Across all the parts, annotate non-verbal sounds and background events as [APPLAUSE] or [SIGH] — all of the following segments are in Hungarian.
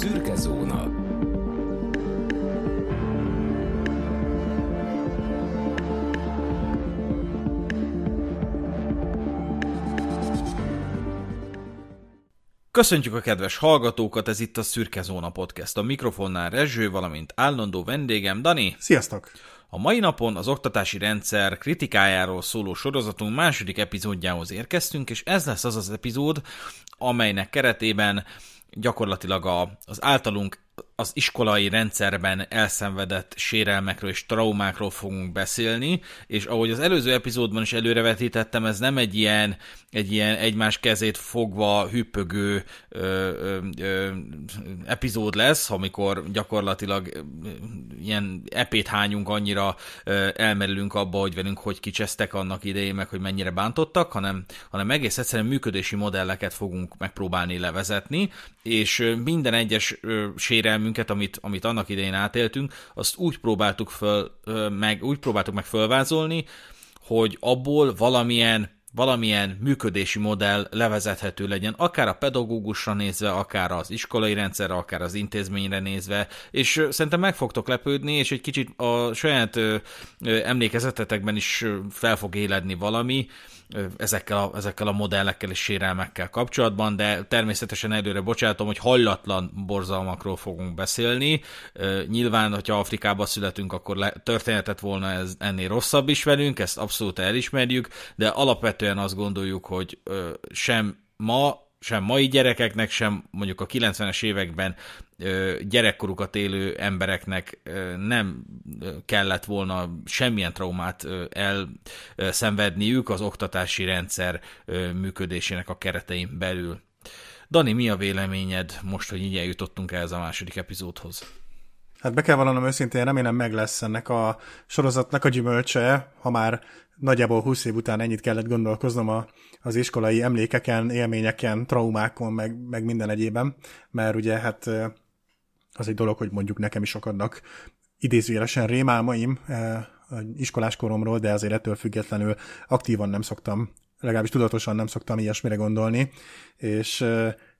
Szürke zóna. Köszöntjük a kedves hallgatókat, ez itt a Szürke Zóna Podcast. A mikrofonnál Rezső, valamint állandó vendégem Dani. Sziasztok! A mai napon az oktatási rendszer kritikájáról szóló sorozatunk második epizódjához érkeztünk, és ez lesz az az epizód, amelynek keretében gyakorlatilag a, az általunk az iskolai rendszerben elszenvedett sérelmekről és traumákról fogunk beszélni, és ahogy az előző epizódban is előrevetítettem, ez nem egy ilyen, egy ilyen egymás kezét fogva hüppögő ö, ö, ö, epizód lesz, amikor gyakorlatilag ilyen epét hányunk, annyira elmerülünk abba, hogy velünk hogy kicsesztek annak idején, meg hogy mennyire bántottak, hanem, hanem egész egyszerűen működési modelleket fogunk megpróbálni levezetni, és minden egyes sérelmekről sérelmünket, amit, amit annak idején átéltünk, azt úgy próbáltuk, föl, meg, úgy próbáltuk meg fölvázolni, hogy abból valamilyen valamilyen működési modell levezethető legyen, akár a pedagógusra nézve, akár az iskolai rendszerre, akár az intézményre nézve, és szerintem meg fogtok lepődni, és egy kicsit a saját emlékezetetekben is fel fog éledni valami, ezekkel a, ezekkel a modellekkel és sérelmekkel kapcsolatban, de természetesen előre bocsátom, hogy hallatlan borzalmakról fogunk beszélni. Nyilván, hogyha Afrikába születünk, akkor le, történetet volna ez ennél rosszabb is velünk, ezt abszolút elismerjük, de alapvetően azt gondoljuk, hogy sem ma, sem mai gyerekeknek, sem mondjuk a 90-es években gyerekkorukat élő embereknek nem kellett volna semmilyen traumát elszenvedniük az oktatási rendszer működésének a keretein belül. Dani, mi a véleményed most, hogy így eljutottunk ehhez a második epizódhoz? Hát be kell vallanom őszintén, remélem meg lesz ennek a sorozatnak a gyümölcse, ha már nagyjából 20 év után ennyit kellett gondolkoznom a az iskolai emlékeken, élményeken, traumákon, meg, meg minden egyében, mert ugye hát az egy dolog, hogy mondjuk nekem is sokadnak idézőjelesen rémálmaim iskolás koromról, de azért ettől függetlenül aktívan nem szoktam, legalábbis tudatosan nem szoktam ilyesmire gondolni, és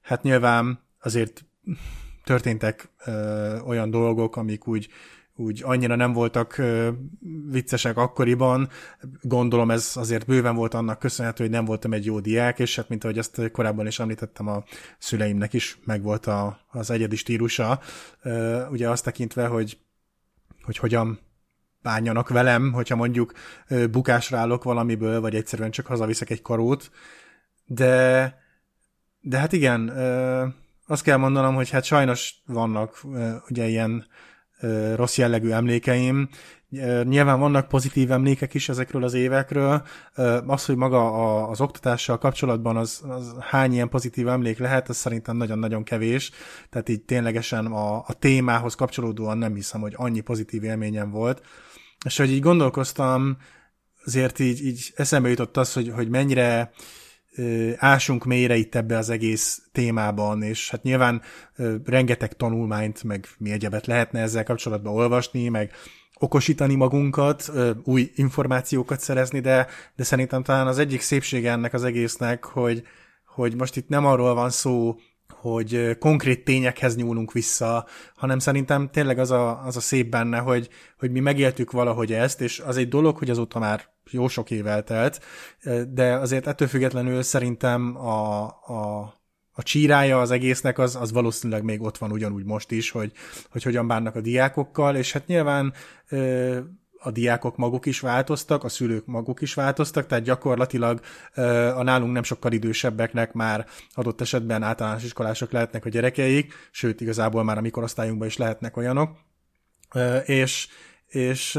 hát nyilván azért történtek olyan dolgok, amik úgy úgy annyira nem voltak viccesek akkoriban. Gondolom ez azért bőven volt annak köszönhető, hogy nem voltam egy jó diák, és hát mint ahogy ezt korábban is említettem, a szüleimnek is megvolt a, az egyedi stílusa. ugye azt tekintve, hogy, hogy hogyan bánjanak velem, hogyha mondjuk bukásra állok valamiből, vagy egyszerűen csak hazaviszek egy karót. De, de hát igen, azt kell mondanom, hogy hát sajnos vannak ugye ilyen rossz jellegű emlékeim. Nyilván vannak pozitív emlékek is ezekről az évekről. Az, hogy maga az oktatással kapcsolatban az, az hány ilyen pozitív emlék lehet, az szerintem nagyon-nagyon kevés. Tehát így ténylegesen a, a témához kapcsolódóan nem hiszem, hogy annyi pozitív élményem volt. És hogy így gondolkoztam, azért így, így eszembe jutott az, hogy, hogy mennyire uh, ásunk mélyre itt ebbe az egész témában, és hát nyilván rengeteg tanulmányt, meg mi egyebet lehetne ezzel kapcsolatban olvasni, meg okosítani magunkat, új információkat szerezni, de, de szerintem talán az egyik szépsége ennek az egésznek, hogy, hogy most itt nem arról van szó, hogy konkrét tényekhez nyúlunk vissza, hanem szerintem tényleg az a, az a szép benne, hogy, hogy mi megéltük valahogy ezt, és az egy dolog, hogy azóta már jó sok év eltelt, eh, de azért ettől függetlenül szerintem a, a a csírája az egésznek az, az valószínűleg még ott van ugyanúgy most is, hogy, hogy hogyan bánnak a diákokkal, és hát nyilván eh, a diákok maguk is változtak, a szülők maguk is változtak, tehát gyakorlatilag eh, a nálunk nem sokkal idősebbeknek már adott esetben általános iskolások lehetnek a gyerekeik, sőt, igazából már a mikorosztályunkban is lehetnek olyanok, és, és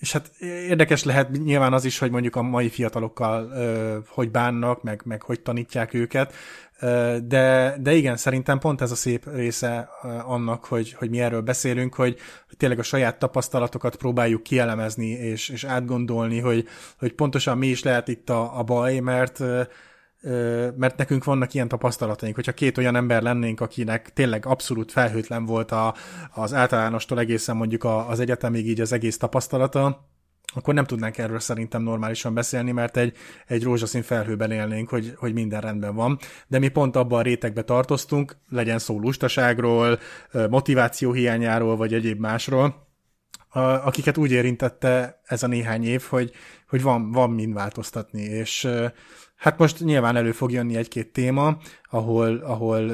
és hát érdekes lehet nyilván az is, hogy mondjuk a mai fiatalokkal ö, hogy bánnak, meg, meg hogy tanítják őket, ö, de, de igen, szerintem pont ez a szép része ö, annak, hogy, hogy mi erről beszélünk, hogy, hogy tényleg a saját tapasztalatokat próbáljuk kielemezni és, és átgondolni, hogy, hogy pontosan mi is lehet itt a, a baj, mert ö, mert nekünk vannak ilyen tapasztalataink, hogyha két olyan ember lennénk, akinek tényleg abszolút felhőtlen volt a, az általánostól egészen mondjuk a, az egyetemig így az egész tapasztalata, akkor nem tudnánk erről szerintem normálisan beszélni, mert egy, egy rózsaszín felhőben élnénk, hogy, hogy minden rendben van. De mi pont abban a rétegbe tartoztunk, legyen szó lustaságról, motiváció hiányáról, vagy egyéb másról, akiket úgy érintette ez a néhány év, hogy, hogy van, van mind változtatni, és Hát most nyilván elő fog jönni egy-két téma, ahol, ahol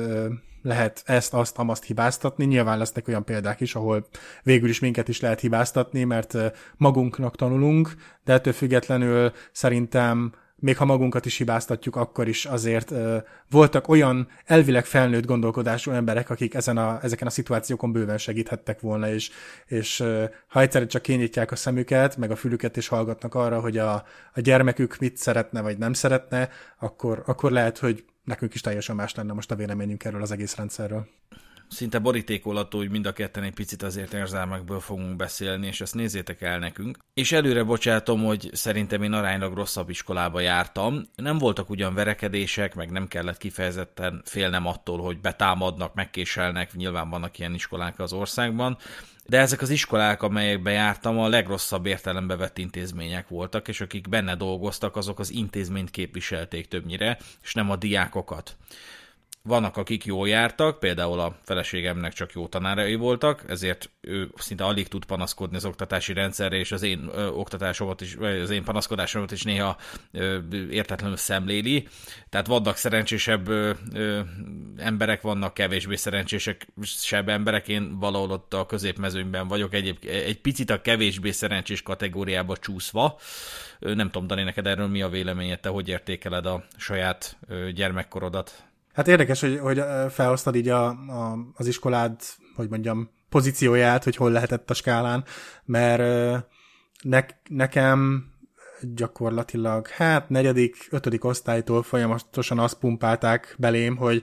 lehet ezt, azt, amazt hibáztatni. Nyilván lesznek olyan példák is, ahol végül is minket is lehet hibáztatni, mert magunknak tanulunk, de ettől függetlenül szerintem még ha magunkat is hibáztatjuk, akkor is azért ö, voltak olyan elvileg felnőtt gondolkodású emberek, akik ezen a, ezeken a szituációkon bőven segíthettek volna, és, és ö, ha egyszerűen csak kinyitják a szemüket, meg a fülüket, és hallgatnak arra, hogy a, a gyermekük mit szeretne, vagy nem szeretne, akkor, akkor lehet, hogy nekünk is teljesen más lenne most a véleményünk erről az egész rendszerről szinte borítékolatú, hogy mind a ketten egy picit azért érzelmekből fogunk beszélni, és ezt nézzétek el nekünk. És előre bocsátom, hogy szerintem én aránylag rosszabb iskolába jártam. Nem voltak ugyan verekedések, meg nem kellett kifejezetten félnem attól, hogy betámadnak, megkéselnek, nyilván vannak ilyen iskolák az országban, de ezek az iskolák, amelyekbe jártam, a legrosszabb értelembe vett intézmények voltak, és akik benne dolgoztak, azok az intézményt képviselték többnyire, és nem a diákokat. Vannak, akik jól jártak, például a feleségemnek csak jó tanárai voltak, ezért ő szinte alig tud panaszkodni az oktatási rendszerre, és az én ö, oktatásomat is, vagy az én panaszkodásomat is néha ö, értetlenül szemléli. Tehát vannak szerencsésebb ö, ö, emberek, vannak kevésbé szerencsésebb emberek, én valahol ott a középmezőnyben vagyok, egyéb, egy picit a kevésbé szerencsés kategóriába csúszva. Nem tudom, Dani, neked erről mi a véleményed, te hogy értékeled a saját gyermekkorodat? Hát érdekes, hogy, hogy felhoztad így a, a, az iskolád, hogy mondjam, pozícióját, hogy hol lehetett a skálán, mert ne, nekem gyakorlatilag, hát negyedik, ötödik osztálytól folyamatosan azt pumpálták belém, hogy,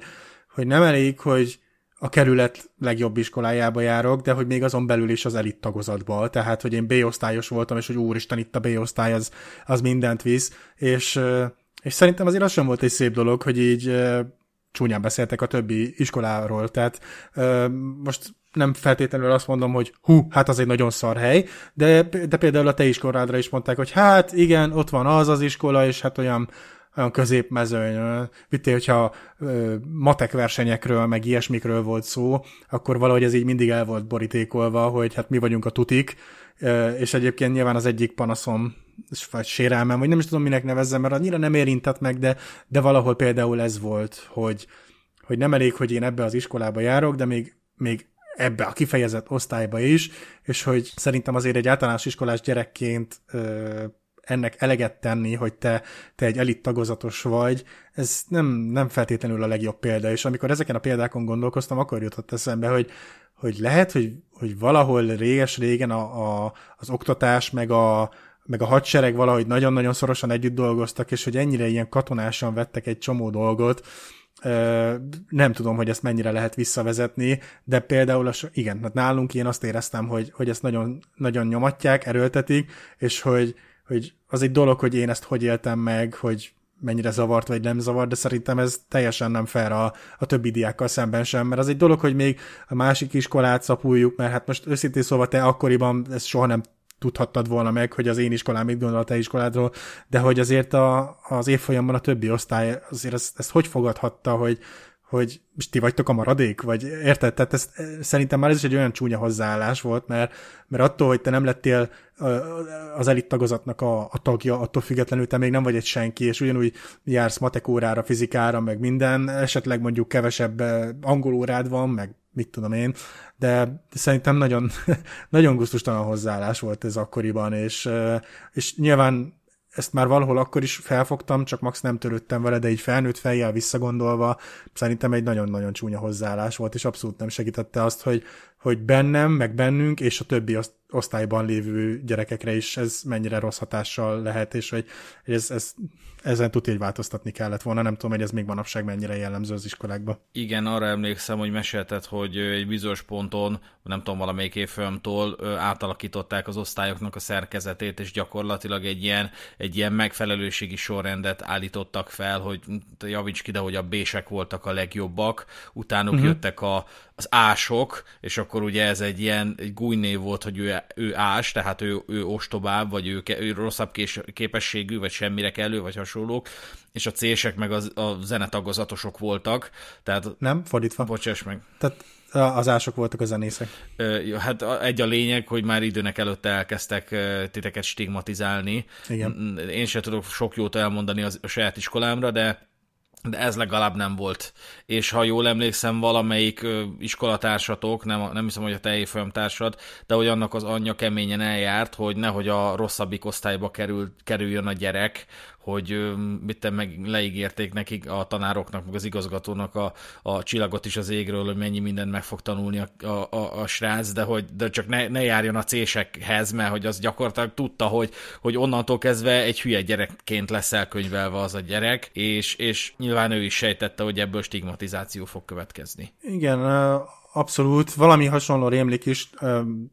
hogy nem elég, hogy a kerület legjobb iskolájába járok, de hogy még azon belül is az elit tagozatba, Tehát, hogy én B-osztályos voltam, és hogy úristen, itt a B-osztály az, az mindent visz. És, és szerintem azért az sem volt egy szép dolog, hogy így csúnyán beszéltek a többi iskoláról, tehát ö, most nem feltétlenül azt mondom, hogy hú, hát az egy nagyon szar hely, de, de például a te iskoládra is mondták, hogy hát igen, ott van az az iskola, és hát olyan olyan középmezőny. Vittél, hogyha ö, matek versenyekről, meg ilyesmikről volt szó, akkor valahogy ez így mindig el volt borítékolva, hogy hát mi vagyunk a tutik, ö, és egyébként nyilván az egyik panaszom vagy sérelmem, vagy nem is tudom minek nevezzem, mert annyira nem érintett meg, de, de valahol például ez volt, hogy, hogy nem elég, hogy én ebbe az iskolába járok, de még, még ebbe a kifejezett osztályba is, és hogy szerintem azért egy általános iskolás gyerekként ö, ennek eleget tenni, hogy te, te egy elit tagozatos vagy, ez nem, nem feltétlenül a legjobb példa, és amikor ezeken a példákon gondolkoztam, akkor jutott eszembe, hogy, hogy lehet, hogy, hogy valahol réges-régen a, a, az oktatás, meg a, meg a hadsereg valahogy nagyon-nagyon szorosan együtt dolgoztak, és hogy ennyire ilyen katonásan vettek egy csomó dolgot, nem tudom, hogy ezt mennyire lehet visszavezetni, de például, az, igen, hát nálunk én azt éreztem, hogy, hogy ezt nagyon, nagyon nyomatják, erőltetik, és hogy, hogy az egy dolog, hogy én ezt hogy éltem meg, hogy mennyire zavart vagy nem zavart, de szerintem ez teljesen nem fel a, a többi diákkal szemben sem, mert az egy dolog, hogy még a másik iskolát szapuljuk, mert hát most őszintén szóval te akkoriban ezt soha nem tudhattad volna meg, hogy az én iskolám mit gondol a te iskoládról, de hogy azért a, az évfolyamban a többi osztály azért ezt, ezt hogy fogadhatta, hogy, hogy ti vagytok a maradék, vagy érted? Tehát ez, e, szerintem már ez is egy olyan csúnya hozzáállás volt, mert, mert attól, hogy te nem lettél az elit tagozatnak a, a tagja, attól függetlenül te még nem vagy egy senki, és ugyanúgy jársz matekórára, fizikára, meg minden, esetleg mondjuk kevesebb angol órád van, meg mit tudom én, de szerintem nagyon, [LAUGHS] nagyon gusztustalan hozzáállás volt ez akkoriban, és, és nyilván ezt már valahol akkor is felfogtam, csak max nem törődtem vele, de így felnőtt fejjel visszagondolva szerintem egy nagyon-nagyon csúnya hozzáállás volt, és abszolút nem segítette azt, hogy, hogy bennem, meg bennünk, és a többi azt osztályban lévő gyerekekre is ez mennyire rossz hatással lehet, és hogy ez, ez, ezen tudja, hogy változtatni kellett volna. Nem tudom, hogy ez még manapság mennyire jellemző az iskolákba. Igen, arra emlékszem, hogy mesélted, hogy egy bizonyos ponton, nem tudom, valamelyik évfolyamtól átalakították az osztályoknak a szerkezetét, és gyakorlatilag egy ilyen, egy ilyen megfelelőségi sorrendet állítottak fel, hogy javíts ki, de hogy a bések voltak a legjobbak, utánuk uh-huh. jöttek a, az ások, és akkor ugye ez egy ilyen egy gújnév volt, hogy ő ő ás, tehát ő, ő ostobább, vagy ő, ő rosszabb kés, képességű, vagy semmire kellő, vagy hasonlók, és a cések meg a, a zenetagozatosok voltak. Tehát, nem, fordítva. Bocsáss meg. Tehát az ások voltak a zenészek. Ö, hát egy a lényeg, hogy már időnek előtte elkezdtek titeket stigmatizálni. Igen. Én sem tudok sok jót elmondani az, a saját iskolámra, de de ez legalább nem volt. És ha jól emlékszem, valamelyik iskolatársatok, nem, nem hiszem, hogy a te évfolyam társad, de hogy annak az anyja keményen eljárt, hogy nehogy a rosszabbik osztályba kerül, kerüljön a gyerek, hogy mit meg leígérték nekik a tanároknak, meg az igazgatónak a, a csillagot is az égről, hogy mennyi mindent meg fog tanulni a, a, a srác, de hogy de csak ne, ne járjon a césekhez, mert hogy az gyakorlatilag tudta, hogy, hogy onnantól kezdve egy hülye gyerekként lesz elkönyvelve az a gyerek, és, és nyilván ő is sejtette, hogy ebből stigmatizáció fog következni. Igen, abszolút. Valami hasonló rémlik is,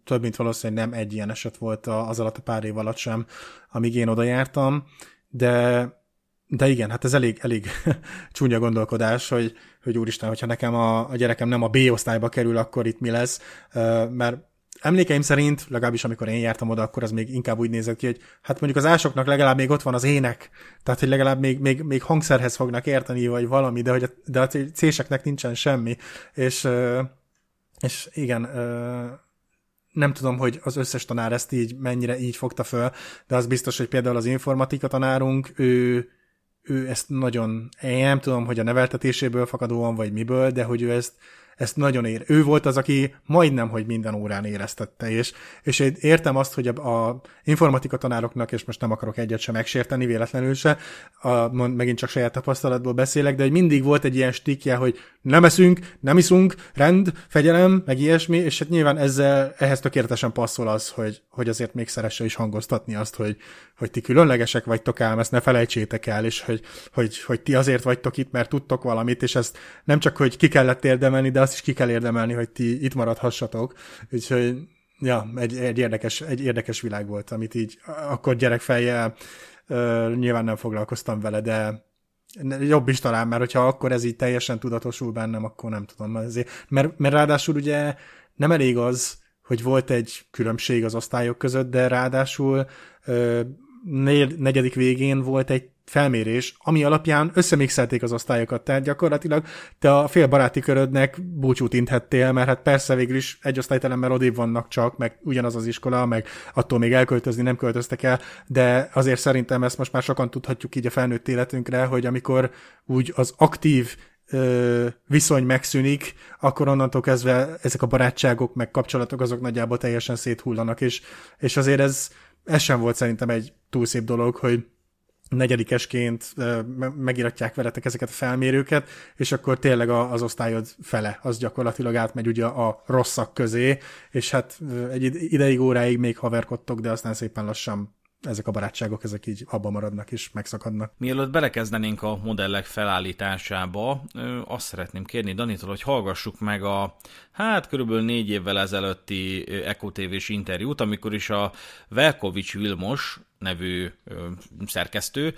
több mint valószínűleg nem egy ilyen eset volt az alatt a pár év alatt sem, amíg én oda jártam de, de igen, hát ez elég, elég [LAUGHS] csúnya gondolkodás, hogy, hogy úristen, hogyha nekem a, a gyerekem nem a B osztályba kerül, akkor itt mi lesz, mert emlékeim szerint, legalábbis amikor én jártam oda, akkor az még inkább úgy nézett ki, hogy hát mondjuk az ásoknak legalább még ott van az ének, tehát hogy legalább még, még, még hangszerhez fognak érteni, vagy valami, de, hogy a, de a céseknek nincsen semmi, és, és igen, nem tudom, hogy az összes tanár ezt így mennyire így fogta föl, de az biztos, hogy például az informatika tanárunk, ő, ő ezt nagyon, én nem tudom, hogy a neveltetéséből fakadóan, vagy miből, de hogy ő ezt ezt nagyon ér. Ő volt az, aki majdnem, hogy minden órán éreztette, és, és én értem azt, hogy a, a informatika tanároknak, és most nem akarok egyet sem megsérteni, véletlenül se, a, megint csak saját tapasztalatból beszélek, de hogy mindig volt egy ilyen stikje, hogy nem eszünk, nem iszunk, rend, fegyelem, meg ilyesmi, és hát nyilván ezzel, ehhez tökéletesen passzol az, hogy, hogy azért még szeresse is hangoztatni azt, hogy, hogy ti különlegesek vagytok ám, ezt ne felejtsétek el, és hogy, hogy, hogy ti azért vagytok itt, mert tudtok valamit, és ezt nem csak, hogy ki kellett érdemelni, de azt is ki kell érdemelni, hogy ti itt maradhassatok, úgyhogy ja, egy, egy, érdekes, egy érdekes világ volt, amit így akkor gyerekfejjel nyilván nem foglalkoztam vele, de jobb is talán, mert hogyha akkor ez így teljesen tudatosul bennem, akkor nem tudom. Azért. mert, mert ráadásul ugye nem elég az, hogy volt egy különbség az osztályok között, de ráadásul ö, negyedik végén volt egy felmérés, ami alapján összemixelték az osztályokat, tehát gyakorlatilag te a fél baráti körödnek búcsút inthettél, mert hát persze végül is egy osztályteremmel odébb vannak csak, meg ugyanaz az iskola, meg attól még elköltözni nem költöztek el, de azért szerintem ezt most már sokan tudhatjuk így a felnőtt életünkre, hogy amikor úgy az aktív viszony megszűnik, akkor onnantól kezdve ezek a barátságok, meg kapcsolatok azok nagyjából teljesen széthullanak, és, és azért ez, ez sem volt szerintem egy túl szép dolog, hogy negyedikesként megiratják veletek ezeket a felmérőket, és akkor tényleg az osztályod fele, az gyakorlatilag átmegy ugye a rosszak közé, és hát egy ideig, óráig még haverkodtok, de aztán szépen lassan ezek a barátságok, ezek így abba maradnak és megszakadnak. Mielőtt belekezdenénk a modellek felállításába, azt szeretném kérni Danitól, hogy hallgassuk meg a hát körülbelül négy évvel ezelőtti Eko tv interjút, amikor is a Velkovics Vilmos nevű szerkesztő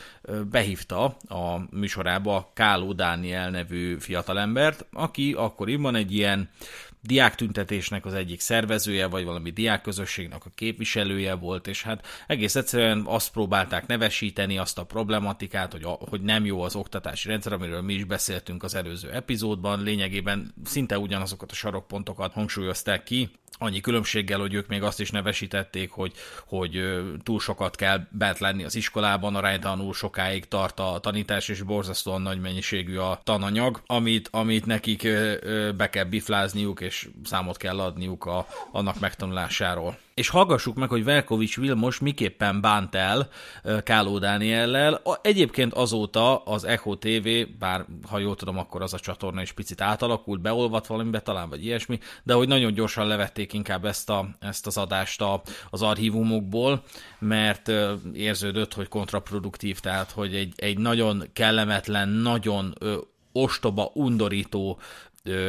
behívta a műsorába Káló Dániel nevű fiatalembert, aki akkoriban egy ilyen diáktüntetésnek az egyik szervezője, vagy valami diákközösségnek a képviselője volt, és hát egész egyszerűen azt próbálták nevesíteni, azt a problematikát, hogy, a, hogy nem jó az oktatási rendszer, amiről mi is beszéltünk az előző epizódban, lényegében szinte ugyanazokat a sarokpontokat hangsúlyozták ki, annyi különbséggel, hogy ők még azt is nevesítették, hogy, hogy túl sokat kell bent lenni az iskolában, aránytalanul sokáig tart a tanítás, és borzasztóan nagy mennyiségű a tananyag, amit, amit nekik be kell biflázniuk, és számot kell adniuk a, annak megtanulásáról és hallgassuk meg, hogy Velkovics Vilmos miképpen bánt el Káló Dániellel. Egyébként azóta az Echo TV, bár ha jól tudom, akkor az a csatorna is picit átalakult, beolvat valamibe talán, vagy ilyesmi, de hogy nagyon gyorsan levették inkább ezt, a, ezt az adást a, az archívumokból, mert érződött, hogy kontraproduktív, tehát hogy egy, egy nagyon kellemetlen, nagyon ostoba, undorító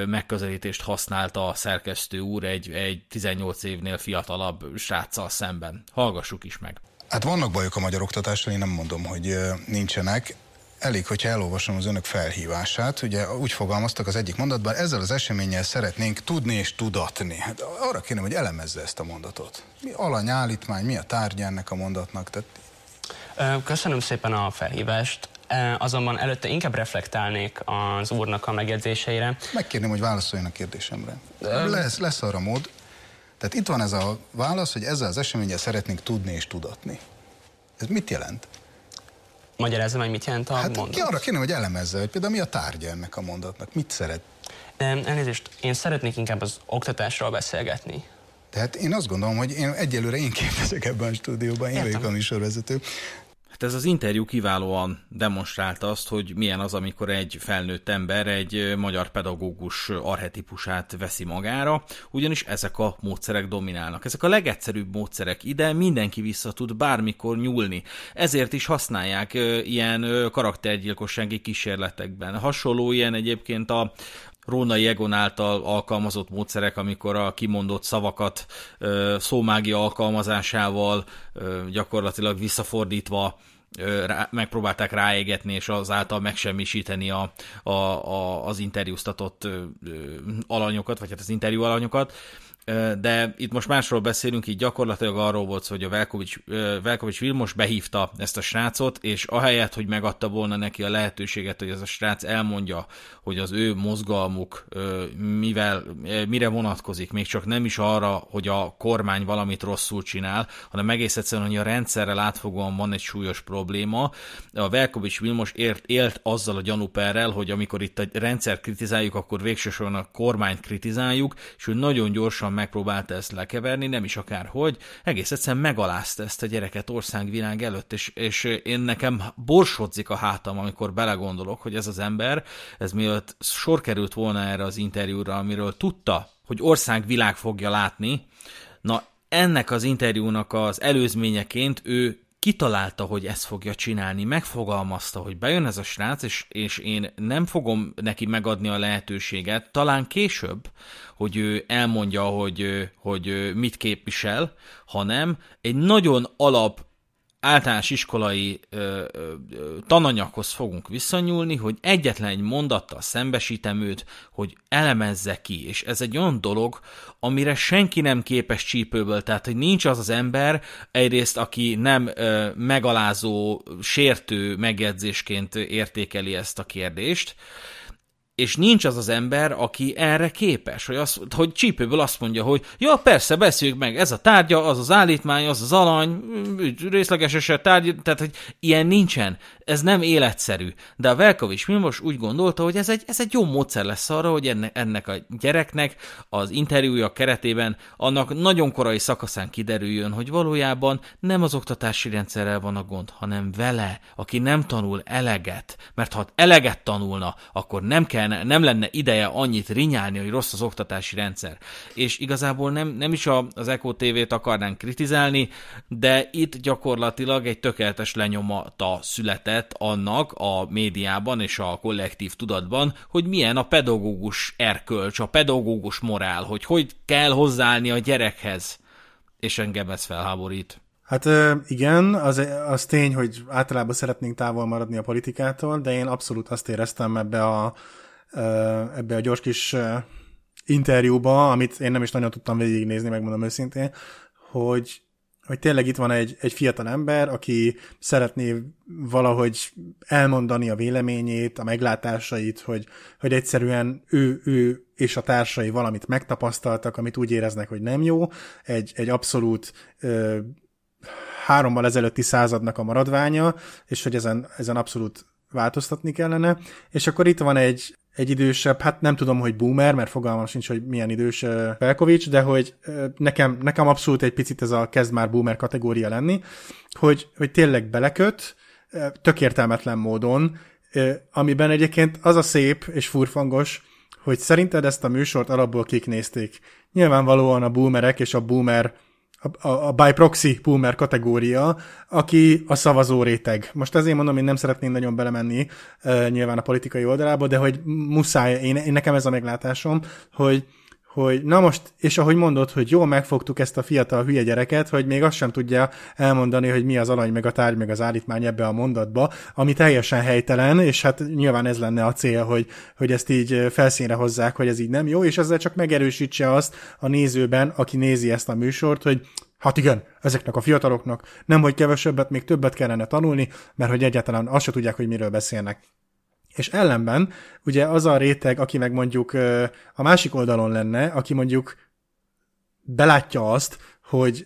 megközelítést használt a szerkesztő úr egy, egy 18 évnél fiatalabb sráccal szemben. Hallgassuk is meg. Hát vannak bajok a magyar oktatással, én nem mondom, hogy nincsenek. Elég, hogyha elolvasom az önök felhívását. Ugye úgy fogalmaztak az egyik mondatban, ezzel az eseménnyel szeretnénk tudni és tudatni. Hát arra kérem, hogy elemezze ezt a mondatot. Mi alanyállítmány, mi a tárgya ennek a mondatnak? Tehát Köszönöm szépen a felhívást azonban előtte inkább reflektálnék az úrnak a megjegyzéseire. Megkérném, hogy válaszoljon a kérdésemre. Lesz, lesz arra mód. Tehát itt van ez a válasz, hogy ezzel az eseménnyel szeretnénk tudni és tudatni. Ez mit jelent? Magyarázom, hogy mit jelent a hát mondat. Ki arra kérném, hogy elemezze, hogy például mi a tárgya ennek a mondatnak, mit szeret. Elnézést, én szeretnék inkább az oktatásról beszélgetni. Tehát én azt gondolom, hogy én egyelőre én képezek ebben a stúdióban, én Értem. vagyok a műsorvezető ez az interjú kiválóan demonstrálta azt, hogy milyen az, amikor egy felnőtt ember egy magyar pedagógus arhetipusát veszi magára, ugyanis ezek a módszerek dominálnak. Ezek a legegyszerűbb módszerek ide mindenki vissza tud bármikor nyúlni. Ezért is használják ilyen karaktergyilkossági kísérletekben. Hasonló ilyen egyébként a, Róna Egon által alkalmazott módszerek, amikor a kimondott szavakat szómágia alkalmazásával gyakorlatilag visszafordítva rá, megpróbálták ráégetni, és azáltal megsemmisíteni a, a, a, az interjúztatott alanyokat, vagy hát az interjú alanyokat, de itt most másról beszélünk, így gyakorlatilag arról volt hogy a Velkovics, Velkovics Vilmos behívta ezt a srácot, és ahelyett, hogy megadta volna neki a lehetőséget, hogy ez a srác elmondja, hogy az ő mozgalmuk mivel, mire vonatkozik, még csak nem is arra, hogy a kormány valamit rosszul csinál, hanem egész egyszerűen, hogy a rendszerrel átfogóan van egy súlyos probléma. A Velkovics Vilmos ért, élt azzal a gyanúperrel, hogy amikor itt a rendszer kritizáljuk, akkor végsősorban a kormányt kritizáljuk, és ő nagyon gyorsan okosan megpróbálta ezt lekeverni, nem is akárhogy, egész egyszerűen megalázta ezt a gyereket országvilág előtt, és, és én nekem borsodzik a hátam, amikor belegondolok, hogy ez az ember, ez mielőtt sor került volna erre az interjúra, amiről tudta, hogy országvilág fogja látni, na ennek az interjúnak az előzményeként ő kitalálta, hogy ezt fogja csinálni, megfogalmazta, hogy bejön ez a srác, és, és én nem fogom neki megadni a lehetőséget, talán később, hogy ő elmondja, hogy, hogy mit képvisel, hanem egy nagyon alap általános iskolai ö, ö, tananyaghoz fogunk visszanyúlni, hogy egyetlen egy mondattal szembesítem őt, hogy elemezze ki, és ez egy olyan dolog, amire senki nem képes csípőből, tehát hogy nincs az az ember, egyrészt aki nem ö, megalázó, sértő megjegyzésként értékeli ezt a kérdést, és nincs az az ember, aki erre képes, hogy, az, hogy csípőből azt mondja, hogy ja, persze, beszéljük meg, ez a tárgya, az az állítmány, az az alany, részleges eset tárgy, tehát hogy ilyen nincsen, ez nem életszerű. De a Velkovics Milmos úgy gondolta, hogy ez egy, ez egy jó módszer lesz arra, hogy enne, ennek a gyereknek az interjúja keretében annak nagyon korai szakaszán kiderüljön, hogy valójában nem az oktatási rendszerrel van a gond, hanem vele, aki nem tanul eleget, mert ha eleget tanulna, akkor nem kell kellene, nem lenne ideje annyit rinyálni, hogy rossz az oktatási rendszer. És igazából nem, nem is a, az Eko TV-t akarnánk kritizálni, de itt gyakorlatilag egy tökéletes lenyomata született annak a médiában és a kollektív tudatban, hogy milyen a pedagógus erkölcs, a pedagógus morál, hogy hogy kell hozzáállni a gyerekhez. És engem ez felháborít. Hát igen, az, az tény, hogy általában szeretnénk távol maradni a politikától, de én abszolút azt éreztem ebbe a ebbe a gyors kis interjúba, amit én nem is nagyon tudtam végignézni, megmondom őszintén, hogy, hogy tényleg itt van egy, egy fiatal ember, aki szeretné valahogy elmondani a véleményét, a meglátásait, hogy, hogy egyszerűen ő, ő és a társai valamit megtapasztaltak, amit úgy éreznek, hogy nem jó, egy, egy abszolút ö, hárommal ezelőtti századnak a maradványa, és hogy ezen, ezen abszolút változtatni kellene, és akkor itt van egy egy idősebb, hát nem tudom, hogy boomer, mert fogalmam sincs, hogy milyen idős Pelkovics, de hogy nekem, nekem abszolút egy picit ez a kezd már boomer kategória lenni, hogy, hogy tényleg beleköt, tök értelmetlen módon, amiben egyébként az a szép és furfangos, hogy szerinted ezt a műsort alapból kik nézték. Nyilvánvalóan a boomerek és a boomer a, a, by proxy boomer kategória, aki a szavazó réteg. Most ezért mondom, én nem szeretném nagyon belemenni uh, nyilván a politikai oldalába, de hogy muszáj, én, én nekem ez a meglátásom, hogy hogy na most, és ahogy mondod, hogy jól megfogtuk ezt a fiatal hülye gyereket, hogy még azt sem tudja elmondani, hogy mi az alany, meg a tárgy, meg az állítmány ebbe a mondatba, ami teljesen helytelen, és hát nyilván ez lenne a cél, hogy, hogy ezt így felszínre hozzák, hogy ez így nem jó, és ezzel csak megerősítse azt a nézőben, aki nézi ezt a műsort, hogy Hát igen, ezeknek a fiataloknak nem, hogy kevesebbet, még többet kellene tanulni, mert hogy egyáltalán azt se tudják, hogy miről beszélnek. És ellenben ugye az a réteg, aki meg mondjuk a másik oldalon lenne, aki mondjuk belátja azt, hogy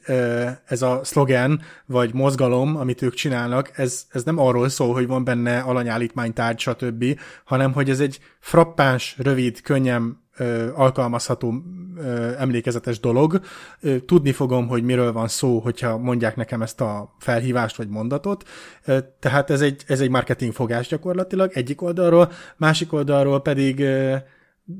ez a szlogen vagy mozgalom, amit ők csinálnak, ez, ez nem arról szól, hogy van benne alanyállítmánytárgy, stb., hanem hogy ez egy frappáns, rövid, könnyen alkalmazható emlékezetes dolog. Tudni fogom, hogy miről van szó, hogyha mondják nekem ezt a felhívást vagy mondatot. Tehát ez egy, ez egy marketing fogás gyakorlatilag egyik oldalról, másik oldalról pedig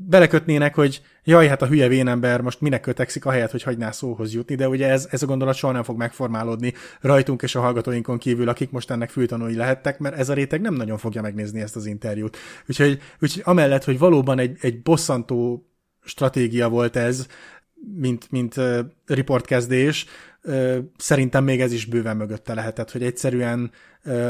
belekötnének, hogy jaj, hát a hülye vénember most minek kötekszik a helyet, hogy hagyná szóhoz jutni, de ugye ez, ez a gondolat soha nem fog megformálódni rajtunk és a hallgatóinkon kívül, akik most ennek fültanúi lehettek, mert ez a réteg nem nagyon fogja megnézni ezt az interjút. Úgyhogy, úgyhogy amellett, hogy valóban egy, egy bosszantó stratégia volt ez, mint, mint riportkezdés, szerintem még ez is bőven mögötte lehetett, hogy egyszerűen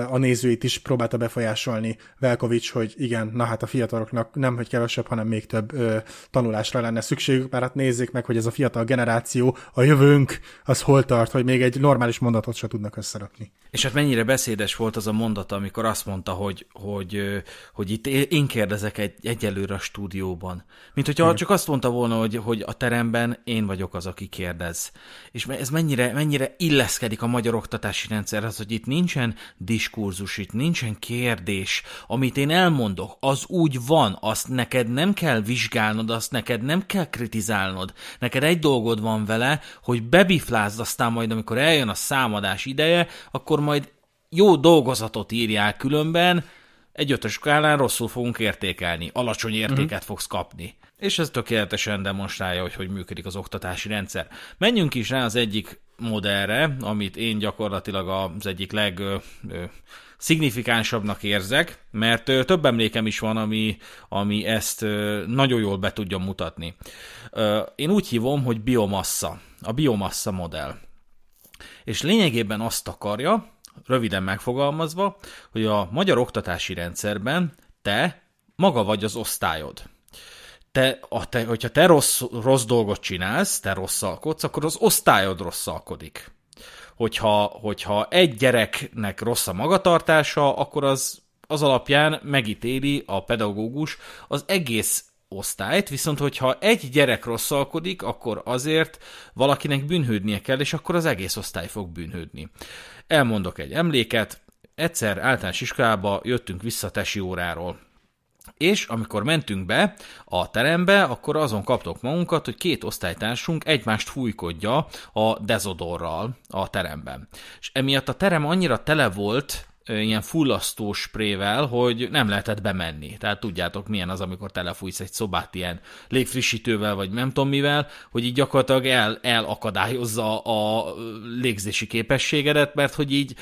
a nézőit is próbálta befolyásolni Velkovics, hogy igen, na hát a fiataloknak nem, hogy kevesebb, hanem még több ö, tanulásra lenne szükségük, mert hát nézzék meg, hogy ez a fiatal generáció, a jövőnk, az hol tart, hogy még egy normális mondatot se tudnak összerakni. És hát mennyire beszédes volt az a mondata, amikor azt mondta, hogy, hogy, hogy itt én kérdezek egy, egyelőre a stúdióban. Mint hogyha igen. csak azt mondta volna, hogy, hogy a teremben én vagyok az, aki kérdez. És ez mennyire mennyire, illeszkedik a magyar oktatási rendszer az, hogy itt nincsen diskurzus, itt nincsen kérdés. Amit én elmondok, az úgy van, azt neked nem kell vizsgálnod, azt neked nem kell kritizálnod. Neked egy dolgod van vele, hogy bebiflázd, aztán majd amikor eljön a számadás ideje, akkor majd jó dolgozatot írjál különben, egy ötös skálán rosszul fogunk értékelni, alacsony mhm. értéket uh-huh. fogsz kapni. És ez tökéletesen demonstrálja, hogy hogy működik az oktatási rendszer. Menjünk is rá az egyik modellre, amit én gyakorlatilag az egyik leg szignifikánsabbnak érzek, mert több emlékem is van, ami, ami ezt nagyon jól be tudja mutatni. Én úgy hívom, hogy biomassa, a biomassa modell. És lényegében azt akarja, röviden megfogalmazva, hogy a magyar oktatási rendszerben te maga vagy az osztályod te, a te, hogyha te rossz, rossz dolgot csinálsz, te rosszalkodsz, akkor az osztályod rosszalkodik. Hogyha, hogyha egy gyereknek rossz a magatartása, akkor az, az alapján megítéli a pedagógus az egész osztályt, viszont hogyha egy gyerek rosszalkodik, akkor azért valakinek bűnhődnie kell, és akkor az egész osztály fog bűnhődni. Elmondok egy emléket, egyszer általános iskolába jöttünk vissza tesi óráról és amikor mentünk be a terembe, akkor azon kaptok magunkat, hogy két osztálytársunk egymást fújkodja a dezodorral a teremben. És emiatt a terem annyira tele volt ilyen fullasztó sprével, hogy nem lehetett bemenni. Tehát tudjátok, milyen az, amikor telefújsz egy szobát ilyen légfrissítővel, vagy nem tudom mivel, hogy így gyakorlatilag el, elakadályozza a légzési képességedet, mert hogy így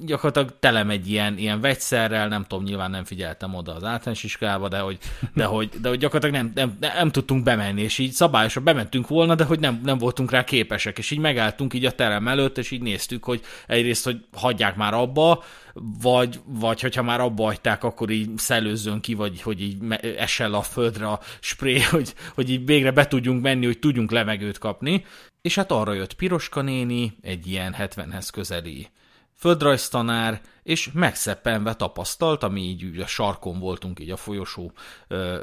gyakorlatilag telem egy ilyen, ilyen vegyszerrel, nem tudom, nyilván nem figyeltem oda az általános iskolába, de hogy, de hogy, de hogy gyakorlatilag nem, nem, nem, nem tudtunk bemenni, és így szabályosan bementünk volna, de hogy nem, nem voltunk rá képesek, és így megálltunk így a terem előtt, és így néztük, hogy egyrészt, hogy hagyják már abba, vagy, vagy hogyha már abba hagyták, akkor így szelőzzön ki, vagy hogy így esel a földre a spré, [LAUGHS] hogy, hogy így végre be tudjunk menni, hogy tudjunk levegőt kapni. És hát arra jött Piroska néni, egy ilyen 70-hez közeli földrajztanár, és megszeppenve tapasztalt, ami így a sarkon voltunk így a folyosó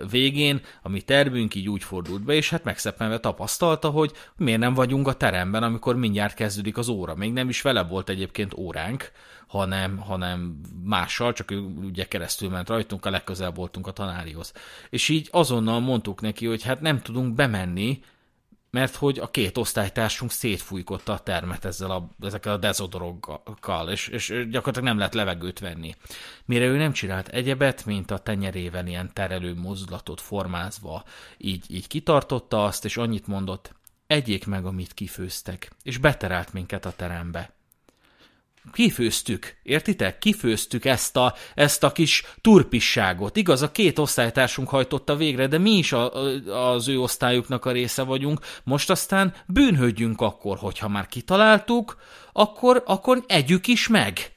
végén, ami tervünk így úgy fordult be, és hát megszeppenve tapasztalta, hogy miért nem vagyunk a teremben, amikor mindjárt kezdődik az óra. Még nem is vele volt egyébként óránk, hanem, hanem mással, csak ő ugye keresztül ment rajtunk, a legközelebb voltunk a tanárihoz. És így azonnal mondtuk neki, hogy hát nem tudunk bemenni, mert hogy a két osztálytársunk szétfújkotta a termet ezzel a, ezekkel a dezodorokkal, és, és gyakorlatilag nem lehet levegőt venni. Mire ő nem csinált egyebet, mint a tenyerével ilyen terelő mozdulatot formázva, így, így kitartotta azt, és annyit mondott, egyék meg, amit kifőztek, és beterelt minket a terembe kifőztük, értitek? Kifőztük ezt a, ezt a kis turpisságot. Igaz, a két osztálytársunk hajtotta végre, de mi is a, a, az ő osztályuknak a része vagyunk. Most aztán bűnhődjünk akkor, hogyha már kitaláltuk, akkor, akkor együk is meg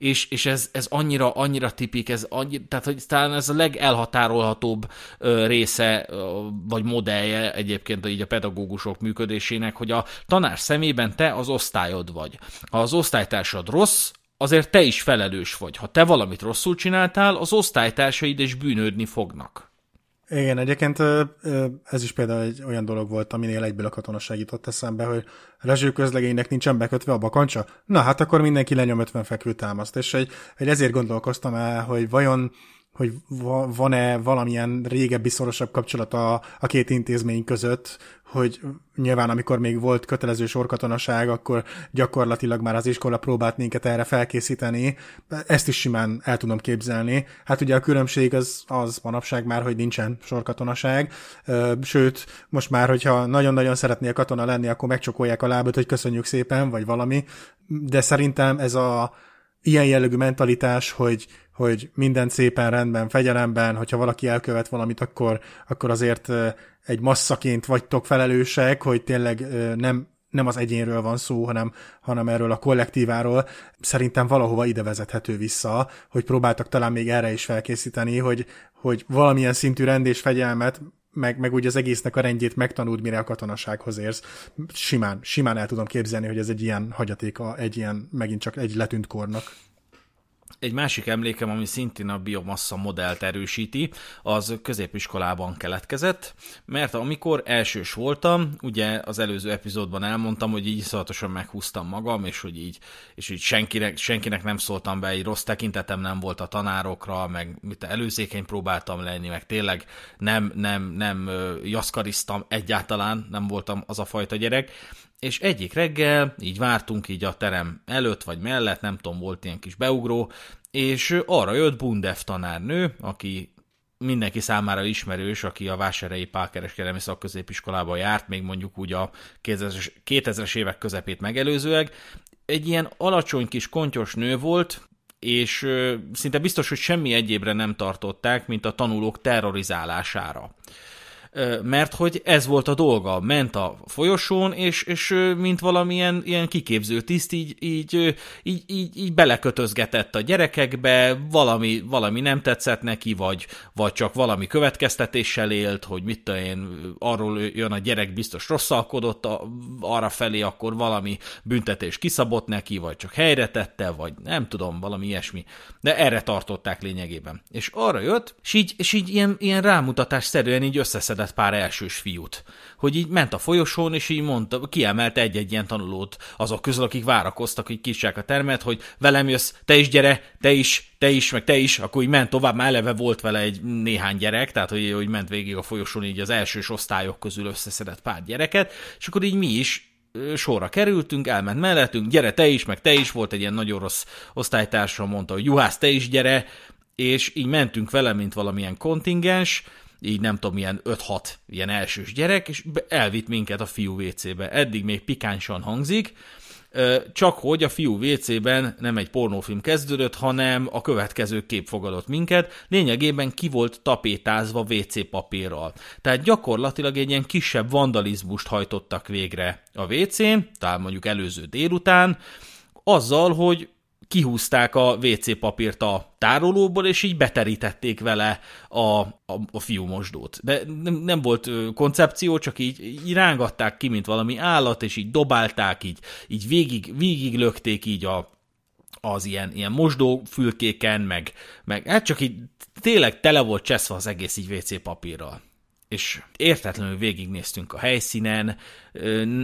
és, és ez, ez annyira, annyira tipik, ez annyi, tehát hogy talán ez a legelhatárolhatóbb része, vagy modellje egyébként így a pedagógusok működésének, hogy a tanár szemében te az osztályod vagy. Ha az osztálytársad rossz, azért te is felelős vagy. Ha te valamit rosszul csináltál, az osztálytársaid is bűnődni fognak. Igen, egyébként ez is például egy olyan dolog volt, aminél egyből a katonaság jutott eszembe, hogy rezső közlegénynek nincsen bekötve a bakancsa. Na hát akkor mindenki lenyom 50 fekvő támaszt, és egy, egy ezért gondolkoztam el, hogy vajon hogy van-e valamilyen régebbi, szorosabb kapcsolat a, a két intézmény között, hogy nyilván amikor még volt kötelező sorkatonaság, akkor gyakorlatilag már az iskola próbált minket erre felkészíteni. Ezt is simán el tudom képzelni. Hát ugye a különbség az, az manapság már, hogy nincsen sorkatonaság. Sőt, most már, hogyha nagyon-nagyon szeretnél katona lenni, akkor megcsokolják a lábot, hogy köszönjük szépen, vagy valami. De szerintem ez a ilyen jellegű mentalitás, hogy, hogy minden szépen rendben, fegyelemben, hogyha valaki elkövet valamit, akkor, akkor azért egy masszaként vagytok felelősek, hogy tényleg nem, nem az egyénről van szó, hanem, hanem erről a kollektíváról. Szerintem valahova ide vezethető vissza, hogy próbáltak talán még erre is felkészíteni, hogy, hogy valamilyen szintű rend és fegyelmet meg, meg úgy az egésznek a rendjét megtanuld, mire a katonasághoz érsz. Simán, simán el tudom képzelni, hogy ez egy ilyen hagyatéka, egy ilyen megint csak egy letűnt kornak. Egy másik emlékem, ami szintén a biomassa modellt erősíti, az középiskolában keletkezett, mert amikor elsős voltam, ugye az előző epizódban elmondtam, hogy így iszonyatosan meghúztam magam, és hogy így, és így senkinek, senkinek nem szóltam be, egy rossz tekintetem nem volt a tanárokra, meg mit előzékeny próbáltam lenni, meg tényleg nem, nem, nem jaszkariztam egyáltalán, nem voltam az a fajta gyerek, és egyik reggel így vártunk így a terem előtt vagy mellett, nem tudom, volt ilyen kis beugró, és arra jött Bundev tanárnő, aki mindenki számára ismerős, aki a Vásárhelyi Pálkereskedelmi Szakközépiskolába járt, még mondjuk úgy a 2000-es, 2000-es évek közepét megelőzőleg. Egy ilyen alacsony kis kontyos nő volt, és szinte biztos, hogy semmi egyébre nem tartották, mint a tanulók terrorizálására mert hogy ez volt a dolga, ment a folyosón, és, és mint valamilyen ilyen kiképző tiszt így, így, így, így, így belekötözgetett a gyerekekbe, valami, valami nem tetszett neki, vagy, vagy csak valami következtetéssel élt, hogy mit tudom én, arról jön a gyerek, biztos rosszalkodott a, arra felé, akkor valami büntetés kiszabott neki, vagy csak helyre tette, vagy nem tudom, valami ilyesmi. De erre tartották lényegében. És arra jött, és így, és így ilyen, ilyen rámutatásszerűen így összeszed szeretett pár elsős fiút. Hogy így ment a folyosón, és így mondta, kiemelte egy-egy ilyen tanulót azok közül, akik várakoztak, hogy kicsák a termet, hogy velem jössz, te is gyere, te is, te is, meg te is, akkor így ment tovább, már eleve volt vele egy néhány gyerek, tehát hogy, hogy ment végig a folyosón így az elsős osztályok közül összeszedett pár gyereket, és akkor így mi is sorra kerültünk, elment mellettünk, gyere te is, meg te is, volt egy ilyen nagyon rossz osztálytársa, mondta, hogy juhász, te is gyere, és így mentünk vele, mint valamilyen kontingens, így nem tudom, ilyen 5-6 ilyen elsős gyerek, és elvitt minket a fiú WC-be. Eddig még pikánsan hangzik, csak hogy a fiú WC-ben nem egy pornófilm kezdődött, hanem a következő kép fogadott minket, lényegében ki volt tapétázva WC papírral. Tehát gyakorlatilag egy ilyen kisebb vandalizmust hajtottak végre a WC-n, talán mondjuk előző délután, azzal, hogy kihúzták a WC papírt a tárolóból, és így beterítették vele a, a, a mosdót. De nem, nem volt koncepció, csak így, így rángatták ki, mint valami állat, és így dobálták, így, így végig, végig lökték így a, az ilyen, ilyen mosdófülkéken, meg, meg hát csak így tényleg tele volt cseszve az egész így WC papírral és értetlenül végignéztünk a helyszínen,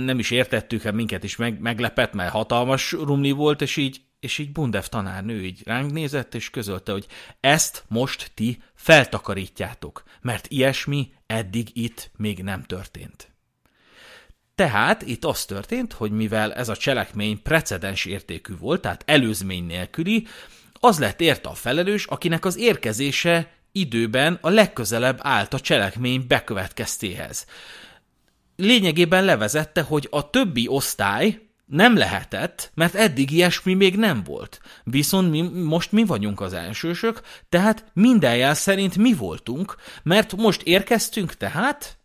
nem is értettük, hát minket is meg, meglepett, mert hatalmas rumli volt, és így és így Bundev tanárnő így ránk nézett, és közölte, hogy ezt most ti feltakarítjátok, mert ilyesmi eddig itt még nem történt. Tehát itt az történt, hogy mivel ez a cselekmény precedens értékű volt, tehát előzmény nélküli, az lett érte a felelős, akinek az érkezése időben a legközelebb állt a cselekmény bekövetkeztéhez. Lényegében levezette, hogy a többi osztály, nem lehetett, mert eddig ilyesmi még nem volt. Viszont mi, most mi vagyunk az elsősök, tehát minden jel szerint mi voltunk, mert most érkeztünk tehát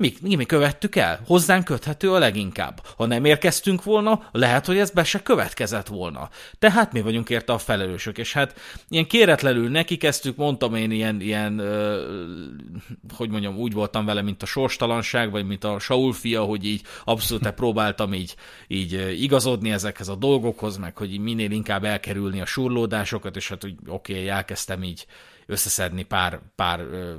mi, mi követtük el? Hozzánk köthető a leginkább. Ha nem érkeztünk volna, lehet, hogy ez be se következett volna. Tehát mi vagyunk érte a felelősök, és hát ilyen kéretlenül neki kezdtük, mondtam én ilyen, ilyen ö, hogy mondjam, úgy voltam vele, mint a sorstalanság, vagy mint a Saul fia, hogy így abszolút próbáltam így, így igazodni ezekhez a dolgokhoz, meg hogy minél inkább elkerülni a surlódásokat, és hát hogy oké, okay, elkezdtem így összeszedni pár, pár ö,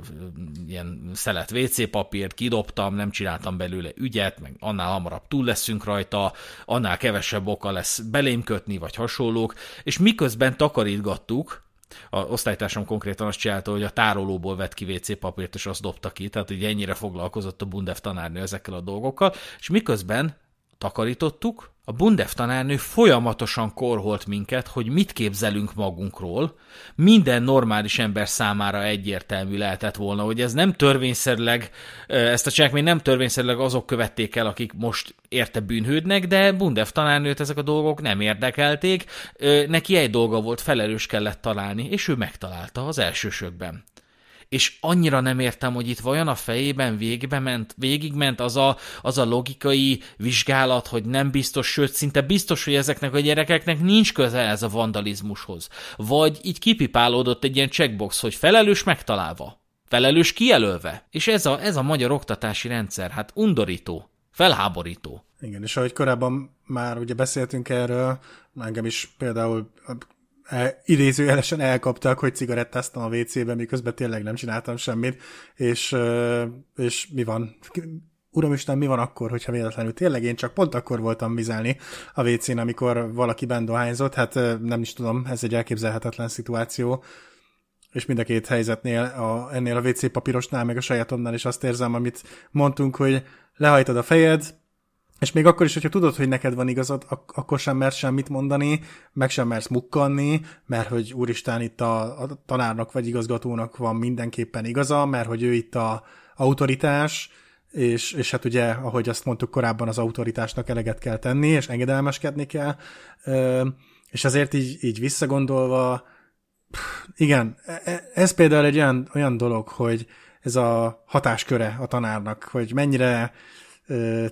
ilyen szelet WC papírt, kidobtam, nem csináltam belőle ügyet, meg annál hamarabb túl leszünk rajta, annál kevesebb oka lesz belém kötni, vagy hasonlók, és miközben takarítgattuk, a osztálytársam konkrétan azt csinálta, hogy a tárolóból vett ki WC papírt, és azt dobta ki, tehát ugye ennyire foglalkozott a Bundev tanárnő ezekkel a dolgokkal, és miközben Takarítottuk, a Bundev tanárnő folyamatosan korholt minket, hogy mit képzelünk magunkról. Minden normális ember számára egyértelmű lehetett volna, hogy ez nem törvényszerleg. ezt a cselekményt nem törvényszerleg azok követték el, akik most érte bűnhődnek, de Bundev tanárnőt ezek a dolgok nem érdekelték. Neki egy dolga volt, felelős kellett találni, és ő megtalálta az elsősökben és annyira nem értem, hogy itt vajon a fejében végbe ment, végigment az a, az a logikai vizsgálat, hogy nem biztos, sőt, szinte biztos, hogy ezeknek a gyerekeknek nincs köze ez a vandalizmushoz. Vagy így kipipálódott egy ilyen checkbox, hogy felelős megtalálva, felelős kijelölve. És ez a, ez a magyar oktatási rendszer, hát undorító, felháborító. Igen, és ahogy korábban már ugye beszéltünk erről, engem is például E, idézőjelesen elkaptak, hogy cigarettáztam a WC-ben, miközben tényleg nem csináltam semmit, és, e, és mi van? Uramisten, mi van akkor, hogyha véletlenül tényleg én csak pont akkor voltam vizelni a WC-n, amikor valaki bendohányzott, hát e, nem is tudom, ez egy elképzelhetetlen szituáció, és mind a két helyzetnél, a, ennél a WC papírosnál, meg a sajátomnál is azt érzem, amit mondtunk, hogy lehajtod a fejed, és még akkor is, hogyha tudod, hogy neked van igazad, ak- akkor sem mersz semmit mondani, meg sem mersz mukkanni, mert hogy úristen itt a, a tanárnak vagy igazgatónak van mindenképpen igaza, mert hogy ő itt a autoritás, és, és hát ugye, ahogy azt mondtuk korábban, az autoritásnak eleget kell tenni, és engedelmeskedni kell, Ö, és azért így, így visszagondolva, igen, e, e, ez például egy olyan, olyan dolog, hogy ez a hatásköre a tanárnak, hogy mennyire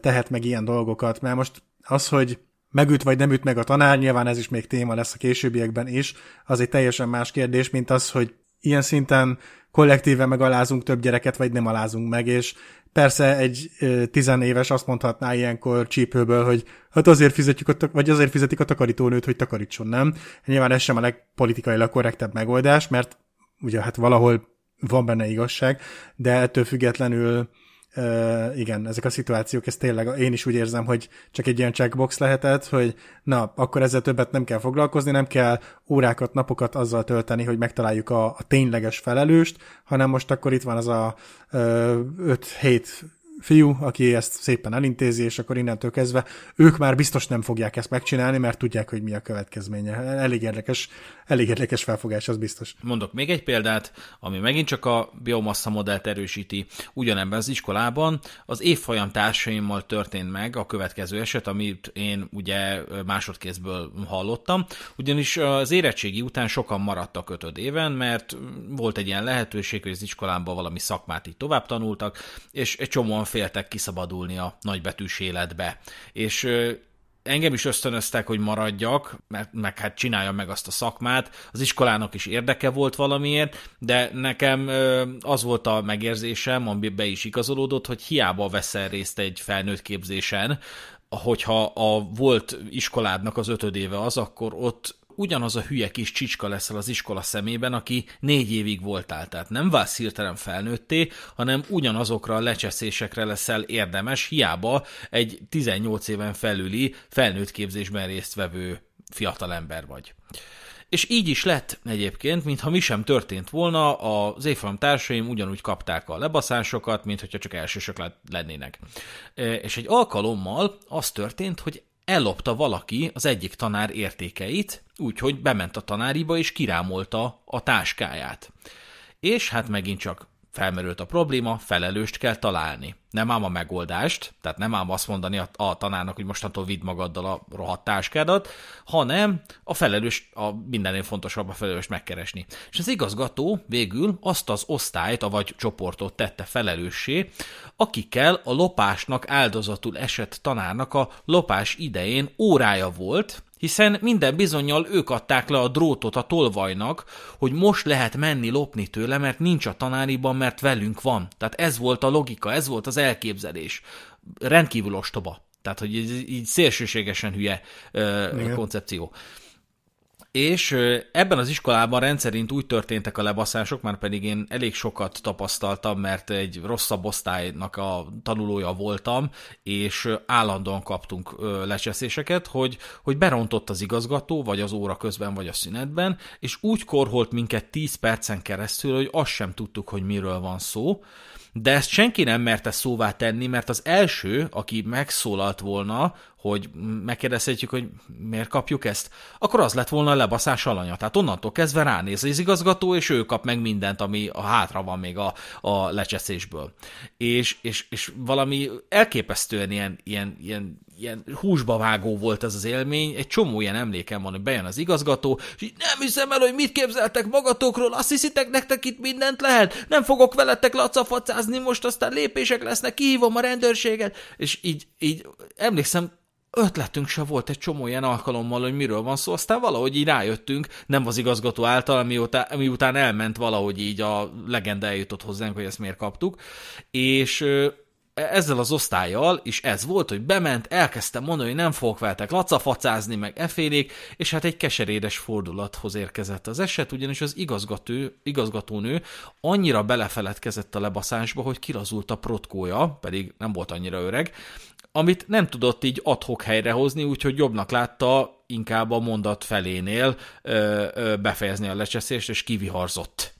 tehet meg ilyen dolgokat, mert most az, hogy megüt vagy nem üt meg a tanár, nyilván ez is még téma lesz a későbbiekben is, az egy teljesen más kérdés, mint az, hogy ilyen szinten kollektíven megalázunk több gyereket, vagy nem alázunk meg, és persze egy tizenéves azt mondhatná ilyenkor csípőből, hogy hát azért fizetjük a, vagy azért fizetik a takarítónőt, hogy takarítson, nem? Nyilván ez sem a legpolitikailag korrektebb megoldás, mert ugye hát valahol van benne igazság, de ettől függetlenül igen, ezek a szituációk, ez tényleg, én is úgy érzem, hogy csak egy ilyen checkbox lehetett, hogy na, akkor ezzel többet nem kell foglalkozni, nem kell órákat, napokat azzal tölteni, hogy megtaláljuk a, a tényleges felelőst, hanem most akkor itt van az a 5-7 fiú, aki ezt szépen elintézi, és akkor innentől kezdve ők már biztos nem fogják ezt megcsinálni, mert tudják, hogy mi a következménye. Elég érdekes elég érdekes felfogás, az biztos. Mondok még egy példát, ami megint csak a biomassa modellt erősíti. Ugyanebben az iskolában az évfolyam társaimmal történt meg a következő eset, amit én ugye másodkézből hallottam, ugyanis az érettségi után sokan maradtak ötöd éven, mert volt egy ilyen lehetőség, hogy az iskolában valami szakmát így tovább tanultak, és egy csomóan féltek kiszabadulni a nagybetűs életbe. És engem is ösztönöztek, hogy maradjak, mert meg hát csináljam meg azt a szakmát. Az iskolának is érdeke volt valamiért, de nekem az volt a megérzésem, ami be is igazolódott, hogy hiába veszel részt egy felnőtt képzésen, hogyha a volt iskoládnak az ötödéve az, akkor ott ugyanaz a hülye kis csicska leszel az iskola szemében, aki négy évig voltál. Tehát nem válsz hirtelen felnőtté, hanem ugyanazokra a lecseszésekre leszel érdemes, hiába egy 18 éven felüli felnőtt képzésben résztvevő fiatalember vagy. És így is lett egyébként, mintha mi sem történt volna, az évfolyam társaim ugyanúgy kapták a lebaszásokat, mint csak elsősök lennének. E, és egy alkalommal az történt, hogy ellopta valaki az egyik tanár értékeit, úgyhogy bement a tanáriba és kirámolta a táskáját. És hát megint csak felmerült a probléma, felelőst kell találni. Nem ám a megoldást, tehát nem ám azt mondani a, a tanárnak, hogy mostantól vidd magaddal a rohadt táskádat, hanem a felelős, a mindennél fontosabb a felelős megkeresni. És az igazgató végül azt az osztályt, vagy csoportot tette felelőssé, akikkel a lopásnak áldozatul esett tanárnak a lopás idején órája volt, hiszen minden bizonyal ők adták le a drótot a tolvajnak, hogy most lehet menni lopni tőle, mert nincs a tanáriban, mert velünk van. Tehát ez volt a logika, ez volt az elképzelés. Rendkívül ostoba. Tehát, hogy így, szélsőségesen hülye ö, Igen. koncepció. És ebben az iskolában rendszerint úgy történtek a lebaszások, már pedig én elég sokat tapasztaltam, mert egy rosszabb osztálynak a tanulója voltam, és állandóan kaptunk lecseszéseket, hogy, hogy berontott az igazgató, vagy az óra közben, vagy a szünetben, és úgy korholt minket 10 percen keresztül, hogy azt sem tudtuk, hogy miről van szó, de ezt senki nem merte szóvá tenni, mert az első, aki megszólalt volna, hogy megkérdezhetjük, hogy miért kapjuk ezt, akkor az lett volna a lebaszás alanya. Tehát onnantól kezdve ránéz az igazgató, és ő kap meg mindent, ami a hátra van még a, a lecseszésből. És, és, és valami elképesztően ilyen, ilyen, ilyen ilyen húsba vágó volt ez az élmény, egy csomó ilyen emlékem van, hogy bejön az igazgató, és így, nem hiszem el, hogy mit képzeltek magatokról, azt hiszitek nektek itt mindent lehet, nem fogok veletek lacafacázni most, aztán lépések lesznek, kihívom a rendőrséget, és így, így emlékszem, ötletünk se volt egy csomó ilyen alkalommal, hogy miről van szó, aztán valahogy így rájöttünk, nem az igazgató által, miután, miután elment valahogy így a legenda eljutott hozzánk, hogy ezt miért kaptuk, és E, ezzel az osztályjal, és ez volt, hogy bement, elkezdtem mondani, hogy nem fogok veletek lacafacázni, meg efélék, és hát egy keserédes fordulathoz érkezett az eset, ugyanis az igazgató, igazgatónő annyira belefeledkezett a lebaszásba, hogy kilazult a protkója, pedig nem volt annyira öreg, amit nem tudott így adhok helyrehozni, úgyhogy jobbnak látta inkább a mondat felénél ö, ö, befejezni a lecseszést, és kiviharzott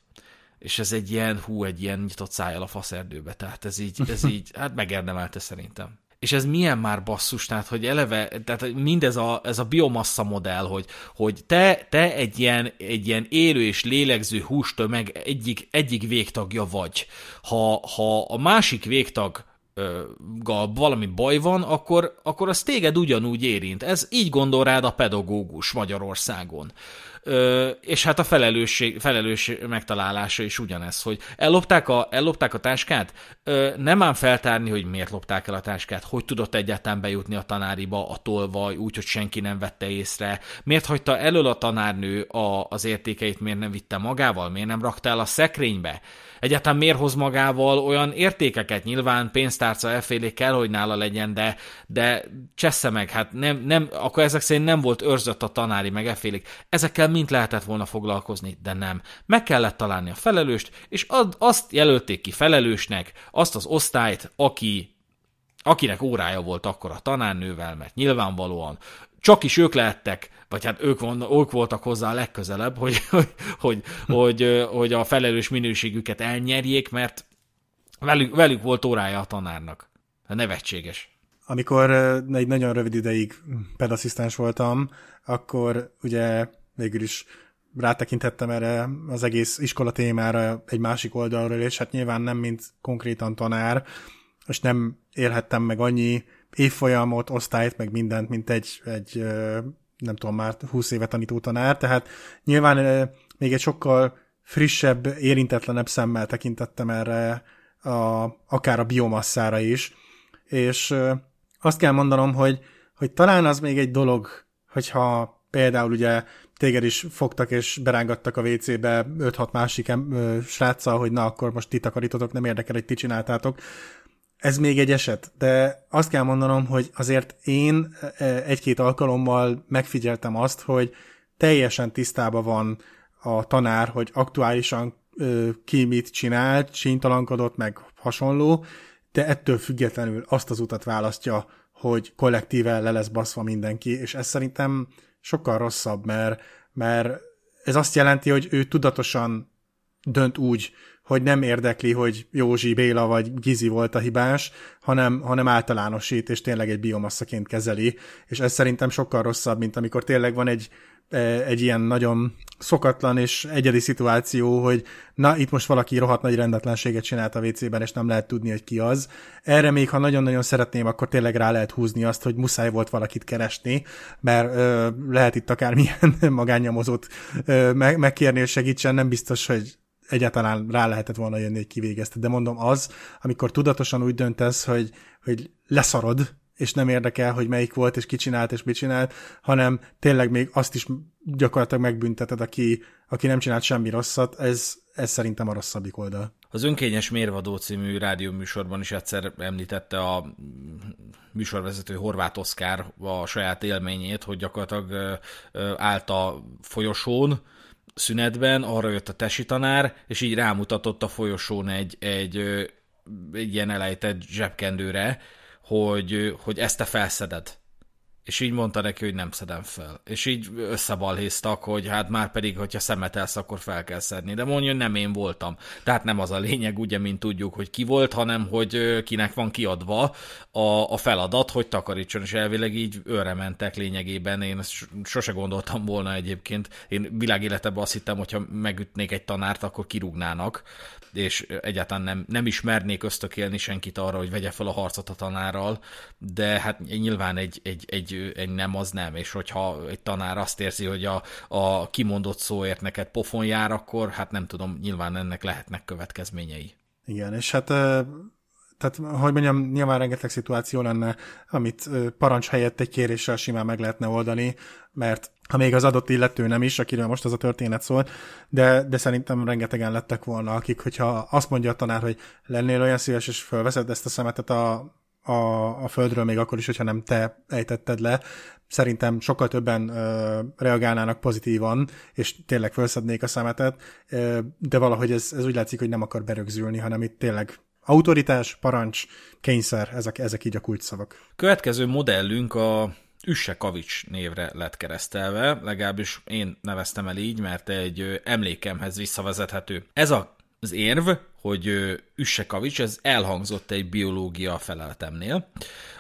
és ez egy ilyen, hú, egy ilyen nyitott szájjal a faszerdőbe, tehát ez így, ez így, [LAUGHS] hát megérdemelte szerintem. És ez milyen már basszus, tehát hogy eleve, tehát mindez a, ez a biomassa modell, hogy, hogy te, te egy, ilyen, egy ilyen élő és lélegző hústömeg egyik, egyik végtagja vagy. Ha, ha a másik végtag valami baj van, akkor, akkor az téged ugyanúgy érint. Ez így gondol rád a pedagógus Magyarországon és hát a felelősség, felelős megtalálása is ugyanez, hogy ellopták a, ellopták a táskát, nem ám feltárni, hogy miért lopták el a táskát, hogy tudott egyáltalán bejutni a tanáriba a tolvaj, úgy, hogy senki nem vette észre, miért hagyta elől a tanárnő a, az értékeit, miért nem vitte magával, miért nem rakta el a szekrénybe, Egyáltalán miért hoz magával olyan értékeket? Nyilván pénztárca elfélé kell, hogy nála legyen, de, de csessze meg, hát nem, nem, akkor ezek szerint nem volt őrzött a tanári, meg elfélik. Ezekkel mind lehetett volna foglalkozni, de nem. Meg kellett találni a felelőst, és ad, azt jelölték ki felelősnek, azt az osztályt, aki akinek órája volt akkor a tanárnővel, mert nyilvánvalóan csak is ők lehettek, vagy hát ők, von, ők voltak hozzá a legközelebb, hogy, [LAUGHS] hogy, hogy, hogy, hogy a felelős minőségüket elnyerjék, mert velük, velük volt órája a tanárnak. Hát nevetséges. Amikor egy nagyon rövid ideig pedasszisztens voltam, akkor ugye végül is rátekintettem erre az egész iskola témára egy másik oldalról, és hát nyilván nem mint konkrétan tanár, és nem élhettem meg annyi évfolyamot, osztályt, meg mindent, mint egy, egy nem tudom, már 20 éve tanító tanár, tehát nyilván még egy sokkal frissebb, érintetlenebb szemmel tekintettem erre a, akár a biomasszára is, és azt kell mondanom, hogy, hogy talán az még egy dolog, hogyha például ugye téged is fogtak és berángattak a WC-be 5-6 másik em- ö, sráccal, hogy na akkor most ti takarítotok, nem érdekel, hogy ti csináltátok, ez még egy eset, de azt kell mondanom, hogy azért én e, egy-két alkalommal megfigyeltem azt, hogy teljesen tisztában van a tanár, hogy aktuálisan ki mit csinált, csintalankodott, meg hasonló, de ettől függetlenül azt az utat választja, hogy kollektíve le lesz baszva mindenki, és ez szerintem sokkal rosszabb, mert, mert ez azt jelenti, hogy ő tudatosan dönt úgy, hogy nem érdekli, hogy Józsi Béla vagy Gizi volt a hibás, hanem, hanem általánosít, és tényleg egy biomasszaként kezeli, és ez szerintem sokkal rosszabb, mint amikor tényleg van egy, e, egy ilyen nagyon szokatlan és egyedi szituáció, hogy na, itt most valaki rohadt nagy rendetlenséget csinált a WC-ben, és nem lehet tudni, hogy ki az. Erre még, ha nagyon-nagyon szeretném, akkor tényleg rá lehet húzni azt, hogy muszáj volt valakit keresni, mert ö, lehet itt akármilyen [LAUGHS] magánnyomozót ö, megkérni, hogy segítsen, nem biztos, hogy egyáltalán rá lehetett volna jönni, hogy kivégezte. De mondom, az, amikor tudatosan úgy döntesz, hogy, hogy leszarod, és nem érdekel, hogy melyik volt, és ki csinált, és mit csinált, hanem tényleg még azt is gyakorlatilag megbünteted, aki, aki nem csinált semmi rosszat, ez, ez szerintem a rosszabbik oldal. Az Önkényes Mérvadó című rádióműsorban is egyszer említette a műsorvezető Horváth Oszkár a saját élményét, hogy gyakorlatilag állt a folyosón, szünetben arra jött a tesi tanár, és így rámutatott a folyosón egy, egy, egy ilyen elejtett zsebkendőre, hogy, hogy ezt te felszeded. És így mondta neki, hogy nem szedem fel. És így összebalhéztak, hogy hát már pedig, hogyha szemetelsz, akkor fel kell szedni. De mondja, nem én voltam. Tehát nem az a lényeg, ugye, mint tudjuk, hogy ki volt, hanem hogy kinek van kiadva a, a feladat, hogy takarítson. És elvileg így őre mentek lényegében. Én ezt sose gondoltam volna egyébként. Én világéletemben azt hittem, hogyha megütnék egy tanárt, akkor kirúgnának és egyáltalán nem, nem ismernék ösztökélni senkit arra, hogy vegye fel a harcot a tanárral, de hát nyilván egy, egy, egy, egy nem az nem, és hogyha egy tanár azt érzi, hogy a, a kimondott szóért neked pofon jár, akkor hát nem tudom, nyilván ennek lehetnek következményei. Igen, és hát tehát, hogy mondjam, nyilván rengeteg szituáció lenne, amit parancs helyett egy kéréssel simán meg lehetne oldani, mert ha még az adott illető nem is, akiről most az a történet szól, de, de szerintem rengetegen lettek volna, akik, hogyha azt mondja a tanár, hogy lennél olyan szíves, és fölveszed ezt a szemetet a, a, a földről, még akkor is, hogyha nem te ejtetted le, szerintem sokkal többen ö, reagálnának pozitívan, és tényleg felszednék a szemetet, ö, de valahogy ez, ez úgy látszik, hogy nem akar berögzülni, hanem itt tényleg Autoritás, parancs, kényszer, ezek, ezek így a szavak. Következő modellünk a Üsse Kavics névre lett keresztelve, legalábbis én neveztem el így, mert egy emlékemhez visszavezethető. Ez az érv, hogy Kavics, ez elhangzott egy biológia feleletemnél,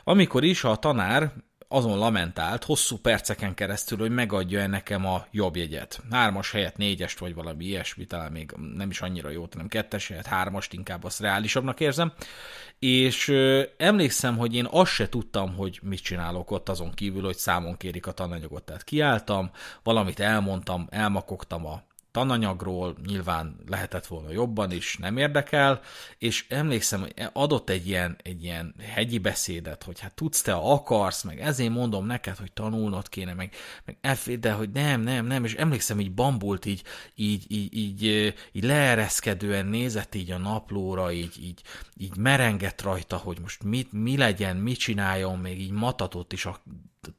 amikor is a tanár azon lamentált hosszú perceken keresztül, hogy megadja -e nekem a jobb jegyet. Hármas helyett négyest, vagy valami ilyesmi, talán még nem is annyira jót, hanem kettes helyett hármast, inkább azt reálisabbnak érzem. És ö, emlékszem, hogy én azt se tudtam, hogy mit csinálok ott azon kívül, hogy számon kérik a tananyagot. Tehát kiálltam, valamit elmondtam, elmakogtam a tananyagról, nyilván lehetett volna jobban is, nem érdekel, és emlékszem, hogy adott egy ilyen, egy ilyen hegyi beszédet, hogy hát tudsz te, akarsz, meg ezért mondom neked, hogy tanulnod kéne, meg, meg elfér, de hogy nem, nem, nem, és emlékszem, így bambult, így, így, így, így, így leereszkedően nézett így a naplóra, így, így, így merengett rajta, hogy most mit, mi legyen, mit csináljon, még így matatott is a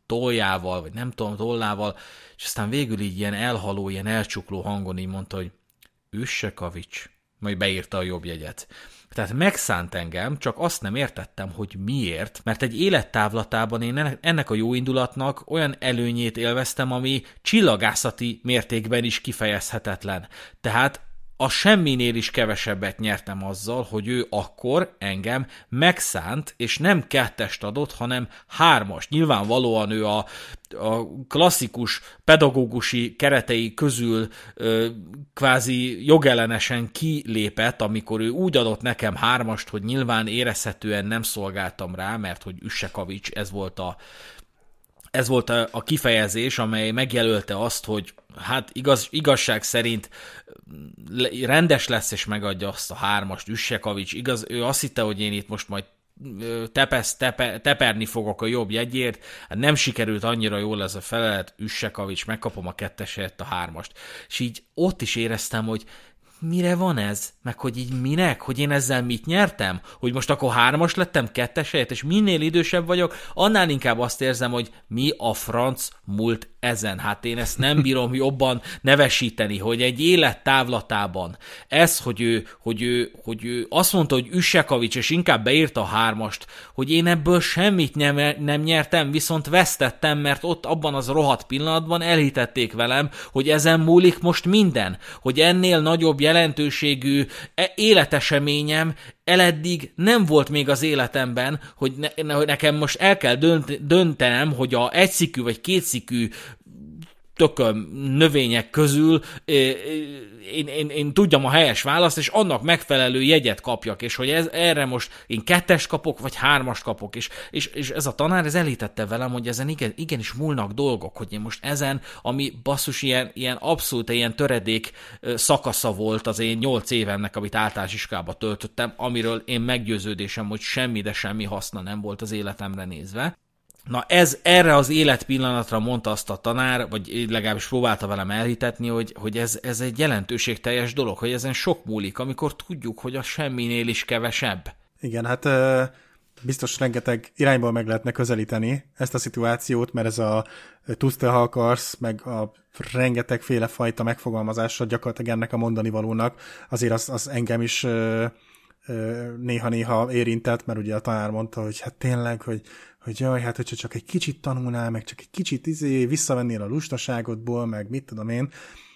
toljával, vagy nem tudom, tollával, és aztán végül így ilyen elhaló, ilyen elcsukló hangon így mondta, hogy üsse kavics, majd beírta a jobb jegyet. Tehát megszánt engem, csak azt nem értettem, hogy miért, mert egy élettávlatában én ennek a jó indulatnak olyan előnyét élveztem, ami csillagászati mértékben is kifejezhetetlen. Tehát a semminél is kevesebbet nyertem azzal, hogy ő akkor engem megszánt, és nem kettest adott, hanem hármas. Nyilvánvalóan ő a, a klasszikus pedagógusi keretei közül ö, kvázi jogellenesen kilépett, amikor ő úgy adott nekem hármast, hogy nyilván érezhetően nem szolgáltam rá, mert hogy Üssekavics, ez volt a, ez volt a, a kifejezés, amely megjelölte azt, hogy hát igaz, igazság szerint mm, rendes lesz és megadja azt a hármast Üssekavics. Igaz, ő azt hitte, hogy én itt most majd tepesz, tepe, teperni fogok a jobb jegyért, hát nem sikerült annyira jól ez a felelet, Üssekavics, megkapom a helyett a hármast. És így ott is éreztem, hogy mire van ez? Meg hogy így minek? Hogy én ezzel mit nyertem? Hogy most akkor hármas lettem, kettes helyet, és minél idősebb vagyok, annál inkább azt érzem, hogy mi a franc múlt ezen. Hát én ezt nem bírom jobban nevesíteni, hogy egy élet távlatában ez, hogy ő, hogy ő, hogy ő azt mondta, hogy Üssekavics, és inkább beírta a hármast, hogy én ebből semmit nem, nem nyertem, viszont vesztettem, mert ott abban az rohadt pillanatban elhitették velem, hogy ezen múlik most minden, hogy ennél nagyobb jelentőségű e, életeseményem eleddig nem volt még az életemben, hogy, ne, ne, hogy nekem most el kell dönt, döntenem, hogy a egyszikű vagy kétszikű tököm növények közül én, én, én tudjam a helyes választ, és annak megfelelő jegyet kapjak, és hogy ez, erre most én kettes kapok, vagy hármast kapok, és, és, és ez a tanár ez elítette velem, hogy ezen igen, igenis múlnak dolgok, hogy én most ezen, ami basszus ilyen, ilyen abszolút ilyen töredék szakasza volt az én nyolc évennek, amit általános iskába töltöttem, amiről én meggyőződésem, hogy semmi, de semmi haszna nem volt az életemre nézve Na ez erre az életpillanatra mondta azt a tanár, vagy legalábbis próbálta velem elhitetni, hogy, hogy ez, ez egy jelentőségteljes dolog, hogy ezen sok múlik, amikor tudjuk, hogy a semminél is kevesebb. Igen, hát biztos rengeteg irányból meg lehetne közelíteni ezt a szituációt, mert ez a tudsz te, ha akarsz, meg a rengetegféle fajta megfogalmazása gyakorlatilag ennek a mondani valónak, azért az, az engem is néha-néha érintett, mert ugye a tanár mondta, hogy hát tényleg, hogy hogy jaj, hát hogyha csak egy kicsit tanulnál, meg csak egy kicsit izé, visszavennél a lustaságodból, meg mit tudom én,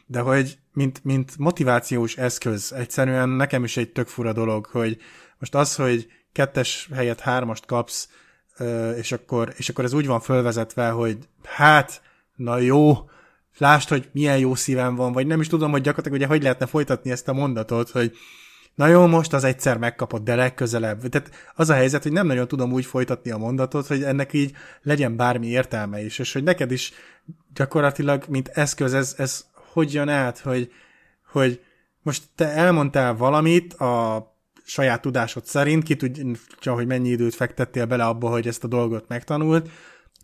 de hogy mint, mint motivációs eszköz, egyszerűen nekem is egy tök fura dolog, hogy most az, hogy kettes helyett hármast kapsz, és akkor, és akkor ez úgy van fölvezetve, hogy hát, na jó, lásd, hogy milyen jó szívem van, vagy nem is tudom, hogy gyakorlatilag ugye hogy lehetne folytatni ezt a mondatot, hogy na jó, most az egyszer megkapott, de legközelebb. Tehát az a helyzet, hogy nem nagyon tudom úgy folytatni a mondatot, hogy ennek így legyen bármi értelme is, és hogy neked is gyakorlatilag, mint eszköz, ez, ez hogy jön át, hogy, hogy most te elmondtál valamit a saját tudásod szerint, ki tudja, hogy mennyi időt fektettél bele abba, hogy ezt a dolgot megtanult,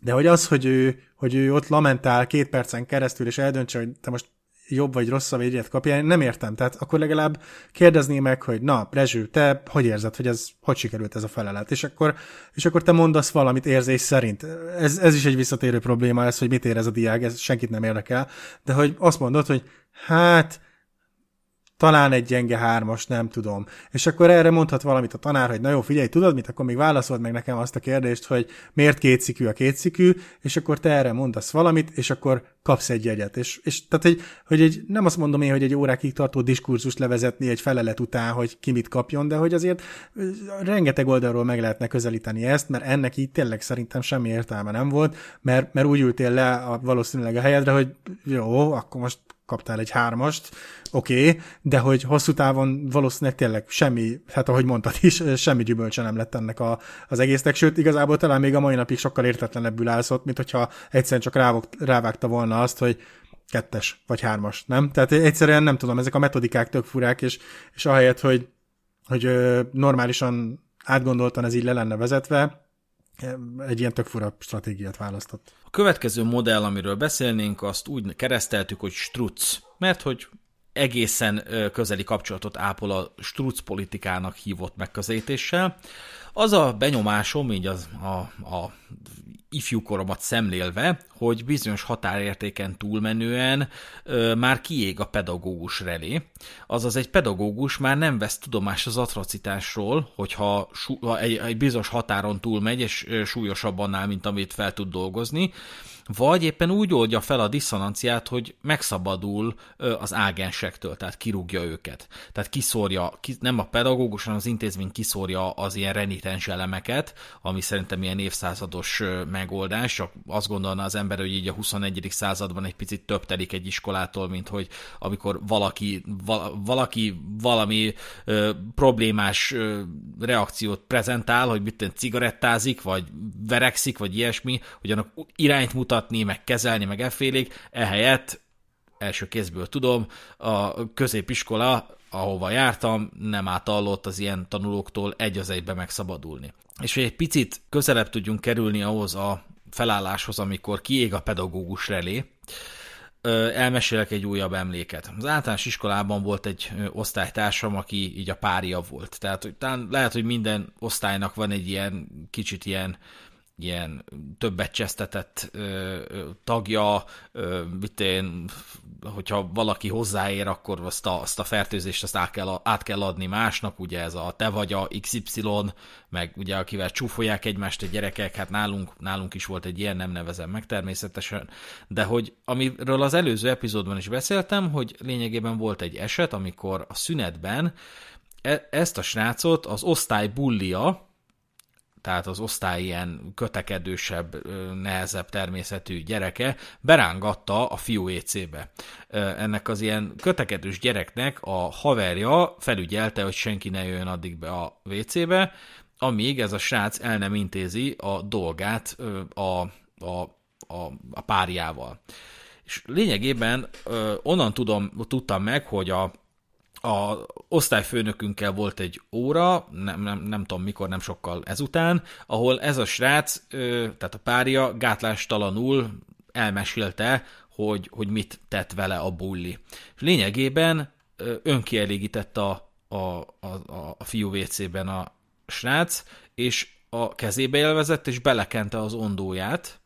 de hogy az, hogy ő, hogy ő ott lamentál két percen keresztül, és eldöntse, hogy te most jobb vagy rosszabb egyet kapja, nem értem. Tehát akkor legalább kérdezné meg, hogy na, Rezső, te hogy érzed, hogy ez, hogy sikerült ez a felelet? És akkor, és akkor te mondasz valamit érzés szerint. Ez, ez is egy visszatérő probléma, ez, hogy mit érez a diák, ez senkit nem érdekel. De hogy azt mondod, hogy hát, talán egy gyenge hármas, nem tudom. És akkor erre mondhat valamit a tanár, hogy na jó, figyelj, tudod mit, akkor még válaszold meg nekem azt a kérdést, hogy miért kétszikű a kétszikű, és akkor te erre mondasz valamit, és akkor kapsz egy jegyet. És, és tehát, hogy, hogy egy, nem azt mondom én, hogy egy órákig tartó diskurzust levezetni egy felelet után, hogy ki mit kapjon, de hogy azért rengeteg oldalról meg lehetne közelíteni ezt, mert ennek így tényleg szerintem semmi értelme nem volt, mert, mert úgy ültél le a, valószínűleg a helyedre, hogy jó, akkor most kaptál egy hármast, oké, okay, de hogy hosszú távon valószínűleg tényleg semmi, hát ahogy mondtad is, semmi gyümölcse nem lett ennek a, az egésznek, sőt, igazából talán még a mai napig sokkal értetlenebbül állsz ott, mint hogyha egyszerűen csak rávog, rávágta volna azt, hogy kettes vagy hármas, nem? Tehát egyszerűen nem tudom, ezek a metodikák tök furák, és, és ahelyett, hogy, hogy normálisan átgondoltan ez így le lenne vezetve, egy ilyen tök fura stratégiát választott. A következő modell, amiről beszélnénk, azt úgy kereszteltük, hogy struc, mert hogy egészen közeli kapcsolatot ápol a struc politikának hívott megközelítéssel. Az a benyomásom, így az, a, a ifjúkoromat szemlélve, hogy bizonyos határértéken túlmenően ö, már kiég a pedagógus relé. Azaz egy pedagógus már nem vesz tudomást az atrocitásról, hogyha ha egy, egy bizonyos határon túlmegy, és súlyosabban áll, mint amit fel tud dolgozni, vagy éppen úgy oldja fel a diszonanciát, hogy megszabadul az ágensektől, tehát kirúgja őket. Tehát kiszórja, nem a pedagógus, hanem az intézmény kiszórja az ilyen renitens elemeket, ami szerintem ilyen évszázados megoldás, csak azt gondolna az ember, hogy így a 21. században egy picit több telik egy iskolától, mint hogy amikor valaki, valaki valami problémás reakciót prezentál, hogy mit cigarettázik, vagy verekszik, vagy ilyesmi, hogy annak irányt mutat mutatni, meg kezelni, meg efélig, ehelyett első kézből tudom, a középiskola, ahova jártam, nem átallott az ilyen tanulóktól egy az egybe megszabadulni. És hogy egy picit közelebb tudjunk kerülni ahhoz a felálláshoz, amikor kiég a pedagógus relé, elmesélek egy újabb emléket. Az általános iskolában volt egy osztálytársam, aki így a párja volt. Tehát hogy, lehet, hogy minden osztálynak van egy ilyen kicsit ilyen ilyen többet csesztetett ö, tagja, ö, mit én, hogyha valaki hozzáér, akkor azt a, azt a fertőzést azt át kell, át kell adni másnak, ugye ez a te vagy a XY, meg ugye akivel csúfolják egymást a gyerekek, hát nálunk, nálunk is volt egy ilyen, nem nevezem meg természetesen, de hogy amiről az előző epizódban is beszéltem, hogy lényegében volt egy eset, amikor a szünetben e, ezt a srácot az osztály bullia, tehát az osztály ilyen kötekedősebb, nehezebb természetű gyereke berángatta a fiú écébe. Ennek az ilyen kötekedős gyereknek a haverja felügyelte, hogy senki ne jöjjön addig be a WC-be, amíg ez a srác el nem intézi a dolgát a, a, a, a párjával. És lényegében onnan tudom, tudtam meg, hogy a, a osztályfőnökünkkel volt egy óra, nem, nem, nem tudom mikor, nem sokkal ezután, ahol ez a srác, tehát a párja gátlástalanul elmesélte, hogy, hogy mit tett vele a bulli. És lényegében önkielégített a, a, a, a fiú WC-ben a srác, és a kezébe élvezett, és belekente az ondóját,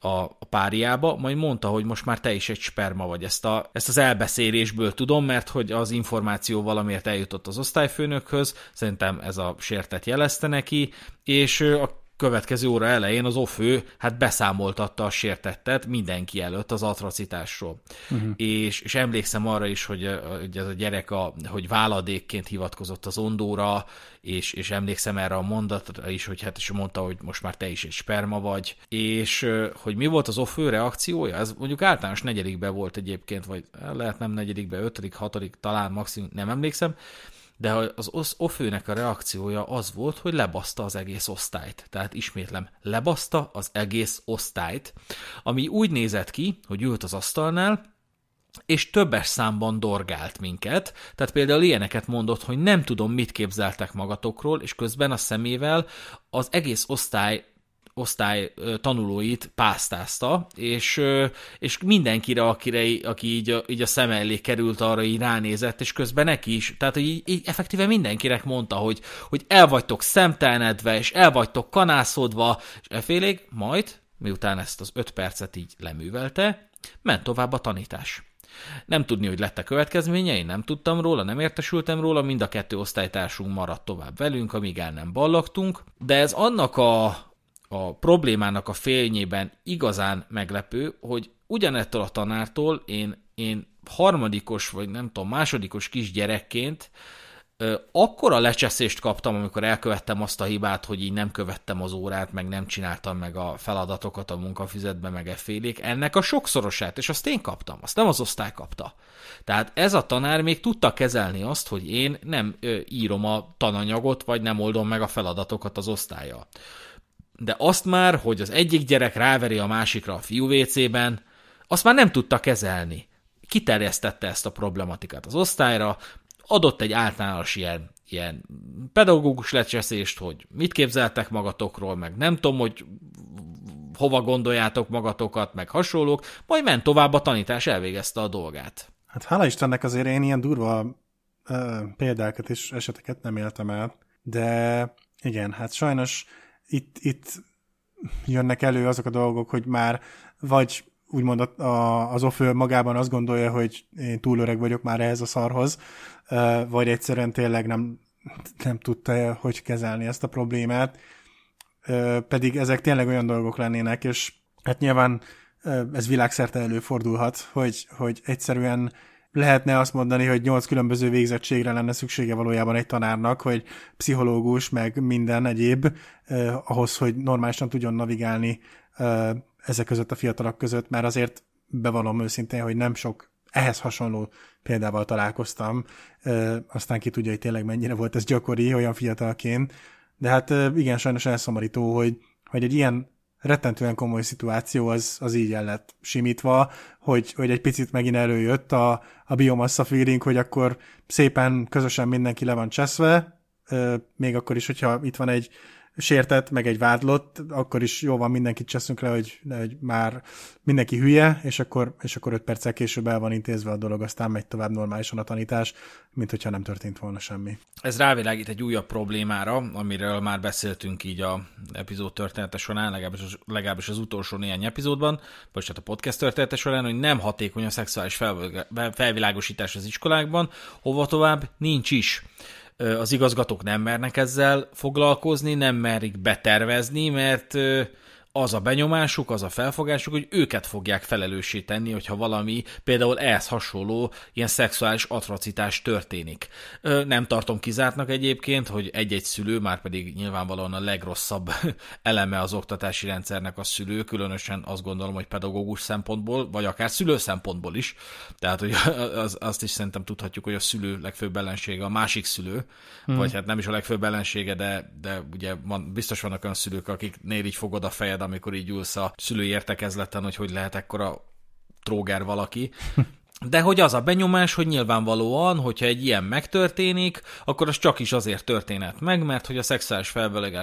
a, a párjába, majd mondta, hogy most már te is egy sperma vagy. Ezt, a, ezt az elbeszélésből tudom, mert hogy az információ valamiért eljutott az osztályfőnökhöz, szerintem ez a sértet jelezte neki, és a következő óra elején az ofő hát beszámoltatta a sértettet mindenki előtt az atrocitásról. Uh-huh. És, és emlékszem arra is, hogy, hogy ez a gyerek a, hogy váladékként hivatkozott az ondóra, és, és emlékszem erre a mondatra is, hogy hát is mondta, hogy most már te is egy sperma vagy, és hogy mi volt az ofő reakciója, ez mondjuk általános negyedikbe volt egyébként, vagy eh, lehet nem negyedikbe, ötödik, hatodik, talán maximum, nem emlékszem, de az ofőnek a reakciója az volt, hogy lebaszta az egész osztályt. Tehát ismétlem, lebaszta az egész osztályt, ami úgy nézett ki, hogy ült az asztalnál, és többes számban dorgált minket, tehát például ilyeneket mondott, hogy nem tudom, mit képzeltek magatokról, és közben a szemével az egész osztály osztály tanulóit pásztázta, és, és mindenkire, akire, aki így a, így a szem elé került, arra így ránézett, és közben neki is, tehát így, így effektíve mindenkinek mondta, hogy, hogy el vagytok szemtelnedve, és el vagytok kanászodva, és efélék majd, miután ezt az öt percet így leművelte, ment tovább a tanítás. Nem tudni, hogy lett a következménye, én nem tudtam róla, nem értesültem róla, mind a kettő osztálytársunk maradt tovább velünk, amíg el nem ballagtunk, de ez annak a a problémának a fényében igazán meglepő, hogy ugyanettől a tanártól én, én harmadikos, vagy nem tudom, másodikos kisgyerekként akkora lecseszést kaptam, amikor elkövettem azt a hibát, hogy így nem követtem az órát, meg nem csináltam meg a feladatokat a munkafizetbe meg félék, ennek a sokszorosát, és azt én kaptam, azt nem az osztály kapta. Tehát ez a tanár még tudta kezelni azt, hogy én nem írom a tananyagot, vagy nem oldom meg a feladatokat az osztályjal. De azt már, hogy az egyik gyerek ráveri a másikra a fiú WC-ben, azt már nem tudta kezelni. Kiterjesztette ezt a problematikát az osztályra, adott egy általános ilyen, ilyen pedagógus lecseszést, hogy mit képzeltek magatokról, meg nem tudom, hogy hova gondoljátok magatokat, meg hasonlók, majd ment tovább, a tanítás elvégezte a dolgát. Hát hála Istennek azért én ilyen durva ö, példákat és eseteket nem éltem el, de igen, hát sajnos itt, itt jönnek elő azok a dolgok, hogy már vagy úgymond a, a, az ofő magában azt gondolja, hogy én túl öreg vagyok már ehhez a szarhoz, vagy egyszerűen tényleg nem, nem tudta, hogy kezelni ezt a problémát, pedig ezek tényleg olyan dolgok lennének, és hát nyilván ez világszerte előfordulhat, hogy, hogy egyszerűen lehetne azt mondani, hogy nyolc különböző végzettségre lenne szüksége valójában egy tanárnak, hogy pszichológus, meg minden egyéb, eh, ahhoz, hogy normálisan tudjon navigálni eh, ezek között a fiatalok között, mert azért bevallom őszintén, hogy nem sok ehhez hasonló példával találkoztam, eh, aztán ki tudja, hogy tényleg mennyire volt ez gyakori olyan fiatalként, de hát eh, igen, sajnos elszomorító, hogy, hogy egy ilyen rettentően komoly szituáció az, az így el lett simítva, hogy, hogy egy picit megint előjött a, a biomassa feeling, hogy akkor szépen közösen mindenki le van cseszve, euh, még akkor is, hogyha itt van egy sértett, meg egy vádlott, akkor is jó van, mindenkit cseszünk le, hogy, hogy már mindenki hülye, és akkor, és akkor öt perccel később el van intézve a dolog, aztán megy tovább normálisan a tanítás, mint hogyha nem történt volna semmi. Ez rávilágít egy újabb problémára, amiről már beszéltünk így a epizód története során, legalábbis az, legalábbis az utolsó néhány epizódban, vagy hát a podcast története során, hogy nem hatékony a szexuális felvilágosítás az iskolákban, hova tovább nincs is az igazgatók nem mernek ezzel foglalkozni, nem merik betervezni, mert az a benyomásuk, az a felfogásuk, hogy őket fogják felelőssé tenni, hogyha valami például ehhez hasonló ilyen szexuális atrocitás történik. Nem tartom kizártnak egyébként, hogy egy-egy szülő, már pedig nyilvánvalóan a legrosszabb [LAUGHS] eleme az oktatási rendszernek a szülő, különösen azt gondolom, hogy pedagógus szempontból, vagy akár szülő szempontból is. Tehát, hogy [LAUGHS] az, azt is szerintem tudhatjuk, hogy a szülő legfőbb ellensége a másik szülő, hmm. vagy hát nem is a legfőbb ellensége, de, de ugye van, biztos vannak olyan szülők, akiknél így fogod a fejed, amikor így ülsz a szülői értekezleten, hogy hogy lehet ekkora tróger valaki. De hogy az a benyomás, hogy nyilvánvalóan, hogyha egy ilyen megtörténik, akkor az csak is azért történet meg, mert hogy a szexuális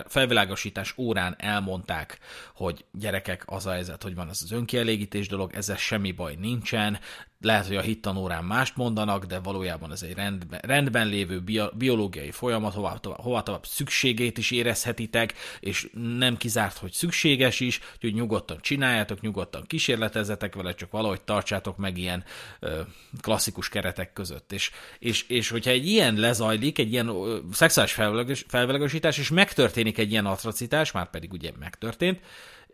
felvilágosítás órán elmondták, hogy gyerekek, az a helyzet, hogy van ez az önkielégítés dolog, ezzel semmi baj nincsen, lehet, hogy a hittanórán mást mondanak, de valójában ez egy rendben, rendben lévő biológiai folyamat, hova tovább, hova tovább szükségét is érezhetitek, és nem kizárt, hogy szükséges is, úgyhogy nyugodtan csináljátok, nyugodtan kísérletezzetek vele, csak valahogy tartsátok meg ilyen ö, klasszikus keretek között. És, és, és hogyha egy ilyen lezajlik, egy ilyen ö, szexuális felvelegesítés és megtörténik egy ilyen atrocitás, már pedig ugye megtörtént,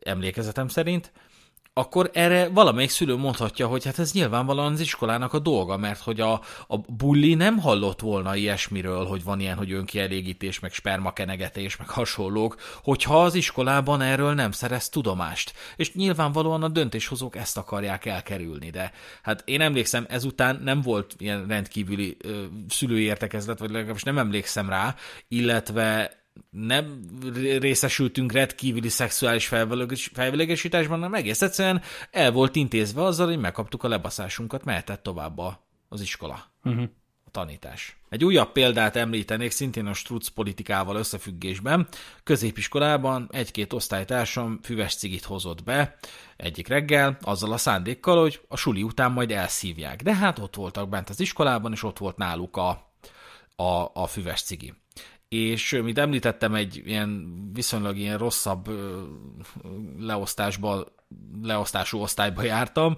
emlékezetem szerint, akkor erre valamelyik szülő mondhatja, hogy hát ez nyilvánvalóan az iskolának a dolga, mert hogy a, a bulli nem hallott volna ilyesmiről, hogy van ilyen, hogy önkielégítés, meg spermakenegetés, meg hasonlók, hogyha az iskolában erről nem szerez tudomást. És nyilvánvalóan a döntéshozók ezt akarják elkerülni, de hát én emlékszem, ezután nem volt ilyen rendkívüli ö, értekezlet vagy legalábbis nem emlékszem rá, illetve nem részesültünk rendkívüli szexuális felvilágosításban, hanem egész egyszerűen el volt intézve azzal, hogy megkaptuk a lebaszásunkat, mehetett tovább az iskola, uh-huh. a tanítás. Egy újabb példát említenék, szintén a struc politikával összefüggésben. Középiskolában egy-két osztálytársam füves cigit hozott be egyik reggel, azzal a szándékkal, hogy a suli után majd elszívják. De hát ott voltak bent az iskolában, és ott volt náluk a, a, a füves cigi és mint említettem, egy ilyen viszonylag ilyen rosszabb leosztásban leosztású osztályba jártam,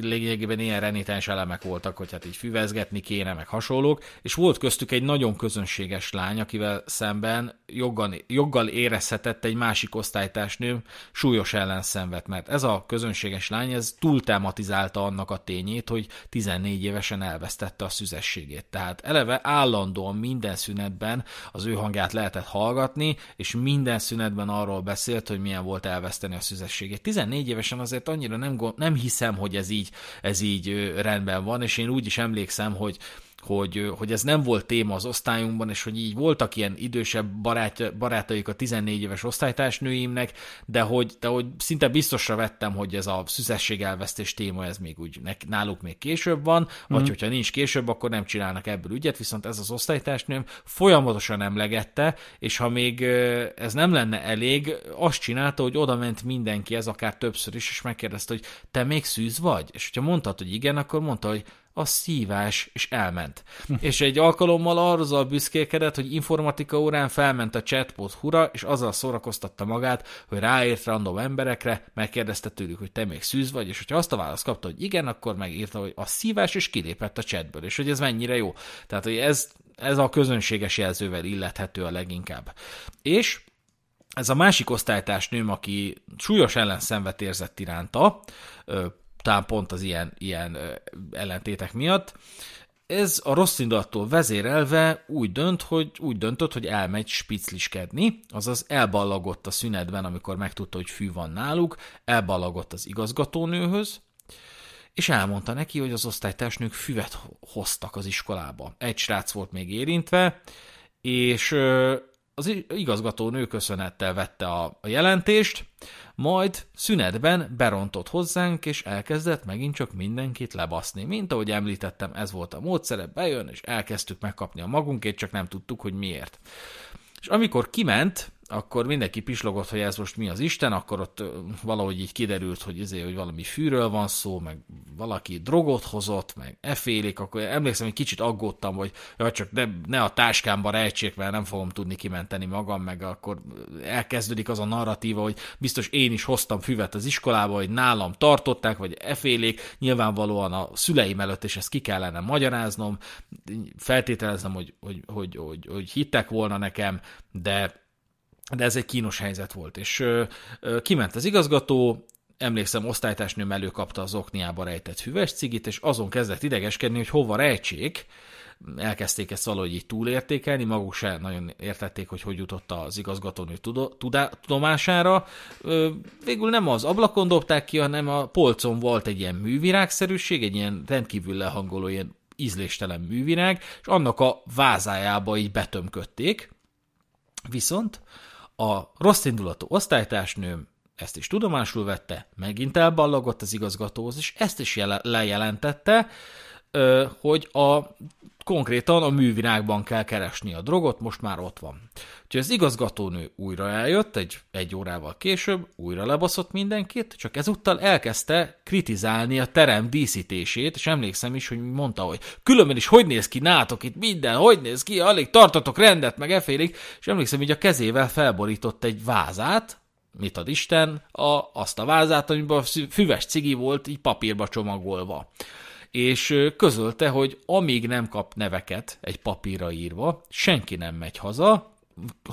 lényegében ilyen renitens elemek voltak, hogy hát így füvezgetni kéne, meg hasonlók, és volt köztük egy nagyon közönséges lány, akivel szemben joggal, joggal érezhetett egy másik osztálytársnő súlyos ellenszenvet, mert ez a közönséges lány, ez túl tematizálta annak a tényét, hogy 14 évesen elvesztette a szüzességét. Tehát eleve állandóan minden szünetben az ő hangját lehetett hallgatni, és minden szünetben arról beszélt, hogy milyen volt elveszteni a szüzességét tüzességét. 14 évesen azért annyira nem, nem hiszem, hogy ez így, ez így rendben van, és én úgy is emlékszem, hogy hogy, hogy ez nem volt téma az osztályunkban, és hogy így voltak ilyen idősebb barát, barátaik a 14 éves osztálytársnőimnek, de hogy, de hogy szinte biztosra vettem, hogy ez a szüzesség elvesztés téma, ez még úgy ne, náluk még később van, mm-hmm. vagy mhm. hogyha nincs később, akkor nem csinálnak ebből ügyet, viszont ez az osztálytársnőm folyamatosan emlegette, és ha még ez nem lenne elég, azt csinálta, hogy oda ment mindenki, ez akár többször is, és megkérdezte, hogy te még szűz vagy? És hogyha mondtad, hogy igen, akkor mondta, hogy a szívás, és elment. és egy alkalommal azzal büszkélkedett, hogy informatika órán felment a chatbot hura, és azzal szórakoztatta magát, hogy ráért random emberekre, megkérdezte tőlük, hogy te még szűz vagy, és hogyha azt a választ kapta, hogy igen, akkor megírta, hogy a szívás, és kilépett a chatből, és hogy ez mennyire jó. Tehát, hogy ez, ez a közönséges jelzővel illethető a leginkább. És ez a másik osztálytársnőm, aki súlyos ellenszenvet érzett iránta, talán pont az ilyen, ilyen ellentétek miatt. Ez a rossz indulattól vezérelve úgy, dönt, hogy, úgy döntött, hogy elmegy spicliskedni, azaz elballagott a szünetben, amikor megtudta, hogy fű van náluk, elballagott az igazgatónőhöz, és elmondta neki, hogy az osztálytársnők füvet hoztak az iskolába. Egy srác volt még érintve, és az igazgatónő köszönettel vette a jelentést, majd szünetben berontott hozzánk, és elkezdett megint csak mindenkit lebaszni. Mint ahogy említettem, ez volt a módszere, bejön, és elkezdtük megkapni a magunkét, csak nem tudtuk, hogy miért. És amikor kiment, akkor mindenki pislogott, hogy ez most mi az Isten, akkor ott valahogy így kiderült, hogy, izé, hogy valami fűről van szó, meg valaki drogot hozott, meg efélik, akkor emlékszem, hogy kicsit aggódtam, hogy jaj, csak ne, ne a táskámba rejtsék, mert nem fogom tudni kimenteni magam, meg akkor elkezdődik az a narratíva, hogy biztos én is hoztam füvet az iskolába, hogy nálam tartották, vagy efélék, nyilvánvalóan a szüleim előtt, és ezt ki kellene magyaráznom, feltételeznem, hogy, hogy, hogy, hogy, hogy hittek volna nekem, de de ez egy kínos helyzet volt, és ö, ö, kiment az igazgató, emlékszem, osztálytársnőm kapta az okniába rejtett hüves cigit, és azon kezdett idegeskedni, hogy hova rejtsék, elkezdték ezt valahogy így túlértékelni, maguk se nagyon értették, hogy hogy jutott az igazgatónő tudomására. Végül nem az ablakon dobták ki, hanem a polcon volt egy ilyen művirágszerűség, egy ilyen rendkívül lehangoló, ilyen ízléstelen művirág, és annak a vázájába így betömködték. Viszont a rossz indulatú osztálytársnőm ezt is tudomásul vette, megint elballagott az igazgatóhoz, és ezt is lejelentette, hogy a konkrétan a művilágban kell keresni a drogot, most már ott van. Úgyhogy az igazgatónő újra eljött, egy, egy órával később, újra lebaszott mindenkit, csak ezúttal elkezdte kritizálni a terem díszítését, és emlékszem is, hogy mondta, hogy különben is hogy néz ki nátok itt minden, hogy néz ki, alig tartatok rendet, meg efélik, és emlékszem, hogy a kezével felborított egy vázát, mit ad Isten, a, azt a vázát, amiben füves cigi volt, így papírba csomagolva és közölte, hogy amíg nem kap neveket egy papírra írva, senki nem megy haza,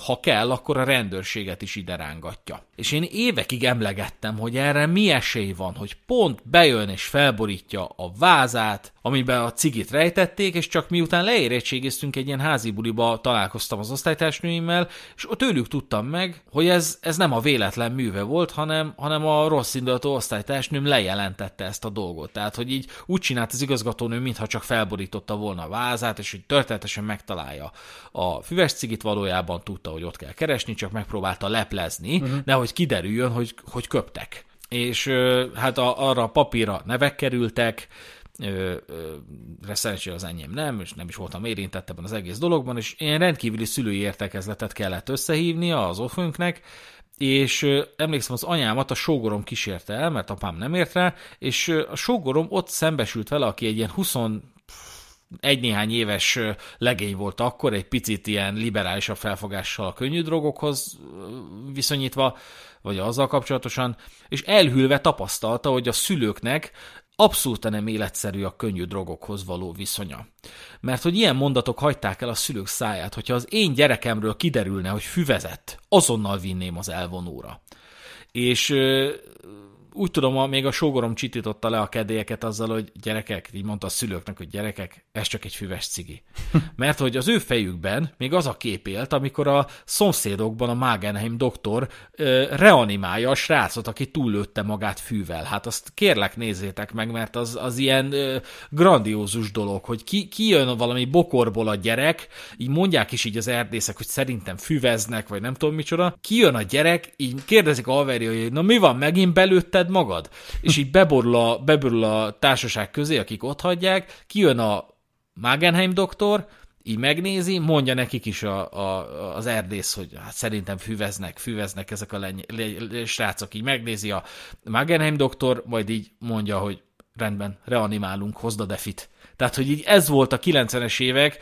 ha kell, akkor a rendőrséget is ide rángatja. És én évekig emlegettem, hogy erre mi esély van, hogy pont bejön és felborítja a vázát, amiben a cigit rejtették, és csak miután leérettségiztünk egy ilyen házi buliba találkoztam az osztálytársnőimmel, és tőlük tudtam meg, hogy ez, ez nem a véletlen műve volt, hanem, hanem a rossz indulatú osztálytársnőm lejelentette ezt a dolgot. Tehát, hogy így úgy csinált az igazgatónő, mintha csak felborította volna a vázát, és hogy történetesen megtalálja a füves cigit, valójában tudta, hogy ott kell keresni, csak megpróbálta leplezni, uh-huh. nehogy kiderüljön, hogy, hogy köptek és hát a, arra a papírra nevek kerültek, szerencsére az enyém nem, és nem is voltam érintett ebben az egész dologban, és ilyen rendkívüli szülői értekezletet kellett összehívnia az ofünknek, és emlékszem, az anyámat a sógorom kísérte el, mert apám nem ért rá, és a sógorom ott szembesült vele, aki egy ilyen 20 egy néhány éves legény volt akkor, egy picit ilyen liberálisabb felfogással a könnyű drogokhoz viszonyítva, vagy azzal kapcsolatosan, és elhűlve tapasztalta, hogy a szülőknek Abszolút nem életszerű a könnyű drogokhoz való viszonya. Mert hogy ilyen mondatok hagyták el a szülők száját, hogyha az én gyerekemről kiderülne, hogy füvezett, azonnal vinném az elvonóra. És úgy tudom, még a sógorom csitította le a kedélyeket azzal, hogy gyerekek, így mondta a szülőknek, hogy gyerekek, ez csak egy füves cigi. [LAUGHS] Mert hogy az ő fejükben még az a kép élt, amikor a szomszédokban a Magenheim doktor ö, reanimálja a srácot, aki túllőtte magát fűvel. Hát azt kérlek nézzétek meg, mert az, az ilyen ö, grandiózus dolog, hogy ki, ki jön valami bokorból a gyerek, így mondják is így az erdészek, hogy szerintem füveznek, vagy nem tudom micsoda, ki jön a gyerek, így kérdezik a haverja, hogy na mi van, megint belőtted szeded magad. És így beborul a, beborul a társaság közé, akik ott hagyják, kijön a Magenheim doktor, így megnézi, mondja nekik is a, a, az erdész, hogy hát szerintem füveznek, füveznek ezek a leny- le- le- srácok, így megnézi a Magenheim doktor, majd így mondja, hogy rendben, reanimálunk, hozd a defit. Tehát, hogy így ez volt a 90-es évek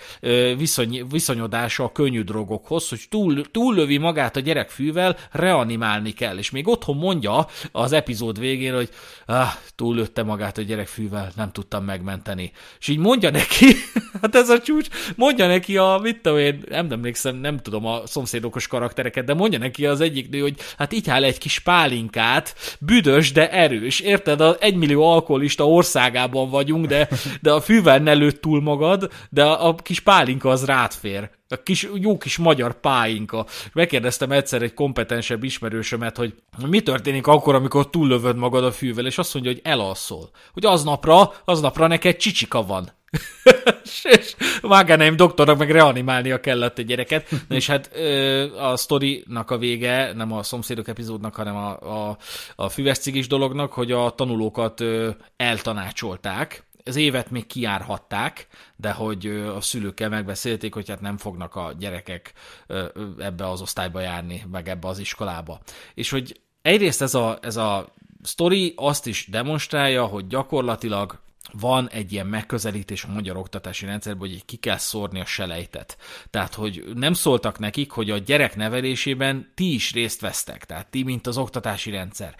viszony, viszonyodása a könnyű drogokhoz, hogy túl, túllövi magát a gyerek fűvel, reanimálni kell. És még otthon mondja az epizód végén, hogy ah, túllőtte magát a gyerek fűvel, nem tudtam megmenteni. És így mondja neki, [LAUGHS] hát ez a csúcs, mondja neki a, mit tudom én, nem emlékszem, nem tudom a szomszédokos karaktereket, de mondja neki az egyik nő, hogy hát így áll egy kis pálinkát, büdös, de erős. Érted, az egymillió alkoholista országában vagyunk, de, de a fű Nyilván ne lőtt túl magad, de a, kis pálinka az rád fér. A kis, jó kis magyar pálinka. Megkérdeztem egyszer egy kompetensebb ismerősömet, hogy mi történik akkor, amikor túllövöd magad a fűvel, és azt mondja, hogy elalszol. Hogy aznapra, aznapra neked csicsika van. [LAUGHS] és Vágánaim doktornak meg reanimálnia kellett egy gyereket. Na és hát a sztorinak a vége, nem a szomszédok epizódnak, hanem a, a, a füves dolognak, hogy a tanulókat eltanácsolták, az évet még kiárhatták, de hogy a szülőkkel megbeszélték, hogy hát nem fognak a gyerekek ebbe az osztályba járni, meg ebbe az iskolába. És hogy egyrészt ez a, ez a sztori azt is demonstrálja, hogy gyakorlatilag van egy ilyen megközelítés a magyar oktatási rendszerben, hogy ki kell szórni a selejtet. Tehát, hogy nem szóltak nekik, hogy a gyerek nevelésében ti is részt vesztek, tehát ti, mint az oktatási rendszer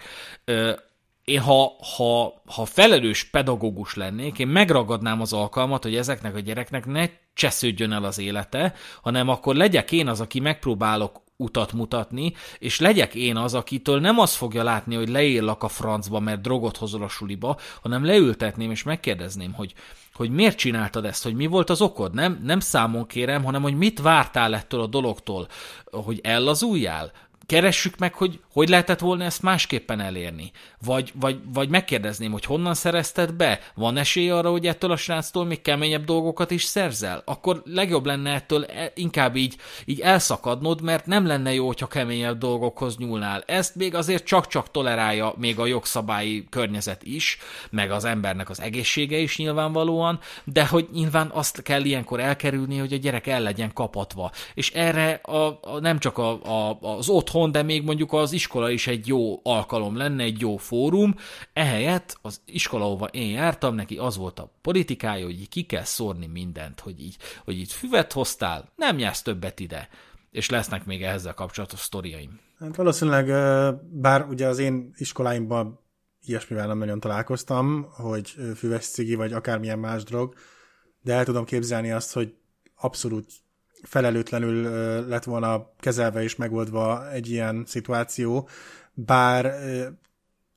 én ha, ha, ha felelős pedagógus lennék, én megragadnám az alkalmat, hogy ezeknek a gyereknek ne csesződjön el az élete, hanem akkor legyek én az, aki megpróbálok utat mutatni, és legyek én az, akitől nem az fogja látni, hogy leírlak a francba, mert drogot hozol a suliba, hanem leültetném és megkérdezném, hogy, hogy miért csináltad ezt, hogy mi volt az okod, nem, nem számon kérem, hanem hogy mit vártál ettől a dologtól, hogy ellazuljál, keressük meg, hogy hogy lehetett volna ezt másképpen elérni. Vagy, vagy, vagy megkérdezném, hogy honnan szerezted be? Van esély arra, hogy ettől a sráctól még keményebb dolgokat is szerzel? Akkor legjobb lenne ettől e, inkább így, így elszakadnod, mert nem lenne jó, hogyha keményebb dolgokhoz nyúlnál. Ezt még azért csak-csak tolerálja még a jogszabályi környezet is, meg az embernek az egészsége is nyilvánvalóan, de hogy nyilván azt kell ilyenkor elkerülni, hogy a gyerek el legyen kapatva. És erre a, a, nem csak a, a, az otthon otthon, de még mondjuk az iskola is egy jó alkalom lenne, egy jó fórum. Ehelyett az iskola, ahova én jártam, neki az volt a politikája, hogy ki kell szórni mindent, hogy így, hogy így füvet hoztál, nem jársz többet ide. És lesznek még ezzel kapcsolatos sztoriaim. Hát valószínűleg, bár ugye az én iskoláimban ilyesmivel nem nagyon találkoztam, hogy füves cigi, vagy akármilyen más drog, de el tudom képzelni azt, hogy abszolút felelőtlenül lett volna kezelve és megoldva egy ilyen szituáció, bár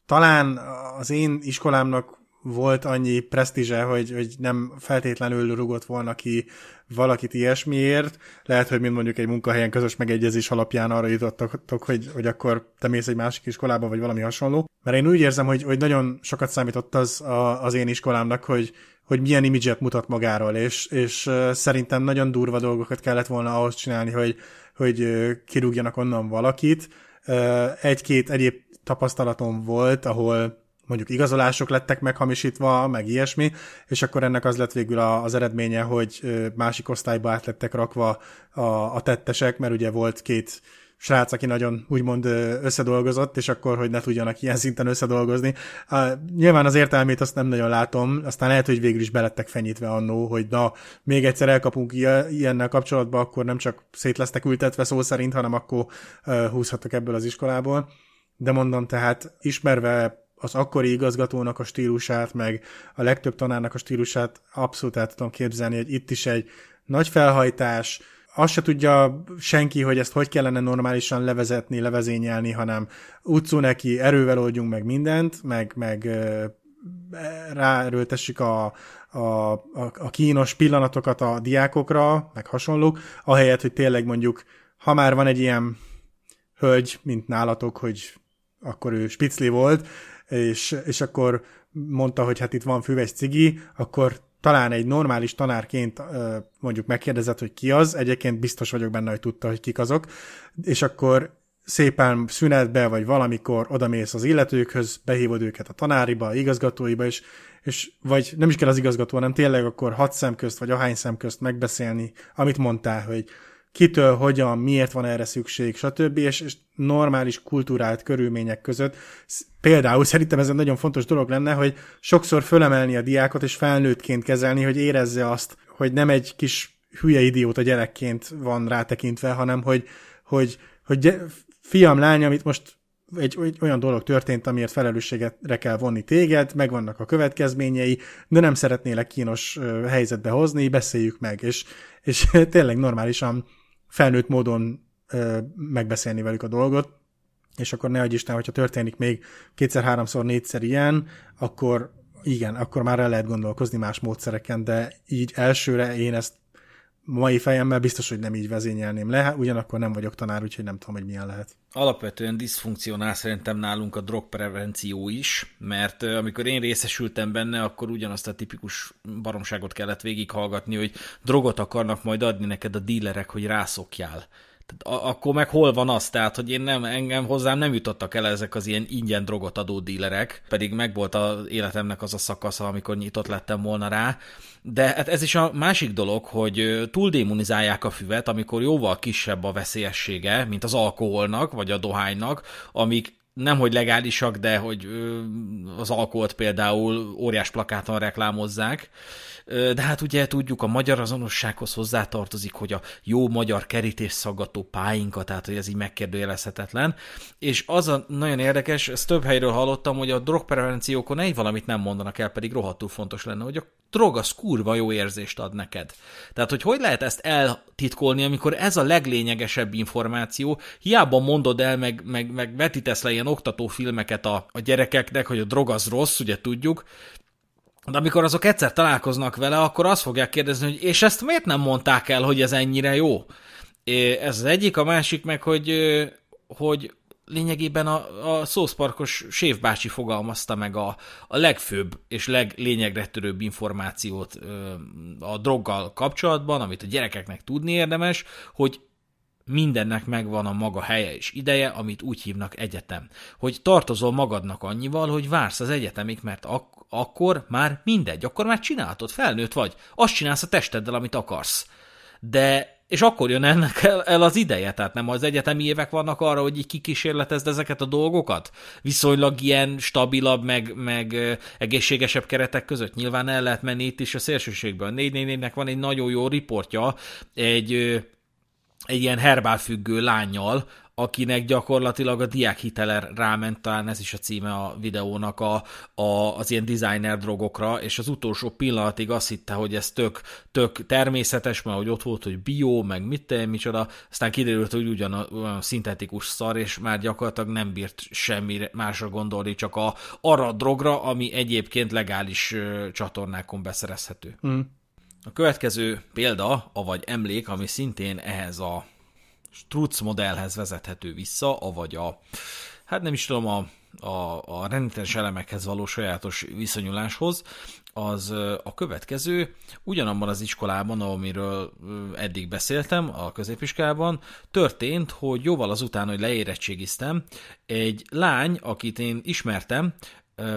talán az én iskolámnak volt annyi presztízse, hogy, hogy nem feltétlenül rugott volna ki valakit ilyesmiért. Lehet, hogy mind mondjuk egy munkahelyen közös megegyezés alapján arra jutottak, hogy, hogy akkor te mész egy másik iskolába, vagy valami hasonló. Mert én úgy érzem, hogy, hogy nagyon sokat számított az a, az én iskolámnak, hogy, hogy milyen imidzset mutat magáról, és, és szerintem nagyon durva dolgokat kellett volna ahhoz csinálni, hogy, hogy kirúgjanak onnan valakit. Egy-két egyéb tapasztalatom volt, ahol mondjuk igazolások lettek meghamisítva, meg ilyesmi, és akkor ennek az lett végül az eredménye, hogy másik osztályba átlettek rakva a, a tettesek, mert ugye volt két srác, aki nagyon úgymond összedolgozott, és akkor, hogy ne tudjanak ilyen szinten összedolgozni. nyilván az értelmét azt nem nagyon látom, aztán lehet, hogy végül is belettek fenyítve annó, hogy na, még egyszer elkapunk ilyennel kapcsolatban, akkor nem csak szét lesztek ültetve szó szerint, hanem akkor húzhattak ebből az iskolából. De mondom, tehát ismerve az akkori igazgatónak a stílusát, meg a legtöbb tanárnak a stílusát abszolút el tudom képzelni, hogy itt is egy nagy felhajtás, azt se tudja senki, hogy ezt hogy kellene normálisan levezetni, levezényelni, hanem utcú neki, erővel oldjunk meg mindent, meg, meg ráerőltessük a, a, a, a kínos pillanatokat a diákokra, meg hasonlók, ahelyett, hogy tényleg mondjuk, ha már van egy ilyen hölgy, mint nálatok, hogy akkor ő spicli volt, és, és akkor mondta, hogy hát itt van füves cigi, akkor talán egy normális tanárként mondjuk megkérdezett, hogy ki az, egyébként biztos vagyok benne, hogy tudta, hogy kik azok, és akkor szépen szünetbe, vagy valamikor odamész az illetőkhöz, behívod őket a tanáriba, igazgatóiba, és, és vagy nem is kell az igazgató, hanem tényleg akkor hat szem közt, vagy ahány szem közt megbeszélni, amit mondtál, hogy kitől, hogyan, miért van erre szükség, stb. És, és normális kultúrált körülmények között. Például szerintem ez egy nagyon fontos dolog lenne, hogy sokszor fölemelni a diákot és felnőttként kezelni, hogy érezze azt, hogy nem egy kis hülye idióta gyerekként van rátekintve, hanem hogy, hogy, hogy fiam, lány, amit most egy, egy olyan dolog történt, amiért felelősségetre kell vonni téged, megvannak a következményei, de nem szeretnélek kínos helyzetbe hozni, beszéljük meg, és, és [LAUGHS] tényleg normálisan felnőtt módon ö, megbeszélni velük a dolgot, és akkor ne adj Isten, hogyha történik még kétszer, háromszor, négyszer ilyen, akkor igen, akkor már el lehet gondolkozni más módszereken, de így elsőre én ezt mai fejemmel biztos, hogy nem így vezényelném le, ugyanakkor nem vagyok tanár, úgyhogy nem tudom, hogy milyen lehet. Alapvetően diszfunkcionál szerintem nálunk a drogprevenció is, mert amikor én részesültem benne, akkor ugyanazt a tipikus baromságot kellett végighallgatni, hogy drogot akarnak majd adni neked a dílerek, hogy rászokjál. Tehát akkor meg hol van az? Tehát, hogy én nem, engem hozzám nem jutottak el ezek az ilyen ingyen drogot adó dílerek, pedig megvolt az életemnek az a szakasza, amikor nyitott lettem volna rá. De hát ez is a másik dolog, hogy túl démonizálják a füvet, amikor jóval kisebb a veszélyessége, mint az alkoholnak vagy a dohánynak, amik nem hogy legálisak, de hogy az alkoholt például óriás plakáton reklámozzák. De hát ugye tudjuk, a magyar azonossághoz hozzátartozik, hogy a jó magyar kerítés szaggató páinka, tehát hogy ez így megkérdőjelezhetetlen. És az a nagyon érdekes, ezt több helyről hallottam, hogy a drogprevenciókon egy valamit nem mondanak el, pedig rohadtul fontos lenne, hogy a drog az kurva jó érzést ad neked. Tehát, hogy hogy lehet ezt eltitkolni, amikor ez a leglényegesebb információ, hiába mondod el, meg, meg, meg vetítesz le ilyen oktatófilmeket a, a gyerekeknek, hogy a drog az rossz, ugye tudjuk, de amikor azok egyszer találkoznak vele, akkor azt fogják kérdezni, hogy és ezt miért nem mondták el, hogy ez ennyire jó? Ez az egyik, a másik meg, hogy, hogy lényegében a, a szószparkos Parkos sévbácsi fogalmazta meg a, a legfőbb és leglényegre törőbb információt ö, a droggal kapcsolatban, amit a gyerekeknek tudni érdemes, hogy mindennek megvan a maga helye és ideje, amit úgy hívnak egyetem. Hogy tartozol magadnak annyival, hogy vársz az egyetemig, mert ak- akkor már mindegy, akkor már csinálhatod, felnőtt vagy, azt csinálsz a testeddel, amit akarsz. De és akkor jön ennek el, az ideje, tehát nem az egyetemi évek vannak arra, hogy így kikísérletezd ezeket a dolgokat? Viszonylag ilyen stabilabb, meg, meg egészségesebb keretek között nyilván el lehet menni itt is a szélsőségből. 444-nek van egy nagyon jó riportja, egy egy ilyen herbálfüggő lányjal, akinek gyakorlatilag a Diák Hiteler ráment, talán ez is a címe a videónak, a, a, az ilyen designer drogokra, és az utolsó pillanatig azt hitte, hogy ez tök, tök természetes, mert hogy ott volt, hogy bio, meg mit te, micsoda, aztán kiderült, hogy ugyan a szintetikus szar, és már gyakorlatilag nem bírt semmi másra gondolni, csak a, arra a drogra, ami egyébként legális csatornákon beszerezhető. Mm. A következő példa, avagy emlék, ami szintén ehhez a struc modellhez vezethető vissza, avagy a, hát nem is tudom, a, a, a rendetes elemekhez való sajátos viszonyuláshoz, az a következő, ugyanabban az iskolában, amiről eddig beszéltem, a középiskában, történt, hogy jóval azután, hogy leérettségiztem, egy lány, akit én ismertem,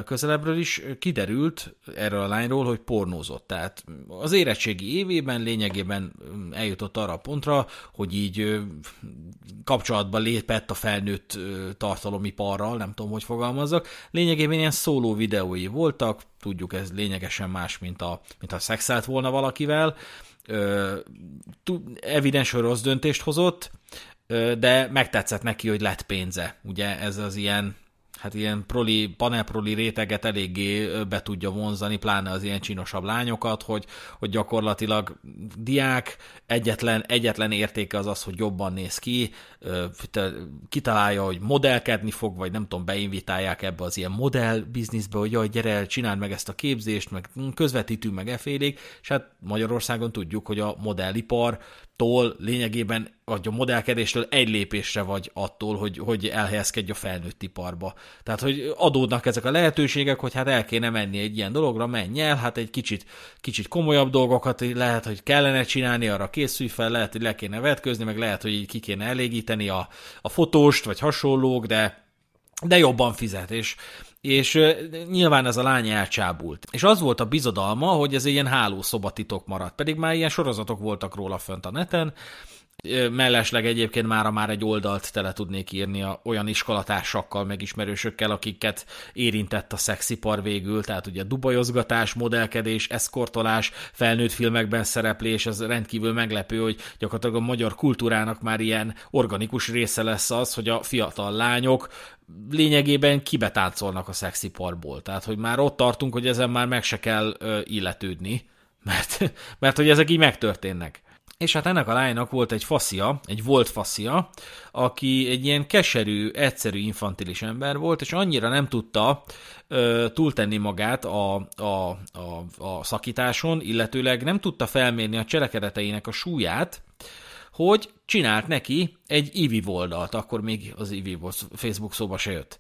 közelebbről is kiderült erről a lányról, hogy pornózott. Tehát az érettségi évében lényegében mm, eljutott arra a pontra, hogy így kapcsolatba lépett a felnőtt tartalomiparral, nem tudom, hogy fogalmazzak. Lényegében ilyen szóló videói voltak, tudjuk ez lényegesen más, mint a, mint a szexelt volna valakivel. Evidens, hogy rossz döntést hozott, de megtetszett neki, hogy lett pénze. Ugye ez az ilyen hát ilyen proli, panelproli réteget eléggé be tudja vonzani, pláne az ilyen csinosabb lányokat, hogy, hogy gyakorlatilag diák egyetlen, egyetlen értéke az az, hogy jobban néz ki, kitalálja, hogy modellkedni fog, vagy nem tudom, beinvitálják ebbe az ilyen modell bizniszbe, hogy jaj, gyere el, csináld meg ezt a képzést, meg közvetítünk, meg efélék, és hát Magyarországon tudjuk, hogy a modellipar tól lényegében, vagy a modellkedéstől egy lépésre vagy attól, hogy, hogy elhelyezkedj a felnőtt iparba. Tehát, hogy adódnak ezek a lehetőségek, hogy hát el kéne menni egy ilyen dologra, menj el, hát egy kicsit, kicsit komolyabb dolgokat lehet, hogy kellene csinálni, arra készülj fel, lehet, hogy le kéne vetközni, meg lehet, hogy ki kéne elégíteni a, a fotóst, vagy hasonlók, de, de jobban fizet, és és nyilván ez a lány elcsábult. És az volt a bizodalma, hogy ez ilyen hálószobatitok maradt, pedig már ilyen sorozatok voltak róla fönt a neten, mellesleg egyébként a már egy oldalt tele tudnék írni a olyan iskolatársakkal, megismerősökkel, akiket érintett a szexipar végül, tehát ugye dubajozgatás, modellkedés, eszkortolás, felnőtt filmekben szereplés, ez rendkívül meglepő, hogy gyakorlatilag a magyar kultúrának már ilyen organikus része lesz az, hogy a fiatal lányok lényegében kibetáncolnak a szexi parból, Tehát, hogy már ott tartunk, hogy ezen már meg se kell ö, illetődni, [LAUGHS] mert, mert hogy ezek így megtörténnek. És hát ennek a lánynak volt egy faszia, egy volt faszia, aki egy ilyen keserű, egyszerű infantilis ember volt, és annyira nem tudta ö, túltenni magát a, a, a, a szakításon, illetőleg nem tudta felmérni a cselekedeteinek a súlyát, hogy csinált neki egy IVI oldalt, akkor még az IVI Facebook szóba se jött.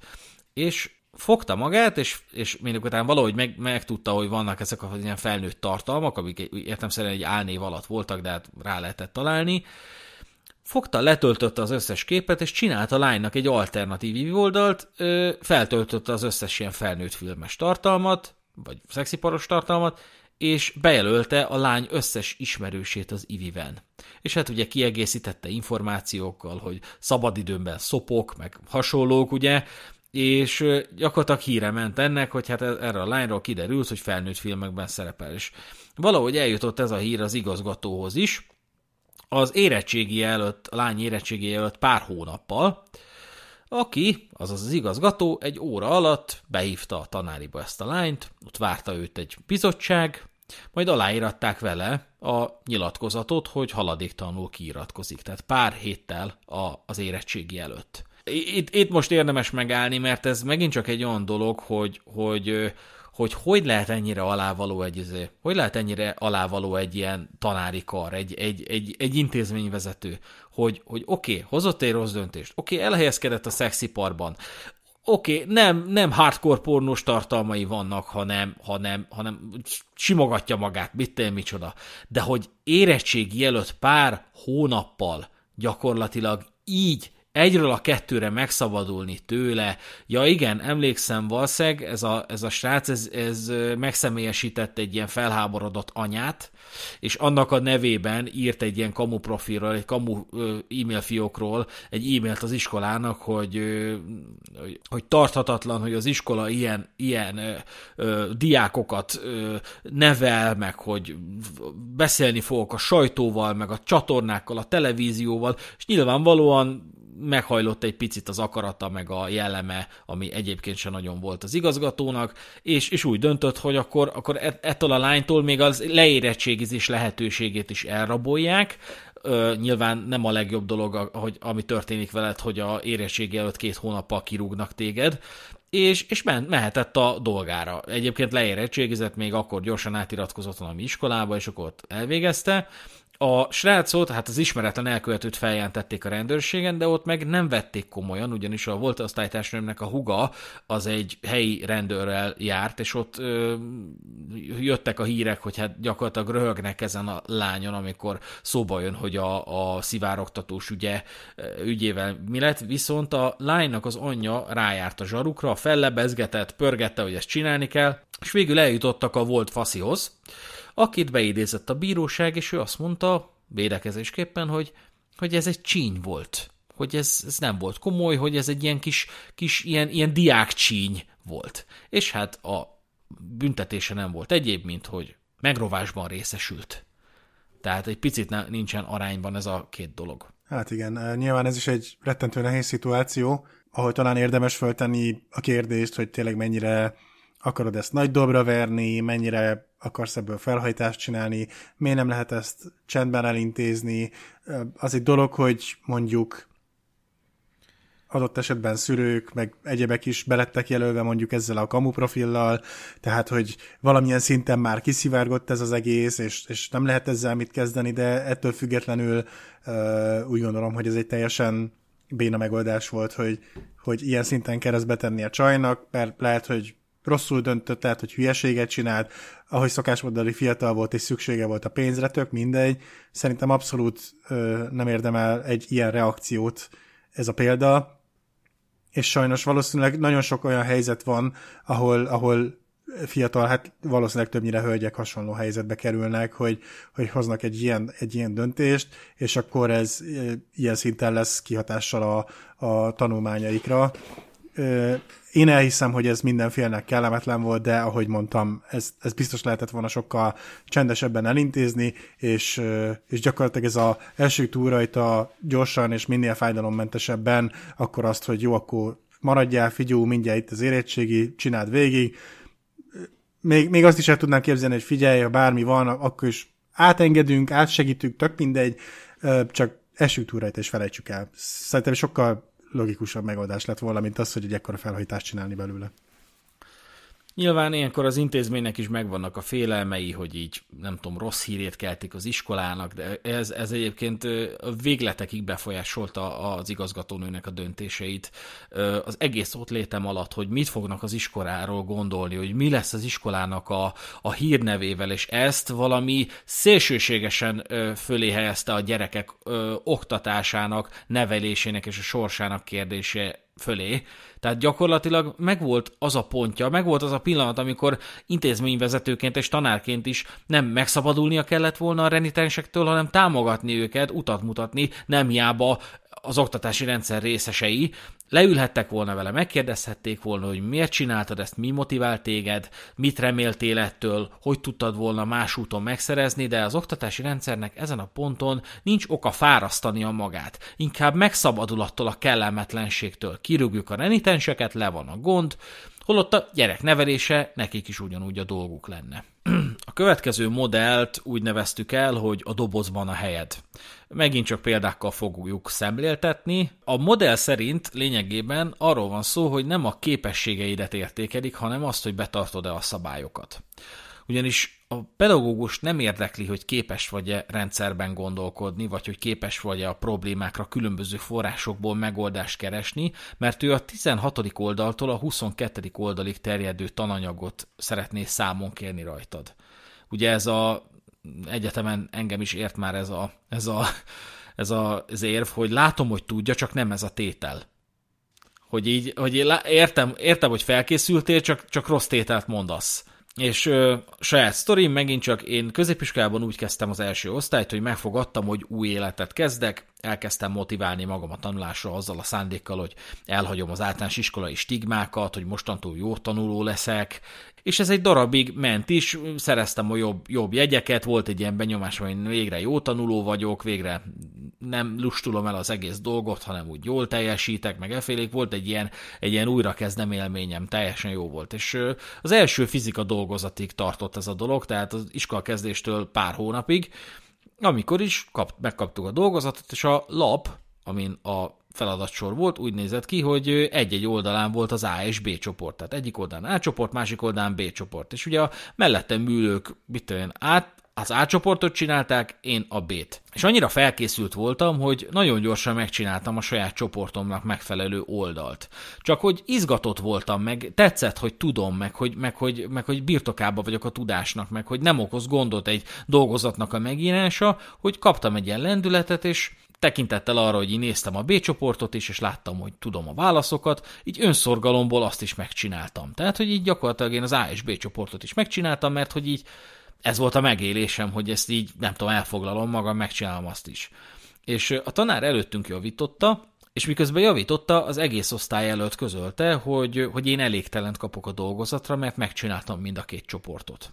És fogta magát, és, és mindig után valahogy meg, megtudta, hogy vannak ezek a ilyen felnőtt tartalmak, amik szerint egy álnév alatt voltak, de hát rá lehetett találni. Fogta, letöltötte az összes képet, és csinálta a lánynak egy alternatív IVI oldalt, feltöltötte az összes ilyen felnőtt filmes tartalmat, vagy szexiparos tartalmat, és bejelölte a lány összes ismerősét az iviven. És hát ugye kiegészítette információkkal, hogy szabadidőmben szopok, meg hasonlók, ugye, és gyakorlatilag híre ment ennek, hogy hát e, erre a lányról kiderült, hogy felnőtt filmekben szerepel, és valahogy eljutott ez a hír az igazgatóhoz is, az érettségi előtt, a lány érettségi előtt pár hónappal, aki, azaz az igazgató, egy óra alatt behívta a tanáriba ezt a lányt, ott várta őt egy bizottság, majd aláíratták vele a nyilatkozatot, hogy haladéktalanul kiiratkozik, tehát pár héttel a, az érettségi előtt. Itt, itt most érdemes megállni, mert ez megint csak egy olyan dolog, hogy hogy, hogy, hogy lehet ennyire alávaló egy, hogy lehet ennyire alávaló egy ilyen tanári kar, egy, egy, egy, egy intézményvezető, hogy, hogy oké, okay, hozott egy rossz döntést, oké, okay, elhelyezkedett a szexiparban, oké, okay, nem, nem hardcore pornós tartalmai vannak, hanem, hanem, hanem simogatja magát, mit te, micsoda. De hogy érettségi előtt pár hónappal gyakorlatilag így egyről a kettőre megszabadulni tőle. Ja igen, emlékszem, valszeg, ez a, ez a srác, ez, ez megszemélyesített egy ilyen felháborodott anyát, és annak a nevében írt egy ilyen kamu profilról, egy kamu e-mail fiókról egy e-mailt az iskolának, hogy, hogy tarthatatlan, hogy az iskola ilyen, ilyen ö, diákokat ö, nevel, meg hogy beszélni fogok a sajtóval, meg a csatornákkal, a televízióval, és nyilvánvalóan meghajlott egy picit az akarata, meg a jelleme, ami egyébként sem nagyon volt az igazgatónak, és, és úgy döntött, hogy akkor, akkor e, ettől a lánytól még az leérettségizés lehetőségét is elrabolják, Ö, nyilván nem a legjobb dolog, ahogy, ami történik veled, hogy a érettségi előtt két hónappal kirúgnak téged, és, és men, mehetett a dolgára. Egyébként leérettségizett, még akkor gyorsan átiratkozott valami iskolába, és akkor ott elvégezte, a srácot, hát az ismeretlen elkövetőt feljelentették a rendőrségen, de ott meg nem vették komolyan, ugyanis a volt osztálytársnőmnek a huga az egy helyi rendőrrel járt, és ott ö, jöttek a hírek, hogy hát gyakorlatilag röhögnek ezen a lányon, amikor szóba jön, hogy a, a szivárogtatós ügye, ügyével mi lett, viszont a lánynak az anyja rájárt a zsarukra, fellebezgetett, pörgette, hogy ezt csinálni kell, és végül eljutottak a volt faszihoz, akit beidézett a bíróság, és ő azt mondta védekezésképpen, hogy, hogy ez egy csíny volt, hogy ez, ez nem volt komoly, hogy ez egy ilyen kis, kis ilyen, ilyen csíny volt. És hát a büntetése nem volt egyéb, mint hogy megrovásban részesült. Tehát egy picit nincsen arányban ez a két dolog. Hát igen, eh, nyilván ez is egy rettentő nehéz szituáció, ahol talán érdemes föltenni a kérdést, hogy tényleg mennyire akarod ezt nagy dobra verni, mennyire akarsz ebből felhajtást csinálni, miért nem lehet ezt csendben elintézni. Az egy dolog, hogy mondjuk adott esetben szülők, meg egyebek is belettek jelölve mondjuk ezzel a kamu profillal, tehát hogy valamilyen szinten már kiszivárgott ez az egész, és, és nem lehet ezzel mit kezdeni, de ettől függetlenül uh, úgy gondolom, hogy ez egy teljesen béna megoldás volt, hogy, hogy ilyen szinten kell tenni betenni a csajnak, mert lehet, hogy rosszul döntött, tehát hogy hülyeséget csinált, ahogy szokás mondani, fiatal volt és szüksége volt a pénzre, tök mindegy. Szerintem abszolút ö, nem érdemel egy ilyen reakciót ez a példa, és sajnos valószínűleg nagyon sok olyan helyzet van, ahol, ahol fiatal, hát valószínűleg többnyire hölgyek hasonló helyzetbe kerülnek, hogy, hogy hoznak egy ilyen, egy ilyen döntést, és akkor ez ilyen szinten lesz kihatással a, a tanulmányaikra, én elhiszem, hogy ez mindenfélnek kellemetlen volt, de ahogy mondtam, ez, ez biztos lehetett volna sokkal csendesebben elintézni, és, és gyakorlatilag ez a első túl rajta gyorsan és minél fájdalommentesebben, akkor azt, hogy jó, akkor maradjál, figyú, mindjárt itt az érettségi, csináld végig. Még, még azt is el tudnám képzelni, hogy figyelj, ha bármi van, akkor is átengedünk, átsegítünk, tök mindegy, csak esünk túl rajta és felejtsük el. Szerintem sokkal logikusabb megoldás lett volna, mint az, hogy egy ekkora felhajtást csinálni belőle. Nyilván ilyenkor az intézménynek is megvannak a félelmei, hogy így, nem tudom, rossz hírét keltik az iskolának, de ez, ez egyébként végletekig befolyásolta az igazgatónőnek a döntéseit. Az egész ott létem alatt, hogy mit fognak az iskoláról gondolni, hogy mi lesz az iskolának a, a hírnevével, és ezt valami szélsőségesen fölé helyezte a gyerekek oktatásának, nevelésének és a sorsának kérdése fölé. Tehát gyakorlatilag megvolt az a pontja, megvolt az a pillanat, amikor intézményvezetőként és tanárként is nem megszabadulnia kellett volna a renitensektől, hanem támogatni őket, utat mutatni, nem hiába az oktatási rendszer részesei, leülhettek volna vele, megkérdezhették volna, hogy miért csináltad ezt, mi motivált téged, mit reméltél ettől, hogy tudtad volna más úton megszerezni, de az oktatási rendszernek ezen a ponton nincs oka fárasztani a magát. Inkább megszabadul attól a kellemetlenségtől. Kirúgjuk a renitenseket, le van a gond, Holott a gyerek nevelése nekik is ugyanúgy a dolguk lenne. [CLEARS THROAT] A következő modellt úgy neveztük el, hogy a dobozban a helyed. Megint csak példákkal fogjuk szemléltetni. A modell szerint lényegében arról van szó, hogy nem a képességeidet értékelik, hanem azt, hogy betartod-e a szabályokat ugyanis a pedagógus nem érdekli, hogy képes vagy-e rendszerben gondolkodni, vagy hogy képes vagy-e a problémákra különböző forrásokból megoldást keresni, mert ő a 16. oldaltól a 22. oldalig terjedő tananyagot szeretné számon kérni rajtad. Ugye ez a egyetemen engem is ért már ez a, ez a ez az érv, hogy látom, hogy tudja, csak nem ez a tétel. Hogy így, hogy értem, értem, hogy felkészültél, csak, csak rossz tételt mondasz. És ö, saját sztorim, megint csak én középiskolában úgy kezdtem az első osztályt, hogy megfogadtam, hogy új életet kezdek, elkezdtem motiválni magam a tanulásra azzal a szándékkal, hogy elhagyom az általános iskolai stigmákat, hogy mostantól jó tanuló leszek, és ez egy darabig ment is, szereztem a jobb, jobb jegyeket, volt egy ilyen benyomás, hogy én végre jó tanuló vagyok, végre nem lustulom el az egész dolgot, hanem úgy jól teljesítek, meg efélék, volt egy ilyen, egy ilyen újrakezdem élményem, teljesen jó volt. És az első fizika dolgozatig tartott ez a dolog, tehát az iskola kezdéstől pár hónapig, amikor is kap, megkaptuk a dolgozatot, és a lap, amin a feladatsor volt, úgy nézett ki, hogy egy-egy oldalán volt az A és B csoport. Tehát egyik oldalán A csoport, másik oldalán B csoport. És ugye a mellettem ülők, mit tudom én, át, az A csoportot csinálták, én a B-t. És annyira felkészült voltam, hogy nagyon gyorsan megcsináltam a saját csoportomnak megfelelő oldalt. Csak hogy izgatott voltam, meg tetszett, hogy tudom, meg hogy, meg hogy, meg hogy birtokába vagyok a tudásnak, meg hogy nem okoz gondot egy dolgozatnak a megírása, hogy kaptam egy ilyen lendületet, és tekintettel arra, hogy én néztem a B csoportot is, és láttam, hogy tudom a válaszokat, így önszorgalomból azt is megcsináltam. Tehát, hogy így gyakorlatilag én az A és B csoportot is megcsináltam, mert hogy így ez volt a megélésem, hogy ezt így, nem tudom, elfoglalom magam, megcsinálom azt is. És a tanár előttünk javította, és miközben javította, az egész osztály előtt közölte, hogy, hogy én elégtelent kapok a dolgozatra, mert megcsináltam mind a két csoportot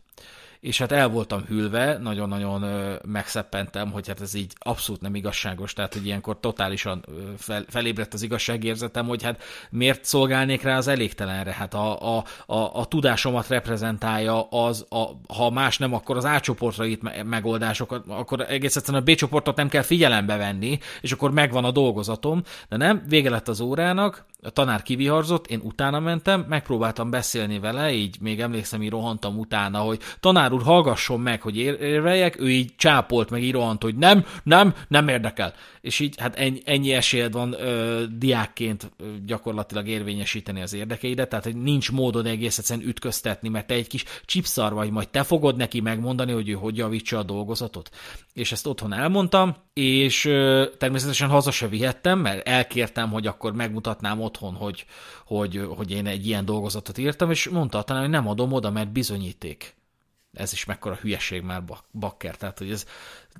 és hát el voltam hűlve, nagyon-nagyon megszeppentem, hogy hát ez így abszolút nem igazságos, tehát hogy ilyenkor totálisan fel, felébredt az igazságérzetem, hogy hát miért szolgálnék rá az elégtelenre, hát a, a, a, a tudásomat reprezentálja az, a, ha más nem, akkor az A csoportra itt megoldásokat, akkor egész egyszerűen a B csoportot nem kell figyelembe venni, és akkor megvan a dolgozatom, de nem, vége lett az órának, a tanár kiviharzott, én utána mentem, megpróbáltam beszélni vele, így még emlékszem, így rohantam utána, hogy tanár úr, hallgasson meg, hogy érveljek, ő így csápolt, meg így rohant, hogy nem, nem, nem érdekel. És így hát ennyi, ennyi esélyed van ö, diákként gyakorlatilag érvényesíteni az érdekeidet, tehát hogy nincs módod egész egyszerűen ütköztetni, mert te egy kis csipszar vagy, majd te fogod neki megmondani, hogy ő hogy javítsa a dolgozatot. És ezt otthon elmondtam, és ö, természetesen haza se vihettem, mert elkértem, hogy akkor megmutatnám otthon, hogy, hogy, hogy én egy ilyen dolgozatot írtam, és mondta a tanár, hogy nem adom oda, mert bizonyíték. Ez is mekkora hülyeség már bakker, tehát hogy ez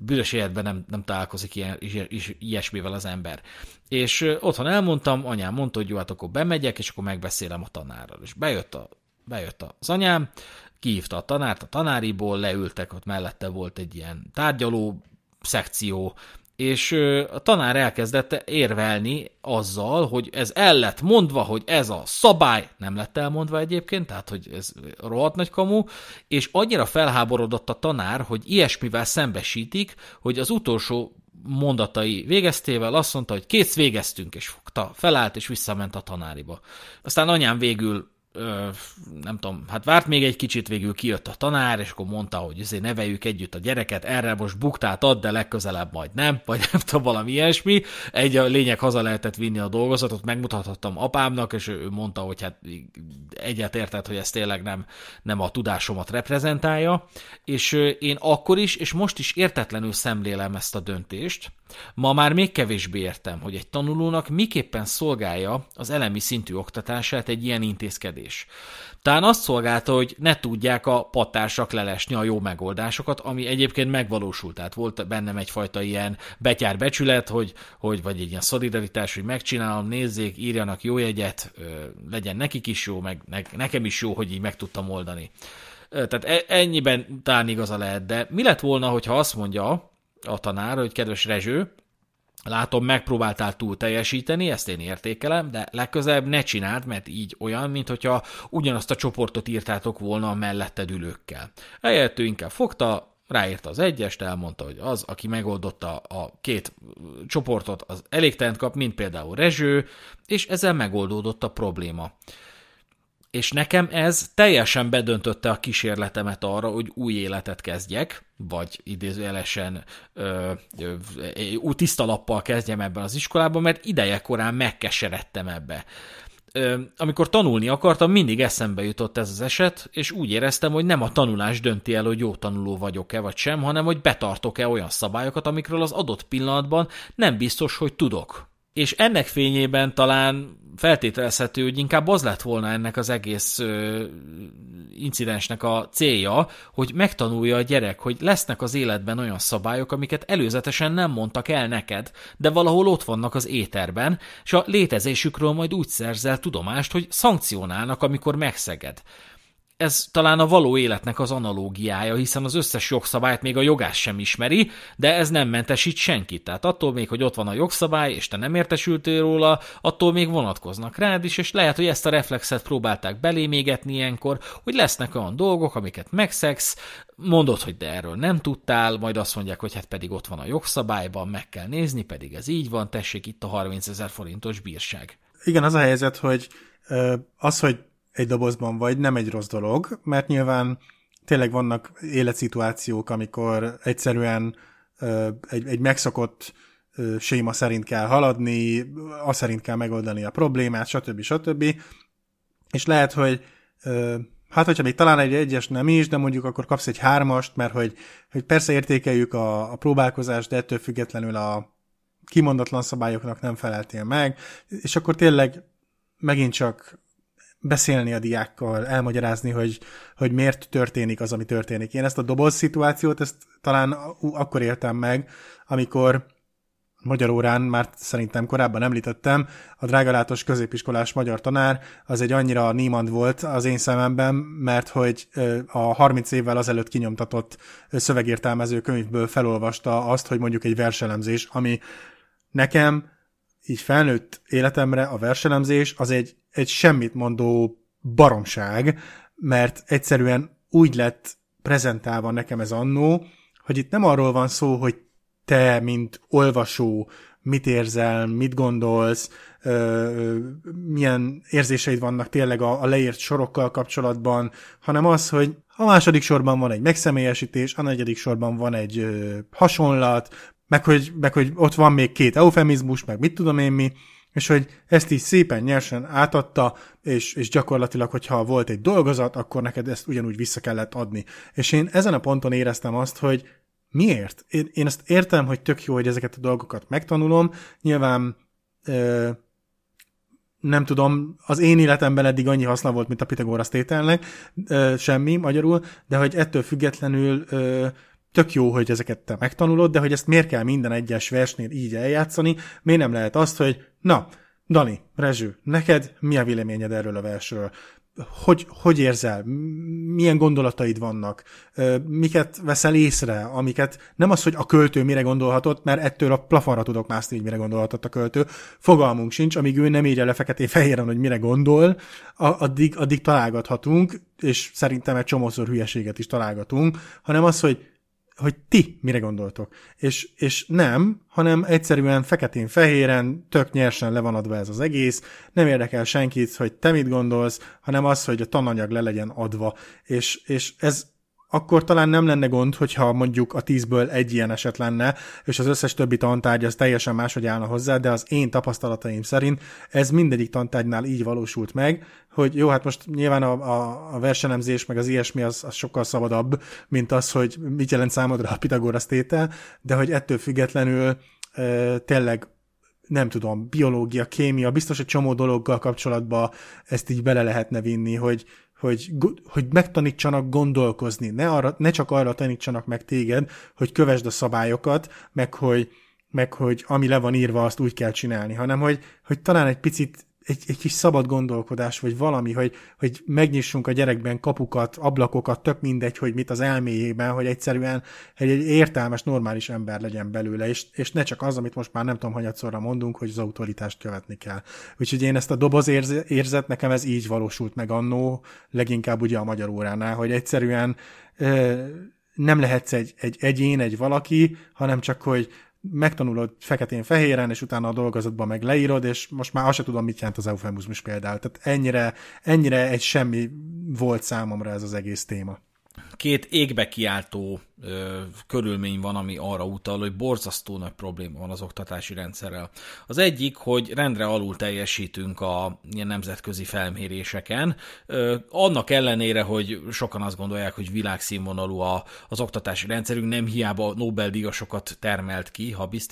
büdös életben nem, nem találkozik ilyen, is, is, ilyesmivel az ember. És otthon elmondtam, anyám mondta, hogy jó, hát akkor bemegyek, és akkor megbeszélem a tanárral. És bejött, a, bejött az anyám, kihívta a tanárt a tanáriból, leültek, ott mellette volt egy ilyen tárgyaló szekció, és a tanár elkezdett érvelni azzal, hogy ez el lett mondva, hogy ez a szabály, nem lett elmondva egyébként, tehát hogy ez rohadt nagy kamu, és annyira felháborodott a tanár, hogy ilyesmivel szembesítik, hogy az utolsó mondatai végeztével azt mondta, hogy kész végeztünk, és fogta, felállt, és visszament a tanáriba. Aztán anyám végül nem tudom, hát várt még egy kicsit, végül kijött a tanár, és akkor mondta, hogy azért neveljük együtt a gyereket, erre most buktát ad, de legközelebb majd nem, [LAUGHS] vagy nem tudom, valami ilyesmi. Egy a lényeg haza lehetett vinni a dolgozatot, megmutathattam apámnak, és ő mondta, hogy hát egyet értett, hogy ez tényleg nem, nem a tudásomat reprezentálja, és én akkor is, és most is értetlenül szemlélem ezt a döntést, Ma már még kevésbé értem, hogy egy tanulónak miképpen szolgálja az elemi szintű oktatását egy ilyen intézkedés. Tán azt szolgálta, hogy ne tudják a patársak lelesni a jó megoldásokat, ami egyébként megvalósult. Tehát volt bennem egyfajta ilyen betyár becsület, hogy, hogy vagy egy ilyen szolidaritás, hogy megcsinálom, nézzék, írjanak jó jegyet, legyen nekik is jó, meg ne, nekem is jó, hogy így meg tudtam oldani. Tehát e-, ennyiben talán igaza lehet, de mi lett volna, hogyha azt mondja, a tanár, hogy kedves Rezső, Látom, megpróbáltál túl teljesíteni, ezt én értékelem, de legközelebb ne csináld, mert így olyan, mintha ugyanazt a csoportot írtátok volna a melletted ülőkkel. Ehelyett inkább fogta, ráírta az egyest, elmondta, hogy az, aki megoldotta a két csoportot, az elégtelent kap, mint például Rezső, és ezzel megoldódott a probléma és nekem ez teljesen bedöntötte a kísérletemet arra, hogy új életet kezdjek, vagy idézőjelesen ö, tiszta lappal kezdjem ebben az iskolában, mert ideje korán megkeseredtem ebbe. Ö, amikor tanulni akartam, mindig eszembe jutott ez az eset, és úgy éreztem, hogy nem a tanulás dönti el, hogy jó tanuló vagyok-e vagy sem, hanem hogy betartok-e olyan szabályokat, amikről az adott pillanatban nem biztos, hogy tudok. És ennek fényében talán feltételezhető, hogy inkább az lett volna ennek az egész ö, incidensnek a célja, hogy megtanulja a gyerek, hogy lesznek az életben olyan szabályok, amiket előzetesen nem mondtak el neked, de valahol ott vannak az éterben, és a létezésükről majd úgy szerzel tudomást, hogy szankcionálnak, amikor megszeged ez talán a való életnek az analógiája, hiszen az összes jogszabályt még a jogás sem ismeri, de ez nem mentesít senkit. Tehát attól még, hogy ott van a jogszabály, és te nem értesültél róla, attól még vonatkoznak rád is, és lehet, hogy ezt a reflexet próbálták belémégetni ilyenkor, hogy lesznek olyan dolgok, amiket megszegsz, mondod, hogy de erről nem tudtál, majd azt mondják, hogy hát pedig ott van a jogszabályban, meg kell nézni, pedig ez így van, tessék itt a 30 ezer forintos bírság. Igen, az a helyzet, hogy az, hogy egy dobozban vagy, nem egy rossz dolog, mert nyilván tényleg vannak életszituációk, amikor egyszerűen egy, egy megszokott séma szerint kell haladni, az szerint kell megoldani a problémát, stb. stb. És lehet, hogy hát hogyha még talán egy egyes nem is, de mondjuk akkor kapsz egy hármast, mert hogy, hogy persze értékeljük a, a próbálkozást, de ettől függetlenül a kimondatlan szabályoknak nem feleltél meg, és akkor tényleg megint csak beszélni a diákkal, elmagyarázni, hogy, hogy miért történik az, ami történik. Én ezt a doboz szituációt, ezt talán akkor éltem meg, amikor magyar órán, már szerintem korábban említettem, a drágalátos középiskolás magyar tanár, az egy annyira nímand volt az én szememben, mert hogy a 30 évvel azelőtt kinyomtatott szövegértelmező könyvből felolvasta azt, hogy mondjuk egy verselemzés, ami nekem így felnőtt életemre a verselemzés az egy, egy semmit mondó baromság, mert egyszerűen úgy lett prezentálva nekem ez annó, hogy itt nem arról van szó, hogy te, mint olvasó, mit érzel, mit gondolsz, ö, milyen érzéseid vannak tényleg a, a leírt sorokkal kapcsolatban, hanem az, hogy a második sorban van egy megszemélyesítés, a negyedik sorban van egy ö, hasonlat, meg hogy, meg hogy ott van még két eufemizmus, meg mit tudom én mi, és hogy ezt így szépen nyersen átadta, és, és gyakorlatilag, hogyha volt egy dolgozat, akkor neked ezt ugyanúgy vissza kellett adni. És én ezen a ponton éreztem azt, hogy miért? Én, én ezt értem, hogy tök jó, hogy ezeket a dolgokat megtanulom, nyilván ö, nem tudom, az én életemben eddig annyi haszna volt, mint a Pitagorasz tételnek, ö, semmi magyarul, de hogy ettől függetlenül ö, tök jó, hogy ezeket te megtanulod, de hogy ezt miért kell minden egyes versnél így eljátszani, miért nem lehet azt, hogy na, Dani, Rezső, neked mi a véleményed erről a versről? Hogy, hogy érzel? Milyen gondolataid vannak? Miket veszel észre? Amiket nem az, hogy a költő mire gondolhatott, mert ettől a plafonra tudok mászni, hogy mire gondolhatott a költő. Fogalmunk sincs, amíg ő nem írja le feketén-fehéren, hogy mire gondol, addig, addig találgathatunk, és szerintem egy csomószor hülyeséget is találgatunk, hanem az, hogy hogy ti mire gondoltok. És, és nem, hanem egyszerűen feketén-fehéren, tök nyersen le van adva ez az egész, nem érdekel senkit, hogy te mit gondolsz, hanem az, hogy a tananyag le legyen adva. És, és ez akkor talán nem lenne gond, hogyha mondjuk a tízből egy ilyen eset lenne, és az összes többi tantárgy az teljesen máshogy állna hozzá, de az én tapasztalataim szerint ez mindegyik tantárgynál így valósult meg, hogy jó, hát most nyilván a, a, a versenemzés meg az ilyesmi az, az sokkal szabadabb, mint az, hogy mit jelent számodra a Pitagorasz tétel, de hogy ettől függetlenül e, tényleg nem tudom, biológia, kémia, biztos egy csomó dologgal kapcsolatban ezt így bele lehetne vinni, hogy, hogy, hogy megtanítsanak gondolkozni, ne, arra, ne csak arra tanítsanak meg téged, hogy kövesd a szabályokat, meg hogy, meg hogy ami le van írva, azt úgy kell csinálni, hanem hogy, hogy talán egy picit egy, egy kis szabad gondolkodás, vagy valami, hogy, hogy megnyissunk a gyerekben kapukat, ablakokat, tök mindegy, hogy mit az elméjében, hogy egyszerűen egy, egy értelmes, normális ember legyen belőle, és, és ne csak az, amit most már nem tudom, hanyatszorra mondunk, hogy az autoritást követni kell. Úgyhogy én ezt a doboz érzet, nekem ez így valósult meg annó, leginkább ugye a magyar óránál, hogy egyszerűen ö, nem lehetsz egy, egy egyén, egy valaki, hanem csak, hogy megtanulod feketén-fehéren, és utána a dolgozatban meg leírod, és most már azt sem tudom, mit jelent az eufemizmus például. Tehát ennyire, ennyire egy semmi volt számomra ez az egész téma két égbe kiáltó ö, körülmény van, ami arra utal, hogy borzasztó nagy probléma van az oktatási rendszerrel. Az egyik, hogy rendre alul teljesítünk a ilyen nemzetközi felméréseken. Ö, annak ellenére, hogy sokan azt gondolják, hogy világszínvonalú a, az oktatási rendszerünk, nem hiába Nobel-díjasokat termelt ki, ha biztos.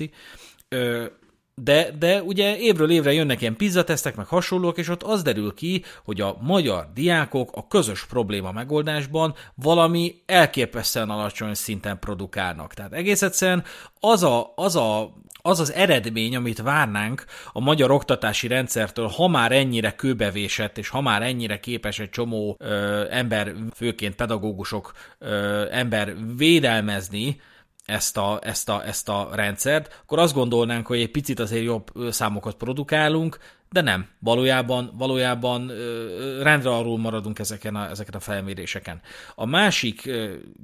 De, de ugye évről évre jönnek ilyen pizzatesztek, meg hasonlók, és ott az derül ki, hogy a magyar diákok a közös probléma megoldásban valami elképesztően alacsony szinten produkálnak. Tehát egész egyszerűen az a, az a az az eredmény, amit várnánk a magyar oktatási rendszertől, ha már ennyire kőbevésett, és ha már ennyire képes egy csomó ö, ember, főként pedagógusok, ö, ember védelmezni, ezt a, ezt, a, ezt a rendszert, akkor azt gondolnánk, hogy egy picit azért jobb számokat produkálunk, de nem, valójában, valójában rendre arról maradunk ezeken a, ezeken a felméréseken. A másik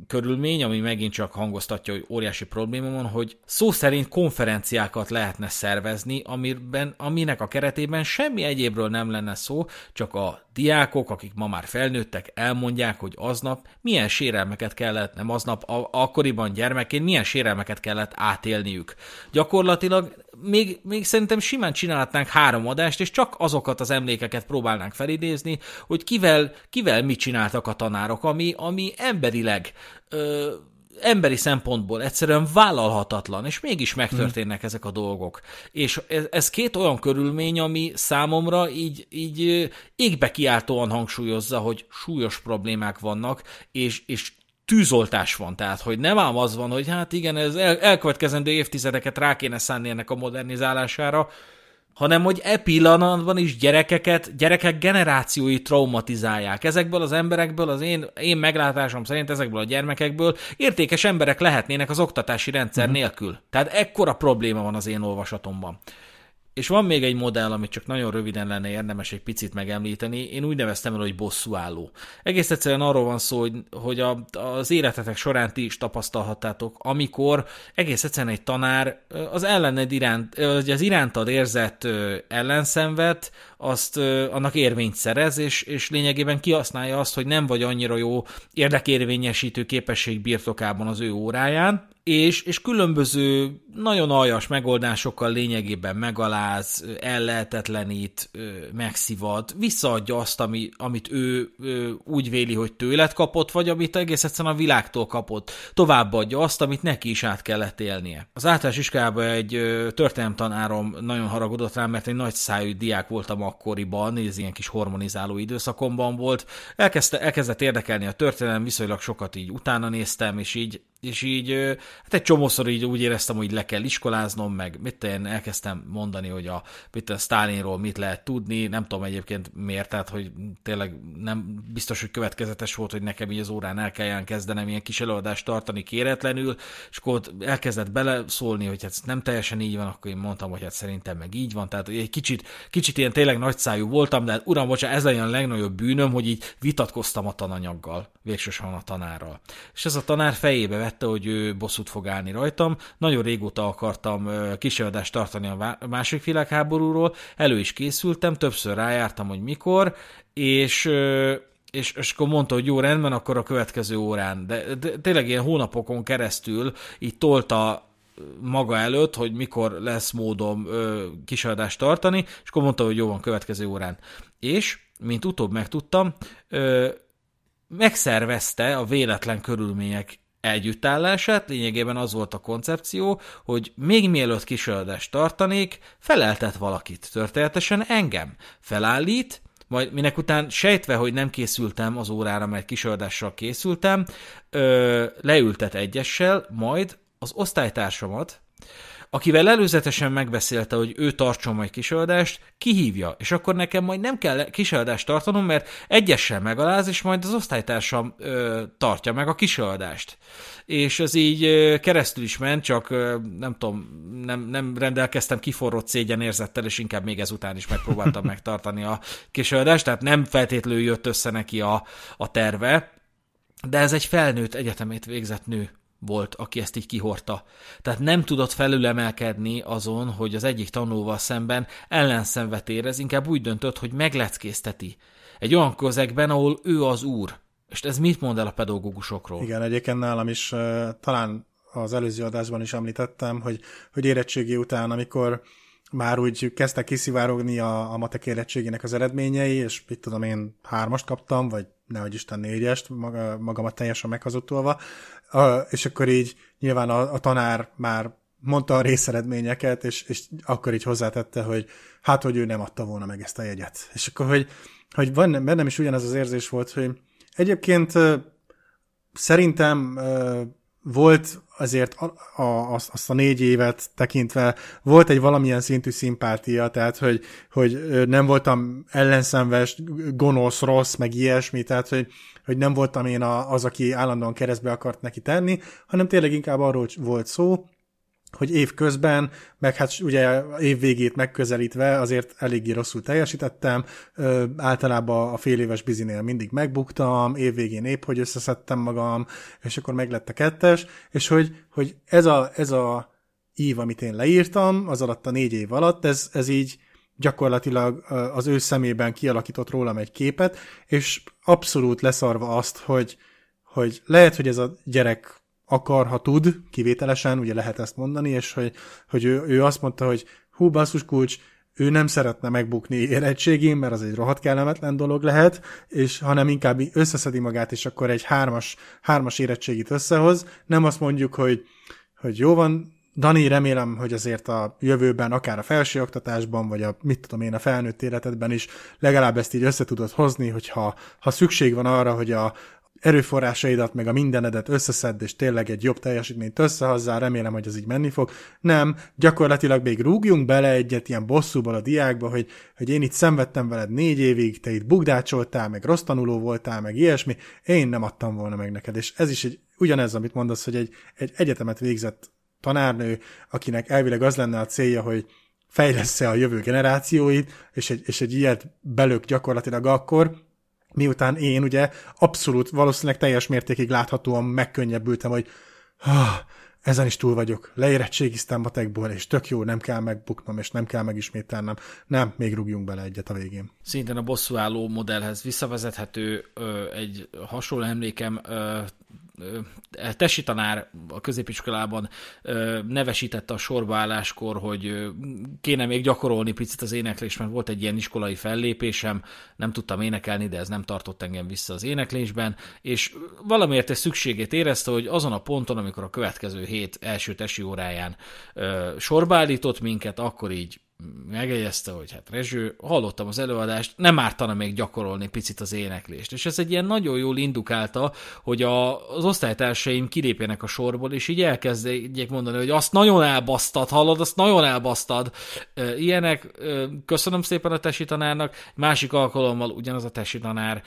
körülmény, ami megint csak hangoztatja, hogy óriási probléma van, hogy szó szerint konferenciákat lehetne szervezni, amiben, aminek a keretében semmi egyébről nem lenne szó, csak a diákok, akik ma már felnőttek, elmondják, hogy aznap milyen sérelmeket kellett, nem aznap, a, akkoriban gyermekén milyen sérelmeket kellett átélniük. Gyakorlatilag még, még szerintem simán csinálhatnánk három adást, és csak azokat az emlékeket próbálnánk felidézni, hogy kivel, kivel mit csináltak a tanárok, ami, ami emberileg ö, emberi szempontból egyszerűen vállalhatatlan, és mégis megtörténnek hmm. ezek a dolgok. És ez, ez két olyan körülmény, ami számomra így, így égbe kiáltóan hangsúlyozza, hogy súlyos problémák vannak, és, és tűzoltás van, tehát hogy nem ám az van, hogy hát igen, ez el, elkövetkezendő évtizedeket rá kéne szánni ennek a modernizálására, hanem hogy e pillanatban is gyerekeket, gyerekek generációi traumatizálják. Ezekből az emberekből, az én, én meglátásom szerint ezekből a gyermekekből értékes emberek lehetnének az oktatási rendszer uh-huh. nélkül. Tehát ekkora probléma van az én olvasatomban. És van még egy modell, amit csak nagyon röviden lenne érdemes egy picit megemlíteni. Én úgy neveztem el, hogy bosszúálló. Egész egyszerűen arról van szó, hogy, hogy a, az életetek során ti is tapasztalhattátok, amikor egész egyszerűen egy tanár az ellened iránt, az irántad érzett ellenszenvet, azt annak érvényt szerez, és, és lényegében kihasználja azt, hogy nem vagy annyira jó érdekérvényesítő képesség birtokában az ő óráján, és, és különböző nagyon aljas megoldásokkal lényegében megaláz, ellehetetlenít, megszivad, visszaadja azt, ami, amit ő, úgy véli, hogy tőled kapott, vagy amit egész egyszerűen a világtól kapott. Továbbadja azt, amit neki is át kellett élnie. Az általános iskolában egy történelemtanárom nagyon haragudott rám, mert egy nagy szájú diák voltam a akkoriban, ez ilyen kis hormonizáló időszakomban volt, elkezdte, elkezdett érdekelni a történelem, viszonylag sokat így utána néztem, és így és így, hát egy csomószor így úgy éreztem, hogy le kell iskoláznom, meg mit én elkezdtem mondani, hogy a mit a Stalinról mit lehet tudni, nem tudom egyébként miért, tehát hogy tényleg nem biztos, hogy következetes volt, hogy nekem így az órán el kelljen kezdenem ilyen kis előadást tartani kéretlenül, és akkor ott elkezdett beleszólni, hogy hát nem teljesen így van, akkor én mondtam, hogy hát szerintem meg így van, tehát egy kicsit, kicsit ilyen tényleg nagyszájú voltam, de hát uram, bocsánat, ez legyen a legnagyobb bűnöm, hogy így vitatkoztam a tananyaggal végsősorban a tanárral. És ez a tanár fejébe vette, hogy ő bosszút fog állni rajtam. Nagyon régóta akartam kísérletet tartani a másik világháborúról, elő is készültem, többször rájártam, hogy mikor, és és, és akkor mondta, hogy jó rendben, akkor a következő órán. De, de tényleg ilyen hónapokon keresztül így tolta maga előtt, hogy mikor lesz módom kisadást tartani, és akkor mondta, hogy jó van, következő órán. És, mint utóbb megtudtam, ö, megszervezte a véletlen körülmények együttállását, lényegében az volt a koncepció, hogy még mielőtt kisöldást tartanék, feleltet valakit, történetesen engem. Felállít, majd minek után sejtve, hogy nem készültem az órára, mert kisöldással készültem, ö, leültet egyessel, majd az osztálytársamat, akivel előzetesen megbeszélte, hogy ő tartson majd kisöldást, kihívja, és akkor nekem majd nem kell kisöldást tartanom, mert egyessel megaláz, és majd az osztálytársam ö, tartja meg a kisöldást. És ez így ö, keresztül is ment, csak ö, nem tudom, nem, nem rendelkeztem kiforrott szégyenérzettel, és inkább még ezután is megpróbáltam [LAUGHS] megtartani a kisöldást, tehát nem feltétlenül jött össze neki a, a terve, de ez egy felnőtt egyetemét végzett nő volt, aki ezt így kihorta. Tehát nem tudott felülemelkedni azon, hogy az egyik tanulóval szemben ellenszenvet érez, inkább úgy döntött, hogy megleckészteti. Egy olyan közegben, ahol ő az úr. És ez mit mond el a pedagógusokról? Igen, egyébként nálam is talán az előző adásban is említettem, hogy, hogy érettségi után, amikor már úgy kezdtek kiszivárogni a, a matek érettségének az eredményei, és mit tudom én, hármast kaptam, vagy nehogy Isten négyest, maga, magamat teljesen meghazudtolva, és akkor így nyilván a, a tanár már mondta a részeredményeket, és, és akkor így hozzátette, hogy hát, hogy ő nem adta volna meg ezt a jegyet. És akkor, hogy, hogy van, bennem is ugyanaz az érzés volt, hogy egyébként szerintem volt azért a, a, azt, azt a négy évet tekintve volt egy valamilyen szintű szimpátia, tehát hogy, hogy nem voltam ellenszenves, gonosz, rossz, meg ilyesmi, tehát hogy hogy nem voltam én a, az, aki állandóan keresztbe akart neki tenni, hanem tényleg inkább arról volt szó, hogy év közben, meg hát ugye év végét megközelítve azért eléggé rosszul teljesítettem, ö, általában a fél éves bizinél mindig megbuktam, év végén épp, hogy összeszedtem magam, és akkor meglett a kettes, és hogy, hogy ez a, ez a ív, amit én leírtam, az alatt a négy év alatt, ez, ez így gyakorlatilag az ő szemében kialakított rólam egy képet, és abszolút leszarva azt, hogy, hogy lehet, hogy ez a gyerek akar, ha tud, kivételesen, ugye lehet ezt mondani, és hogy, hogy ő, ő azt mondta, hogy hú, basszus kulcs, ő nem szeretne megbukni érettségén, mert az egy rohadt kellemetlen dolog lehet, és hanem inkább összeszedi magát, és akkor egy hármas, hármas érettségit összehoz. Nem azt mondjuk, hogy, hogy jó van, Dani, remélem, hogy azért a jövőben, akár a felsőoktatásban, vagy a mit tudom én, a felnőtt életedben is legalább ezt így össze tudod hozni, hogyha ha szükség van arra, hogy a erőforrásaidat, meg a mindenedet összeszedd, és tényleg egy jobb teljesítményt összehozzál, remélem, hogy ez így menni fog. Nem, gyakorlatilag még rúgjunk bele egyet ilyen bosszúból a diákba, hogy, hogy én itt szenvedtem veled négy évig, te itt bugdácsoltál, meg rossz tanuló voltál, meg ilyesmi, én nem adtam volna meg neked. És ez is egy, ugyanez, amit mondasz, hogy egy, egy egyetemet végzett tanárnő, akinek elvileg az lenne a célja, hogy fejlesz-e a jövő generációit, és egy, és egy ilyet belök gyakorlatilag akkor, miután én ugye abszolút valószínűleg teljes mértékig láthatóan megkönnyebbültem, hogy ezen is túl vagyok, leérettségiztem matekból, és tök jó, nem kell megbuknom, és nem kell megismételnem. Nem, még rúgjunk bele egyet a végén. Szintén a bosszúálló modellhez visszavezethető ö, egy hasonló emlékem, ö, E, tesi tanár a középiskolában nevesítette a sorbaálláskor, hogy kéne még gyakorolni picit az éneklés, mert volt egy ilyen iskolai fellépésem, nem tudtam énekelni, de ez nem tartott engem vissza az éneklésben, és valamiért ez szükségét érezte, hogy azon a ponton, amikor a következő hét első tesi óráján sorbaállított minket, akkor így megjegyezte, hogy hát Rezső, hallottam az előadást, nem ártana még gyakorolni picit az éneklést. És ez egy ilyen nagyon jól indukálta, hogy a, az osztálytársaim kilépjenek a sorból, és így elkezdjék mondani, hogy azt nagyon elbasztad, hallod, azt nagyon elbasztad. Ilyenek, köszönöm szépen a tesi tanárnak. Másik alkalommal ugyanaz a tesi tanár,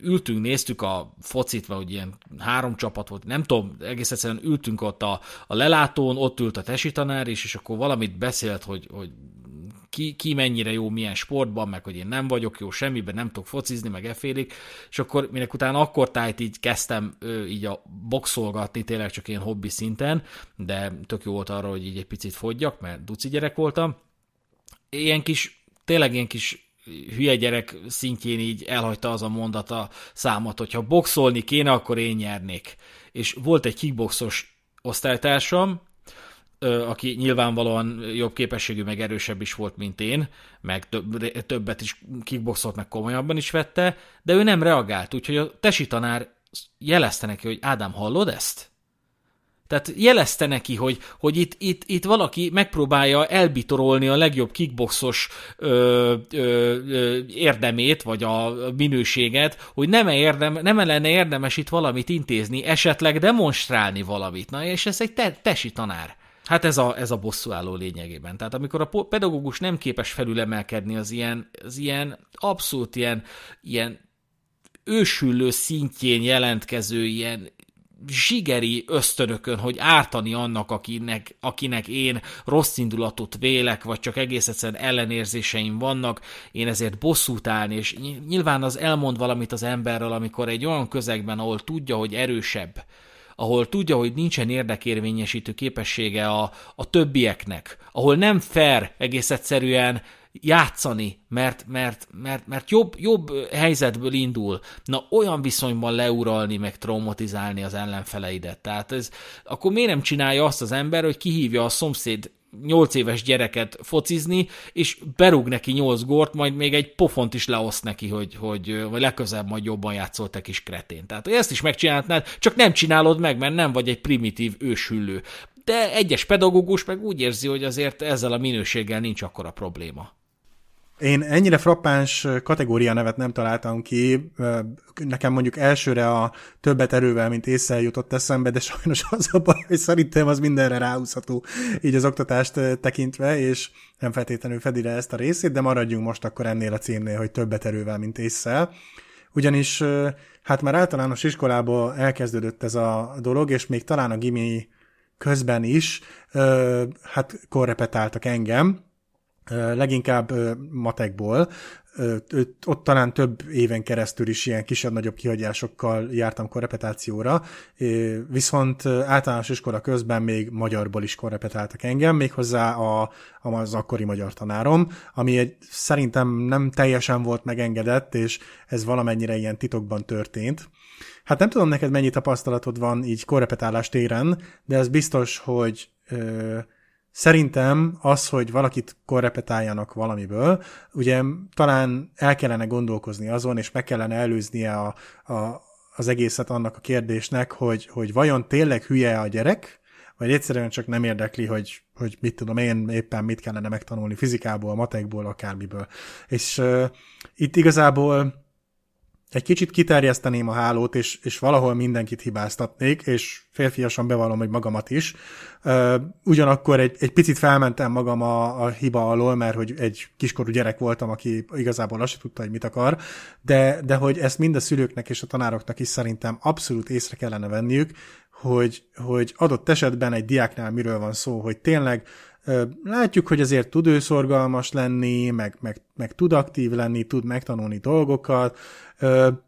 ültünk, néztük a focit, vagy ilyen három csapat volt, nem tudom, egész egyszerűen ültünk ott a, a lelátón, ott ült a tesi tanár is, és akkor valamit beszélt, hogy, hogy hogy ki, ki mennyire jó milyen sportban, meg hogy én nem vagyok jó semmiben, nem tudok focizni, meg efélik, és akkor minek után akkor tájt így kezdtem ő, így a boxolgatni, tényleg csak én hobbi szinten, de tök jó volt arra, hogy így egy picit fogyjak, mert duci gyerek voltam. Ilyen kis, tényleg ilyen kis hülye gyerek szintjén így elhagyta az a mondata számot, hogy ha boxolni kéne, akkor én nyernék. És volt egy kickboxos osztálytársam, aki nyilvánvalóan jobb képességű, meg erősebb is volt, mint én, meg többet is kickboxolt, meg komolyabban is vette, de ő nem reagált, úgyhogy a tesi tanár jelezte neki, hogy Ádám, hallod ezt? Tehát jelezte neki, hogy, hogy itt, itt, itt valaki megpróbálja elbitorolni a legjobb kickboxos ö, ö, ö, érdemét, vagy a minőséget, hogy nem, -e érdem, nem -e lenne érdemes itt valamit intézni, esetleg demonstrálni valamit. Na, és ez egy te, tesi tanár. Hát ez a, ez a bosszúálló lényegében. Tehát amikor a pedagógus nem képes felülemelkedni az ilyen, az ilyen abszolút ilyen, ilyen ősüllő szintjén jelentkező ilyen zsigeri ösztönökön, hogy ártani annak, akinek, akinek én rossz indulatot vélek, vagy csak egész egyszerűen ellenérzéseim vannak, én ezért bosszút állni, és nyilván az elmond valamit az emberről, amikor egy olyan közegben, ahol tudja, hogy erősebb, ahol tudja, hogy nincsen érdekérvényesítő képessége a, a többieknek, ahol nem fair egész egyszerűen játszani, mert, mert, mert, mert jobb, jobb helyzetből indul. Na olyan viszonyban leuralni, meg traumatizálni az ellenfeleidet. Tehát ez, akkor miért nem csinálja azt az ember, hogy kihívja a szomszéd 8 éves gyereket focizni, és berúg neki 8 gort, majd még egy pofont is leoszt neki, hogy, hogy vagy legközelebb majd jobban játszol te kis kretén. Tehát ezt is megcsinálhatnád, csak nem csinálod meg, mert nem vagy egy primitív ősüllő. De egyes pedagógus meg úgy érzi, hogy azért ezzel a minőséggel nincs akkora probléma. Én ennyire frappáns kategória nevet nem találtam ki. Nekem mondjuk elsőre a többet erővel, mint észre jutott eszembe, de sajnos [LAUGHS] az a baj, hogy szerintem az mindenre ráúszható, így az oktatást tekintve, és nem feltétlenül fedi le ezt a részét, de maradjunk most akkor ennél a címnél, hogy többet erővel, mint észre. Ugyanis hát már általános iskolából elkezdődött ez a dolog, és még talán a gimi közben is, hát korrepetáltak engem, leginkább matekból, ott talán több éven keresztül is ilyen kisebb-nagyobb kihagyásokkal jártam korrepetációra, viszont általános iskola közben még magyarból is korrepetáltak engem, méghozzá a, az akkori magyar tanárom, ami egy, szerintem nem teljesen volt megengedett, és ez valamennyire ilyen titokban történt. Hát nem tudom neked mennyi tapasztalatod van így korrepetálás téren, de ez biztos, hogy ö, Szerintem az, hogy valakit korrepetáljanak valamiből, ugye talán el kellene gondolkozni azon, és meg kellene előznie a, a, az egészet annak a kérdésnek, hogy, hogy vajon tényleg hülye a gyerek, vagy egyszerűen csak nem érdekli, hogy, hogy mit tudom én éppen mit kellene megtanulni fizikából, matekból, akármiből. És uh, itt igazából egy kicsit kiterjeszteném a hálót, és, és valahol mindenkit hibáztatnék, és férfiasan bevallom, hogy magamat is. ugyanakkor egy, egy picit felmentem magam a, a hiba alól, mert hogy egy kiskorú gyerek voltam, aki igazából azt tudta, hogy mit akar, de, de hogy ezt mind a szülőknek és a tanároknak is szerintem abszolút észre kellene venniük, hogy, hogy adott esetben egy diáknál miről van szó, hogy tényleg uh, Látjuk, hogy azért tud ő szorgalmas lenni, meg, meg, meg tud aktív lenni, tud megtanulni dolgokat.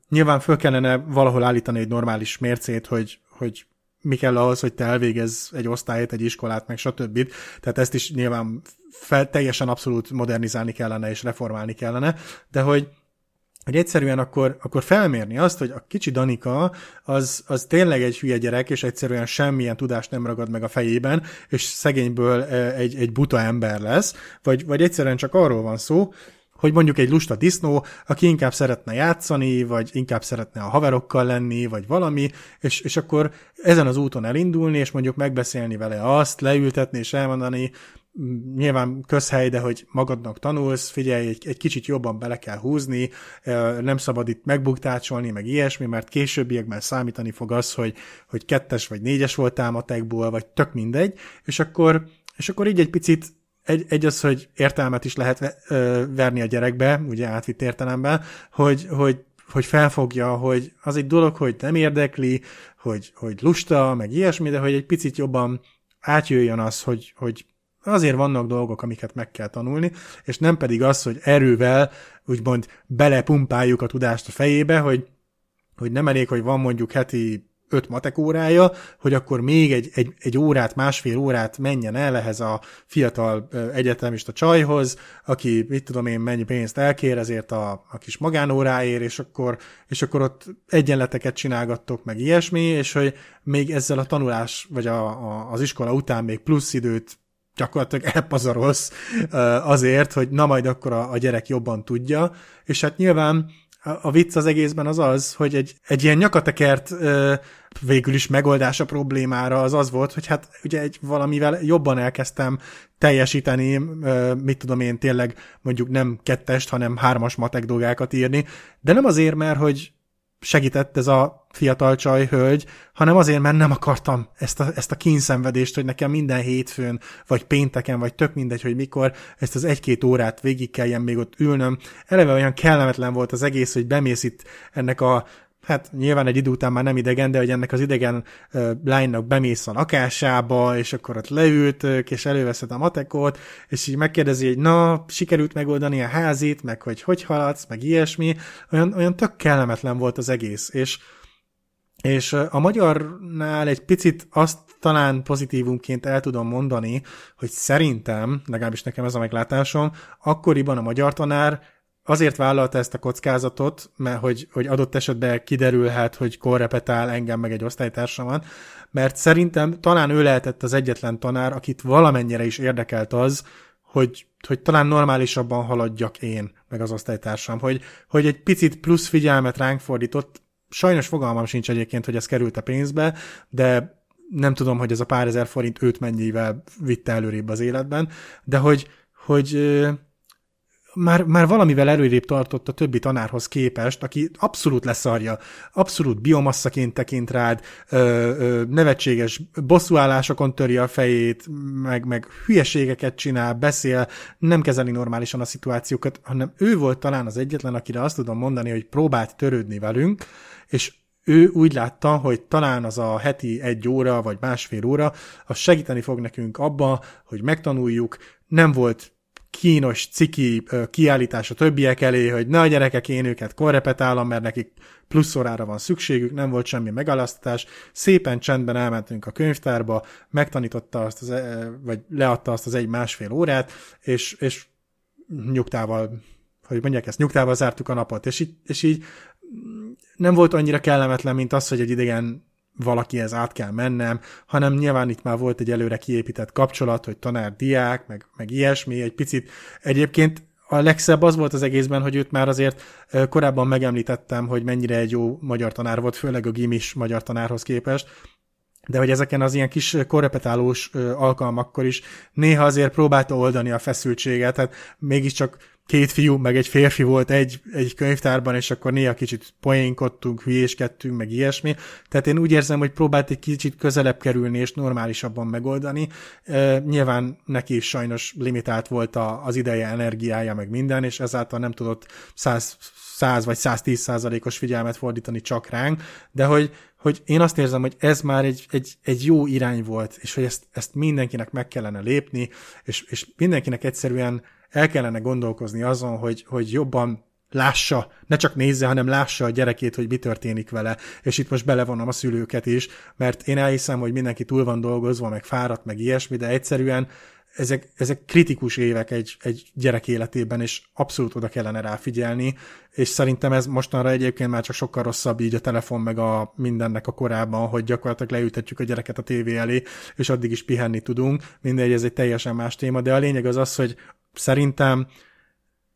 Nyilván föl kellene valahol állítani egy normális mércét, hogy, hogy mi kell ahhoz, hogy te elvégezz egy osztályt, egy iskolát, meg stb. Tehát ezt is nyilván fel, teljesen abszolút modernizálni kellene és reformálni kellene, de hogy hogy egyszerűen akkor, akkor felmérni azt, hogy a kicsi Danika az, az tényleg egy hülye gyerek, és egyszerűen semmilyen tudást nem ragad meg a fejében, és szegényből e, egy, egy buta ember lesz, vagy, vagy egyszerűen csak arról van szó, hogy mondjuk egy lusta disznó, aki inkább szeretne játszani, vagy inkább szeretne a haverokkal lenni, vagy valami, és, és akkor ezen az úton elindulni, és mondjuk megbeszélni vele azt, leültetni, és elmondani, nyilván közhely, de hogy magadnak tanulsz, figyelj, egy, egy kicsit jobban bele kell húzni, nem szabad itt megbuktácsolni, meg ilyesmi, mert későbbiekben számítani fog az, hogy, hogy kettes vagy négyes voltál matekból, vagy tök mindegy, és akkor, és akkor így egy picit egy, egy az, hogy értelmet is lehet verni a gyerekbe, ugye átvitt értelemben, hogy, hogy hogy felfogja, hogy az egy dolog, hogy nem érdekli, hogy, hogy lusta, meg ilyesmi, de hogy egy picit jobban átjöjjön az, hogy, hogy Azért vannak dolgok, amiket meg kell tanulni, és nem pedig az, hogy erővel úgymond belepumpáljuk a tudást a fejébe, hogy, hogy nem elég, hogy van mondjuk heti öt matek órája, hogy akkor még egy, egy, egy órát, másfél órát menjen el ehhez a fiatal egyetemista csajhoz, aki mit tudom én mennyi pénzt elkér ezért a, a kis magánóráért, és akkor, és akkor ott egyenleteket csinálgattok, meg ilyesmi, és hogy még ezzel a tanulás, vagy a, a, az iskola után még plusz időt gyakorlatilag elpazarolsz azért, hogy na majd akkor a, a gyerek jobban tudja, és hát nyilván a vicc az egészben az az, hogy egy, egy ilyen nyakatekert ö, végül is megoldás a problémára az az volt, hogy hát ugye egy valamivel jobban elkezdtem teljesíteni, ö, mit tudom én tényleg mondjuk nem kettest, hanem hármas matek dolgákat írni, de nem azért, mert hogy segített ez a fiatal csaj, hölgy, hanem azért, mert nem akartam ezt a, ezt a kínszenvedést, hogy nekem minden hétfőn, vagy pénteken, vagy tök mindegy, hogy mikor, ezt az egy-két órát végig kelljen még ott ülnöm. Eleve olyan kellemetlen volt az egész, hogy bemész itt ennek a hát nyilván egy idő után már nem idegen, de hogy ennek az idegen uh, lánynak bemész a lakásába, és akkor ott leült, és előveszed a matekot, és így megkérdezi, hogy na, sikerült megoldani a házit, meg hogy hogy haladsz, meg ilyesmi, olyan, olyan tök kellemetlen volt az egész, és és a magyarnál egy picit azt talán pozitívumként el tudom mondani, hogy szerintem, legalábbis nekem ez a meglátásom, akkoriban a magyar tanár azért vállalta ezt a kockázatot, mert hogy, hogy adott esetben kiderülhet, hogy korrepetál engem meg egy osztálytársamat, mert szerintem talán ő lehetett az egyetlen tanár, akit valamennyire is érdekelt az, hogy, hogy talán normálisabban haladjak én, meg az osztálytársam, hogy, hogy egy picit plusz figyelmet ránk fordított, sajnos fogalmam sincs egyébként, hogy ez került a pénzbe, de nem tudom, hogy ez a pár ezer forint őt mennyivel vitte előrébb az életben, de hogy, hogy már, már valamivel előrébb tartott a többi tanárhoz képest, aki abszolút leszarja, abszolút biomasszaként tekint rád, ö, ö, nevetséges bosszúállásokon törje a fejét, meg, meg hülyeségeket csinál, beszél, nem kezeli normálisan a szituációkat, hanem ő volt talán az egyetlen, akire azt tudom mondani, hogy próbált törődni velünk, és ő úgy látta, hogy talán az a heti egy óra vagy másfél óra, az segíteni fog nekünk abba, hogy megtanuljuk, nem volt kínos, ciki kiállítás a többiek elé, hogy a gyerekek, én őket korrepetálom, mert nekik plusz órára van szükségük, nem volt semmi megalasztás, szépen csendben elmentünk a könyvtárba, megtanította azt, az, e, e, vagy leadta azt az egy másfél órát, és, és nyugtával, hogy mondják ezt, nyugtával zártuk a napot, és így, és így nem volt annyira kellemetlen, mint az, hogy egy idegen valakihez át kell mennem, hanem nyilván itt már volt egy előre kiépített kapcsolat, hogy tanár-diák, meg, meg ilyesmi, egy picit. Egyébként a legszebb az volt az egészben, hogy őt már azért korábban megemlítettem, hogy mennyire egy jó magyar tanár volt, főleg a gimis magyar tanárhoz képest, de hogy ezeken az ilyen kis korrepetálós alkalmakkor is néha azért próbálta oldani a feszültséget, tehát mégiscsak két fiú, meg egy férfi volt egy, egy könyvtárban, és akkor néha kicsit poénkodtunk, hülyéskedtünk, meg ilyesmi. Tehát én úgy érzem, hogy próbált egy kicsit közelebb kerülni, és normálisabban megoldani. E, nyilván neki is sajnos limitált volt a, az ideje, energiája, meg minden, és ezáltal nem tudott 100, 100 vagy 110 százalékos figyelmet fordítani csak ránk, de hogy, hogy én azt érzem, hogy ez már egy, egy, egy jó irány volt, és hogy ezt, ezt mindenkinek meg kellene lépni, és, és mindenkinek egyszerűen el kellene gondolkozni azon, hogy, hogy jobban lássa, ne csak nézze, hanem lássa a gyerekét, hogy mi történik vele. És itt most belevonom a szülőket is, mert én elhiszem, hogy mindenki túl van dolgozva, meg fáradt, meg ilyesmi, de egyszerűen ezek, ezek kritikus évek egy, egy gyerek életében, és abszolút oda kellene rá figyelni, és szerintem ez mostanra egyébként már csak sokkal rosszabb így a telefon meg a mindennek a korában, hogy gyakorlatilag leültetjük a gyereket a tévé elé, és addig is pihenni tudunk. Mindegy, ez egy teljesen más téma, de a lényeg az az, hogy szerintem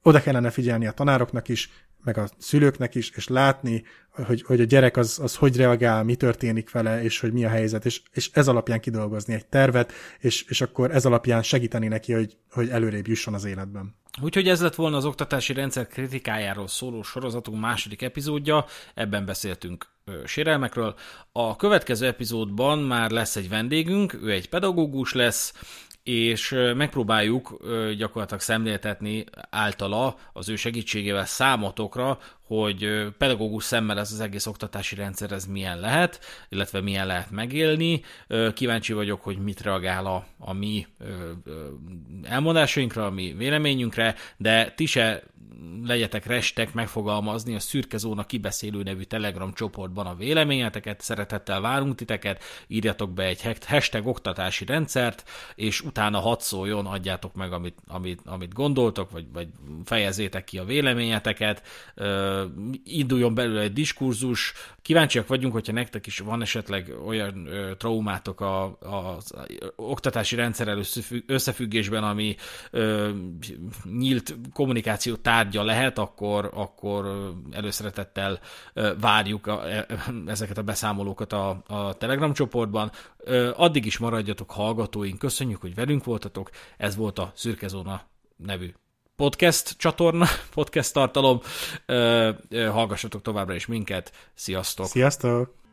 oda kellene figyelni a tanároknak is, meg a szülőknek is, és látni, hogy, hogy a gyerek az, az hogy reagál, mi történik vele, és hogy mi a helyzet, és, és ez alapján kidolgozni egy tervet, és, és akkor ez alapján segíteni neki, hogy, hogy előrébb jusson az életben. Úgyhogy ez lett volna az oktatási rendszer kritikájáról szóló sorozatunk második epizódja, ebben beszéltünk sérelmekről. A következő epizódban már lesz egy vendégünk, ő egy pedagógus lesz, és megpróbáljuk gyakorlatilag szemléltetni általa az ő segítségével számotokra, hogy pedagógus szemmel ez az egész oktatási rendszer ez milyen lehet, illetve milyen lehet megélni. Kíváncsi vagyok, hogy mit reagál a, a mi elmondásainkra, a mi véleményünkre, de ti se legyetek restek megfogalmazni a Szürke Zóna kibeszélő nevű Telegram csoportban a véleményeteket, szeretettel várunk titeket, írjatok be egy hashtag oktatási rendszert, és utána hat szóljon, adjátok meg, amit, amit, amit gondoltok, vagy, vagy fejezétek ki a véleményeteket induljon belőle egy diskurzus. Kíváncsiak vagyunk, hogyha nektek is van esetleg olyan traumátok a, az oktatási rendszerrel összefüggésben, ami ö, nyílt kommunikáció tárgya lehet, akkor, akkor előszeretettel várjuk a, e, ezeket a beszámolókat a, a Telegram csoportban. Addig is maradjatok hallgatóink, köszönjük, hogy velünk voltatok, ez volt a Szürkezóna nevű podcast csatorna, [LAUGHS] podcast tartalom. Hallgassatok továbbra is minket. Sziasztok! Sziasztok!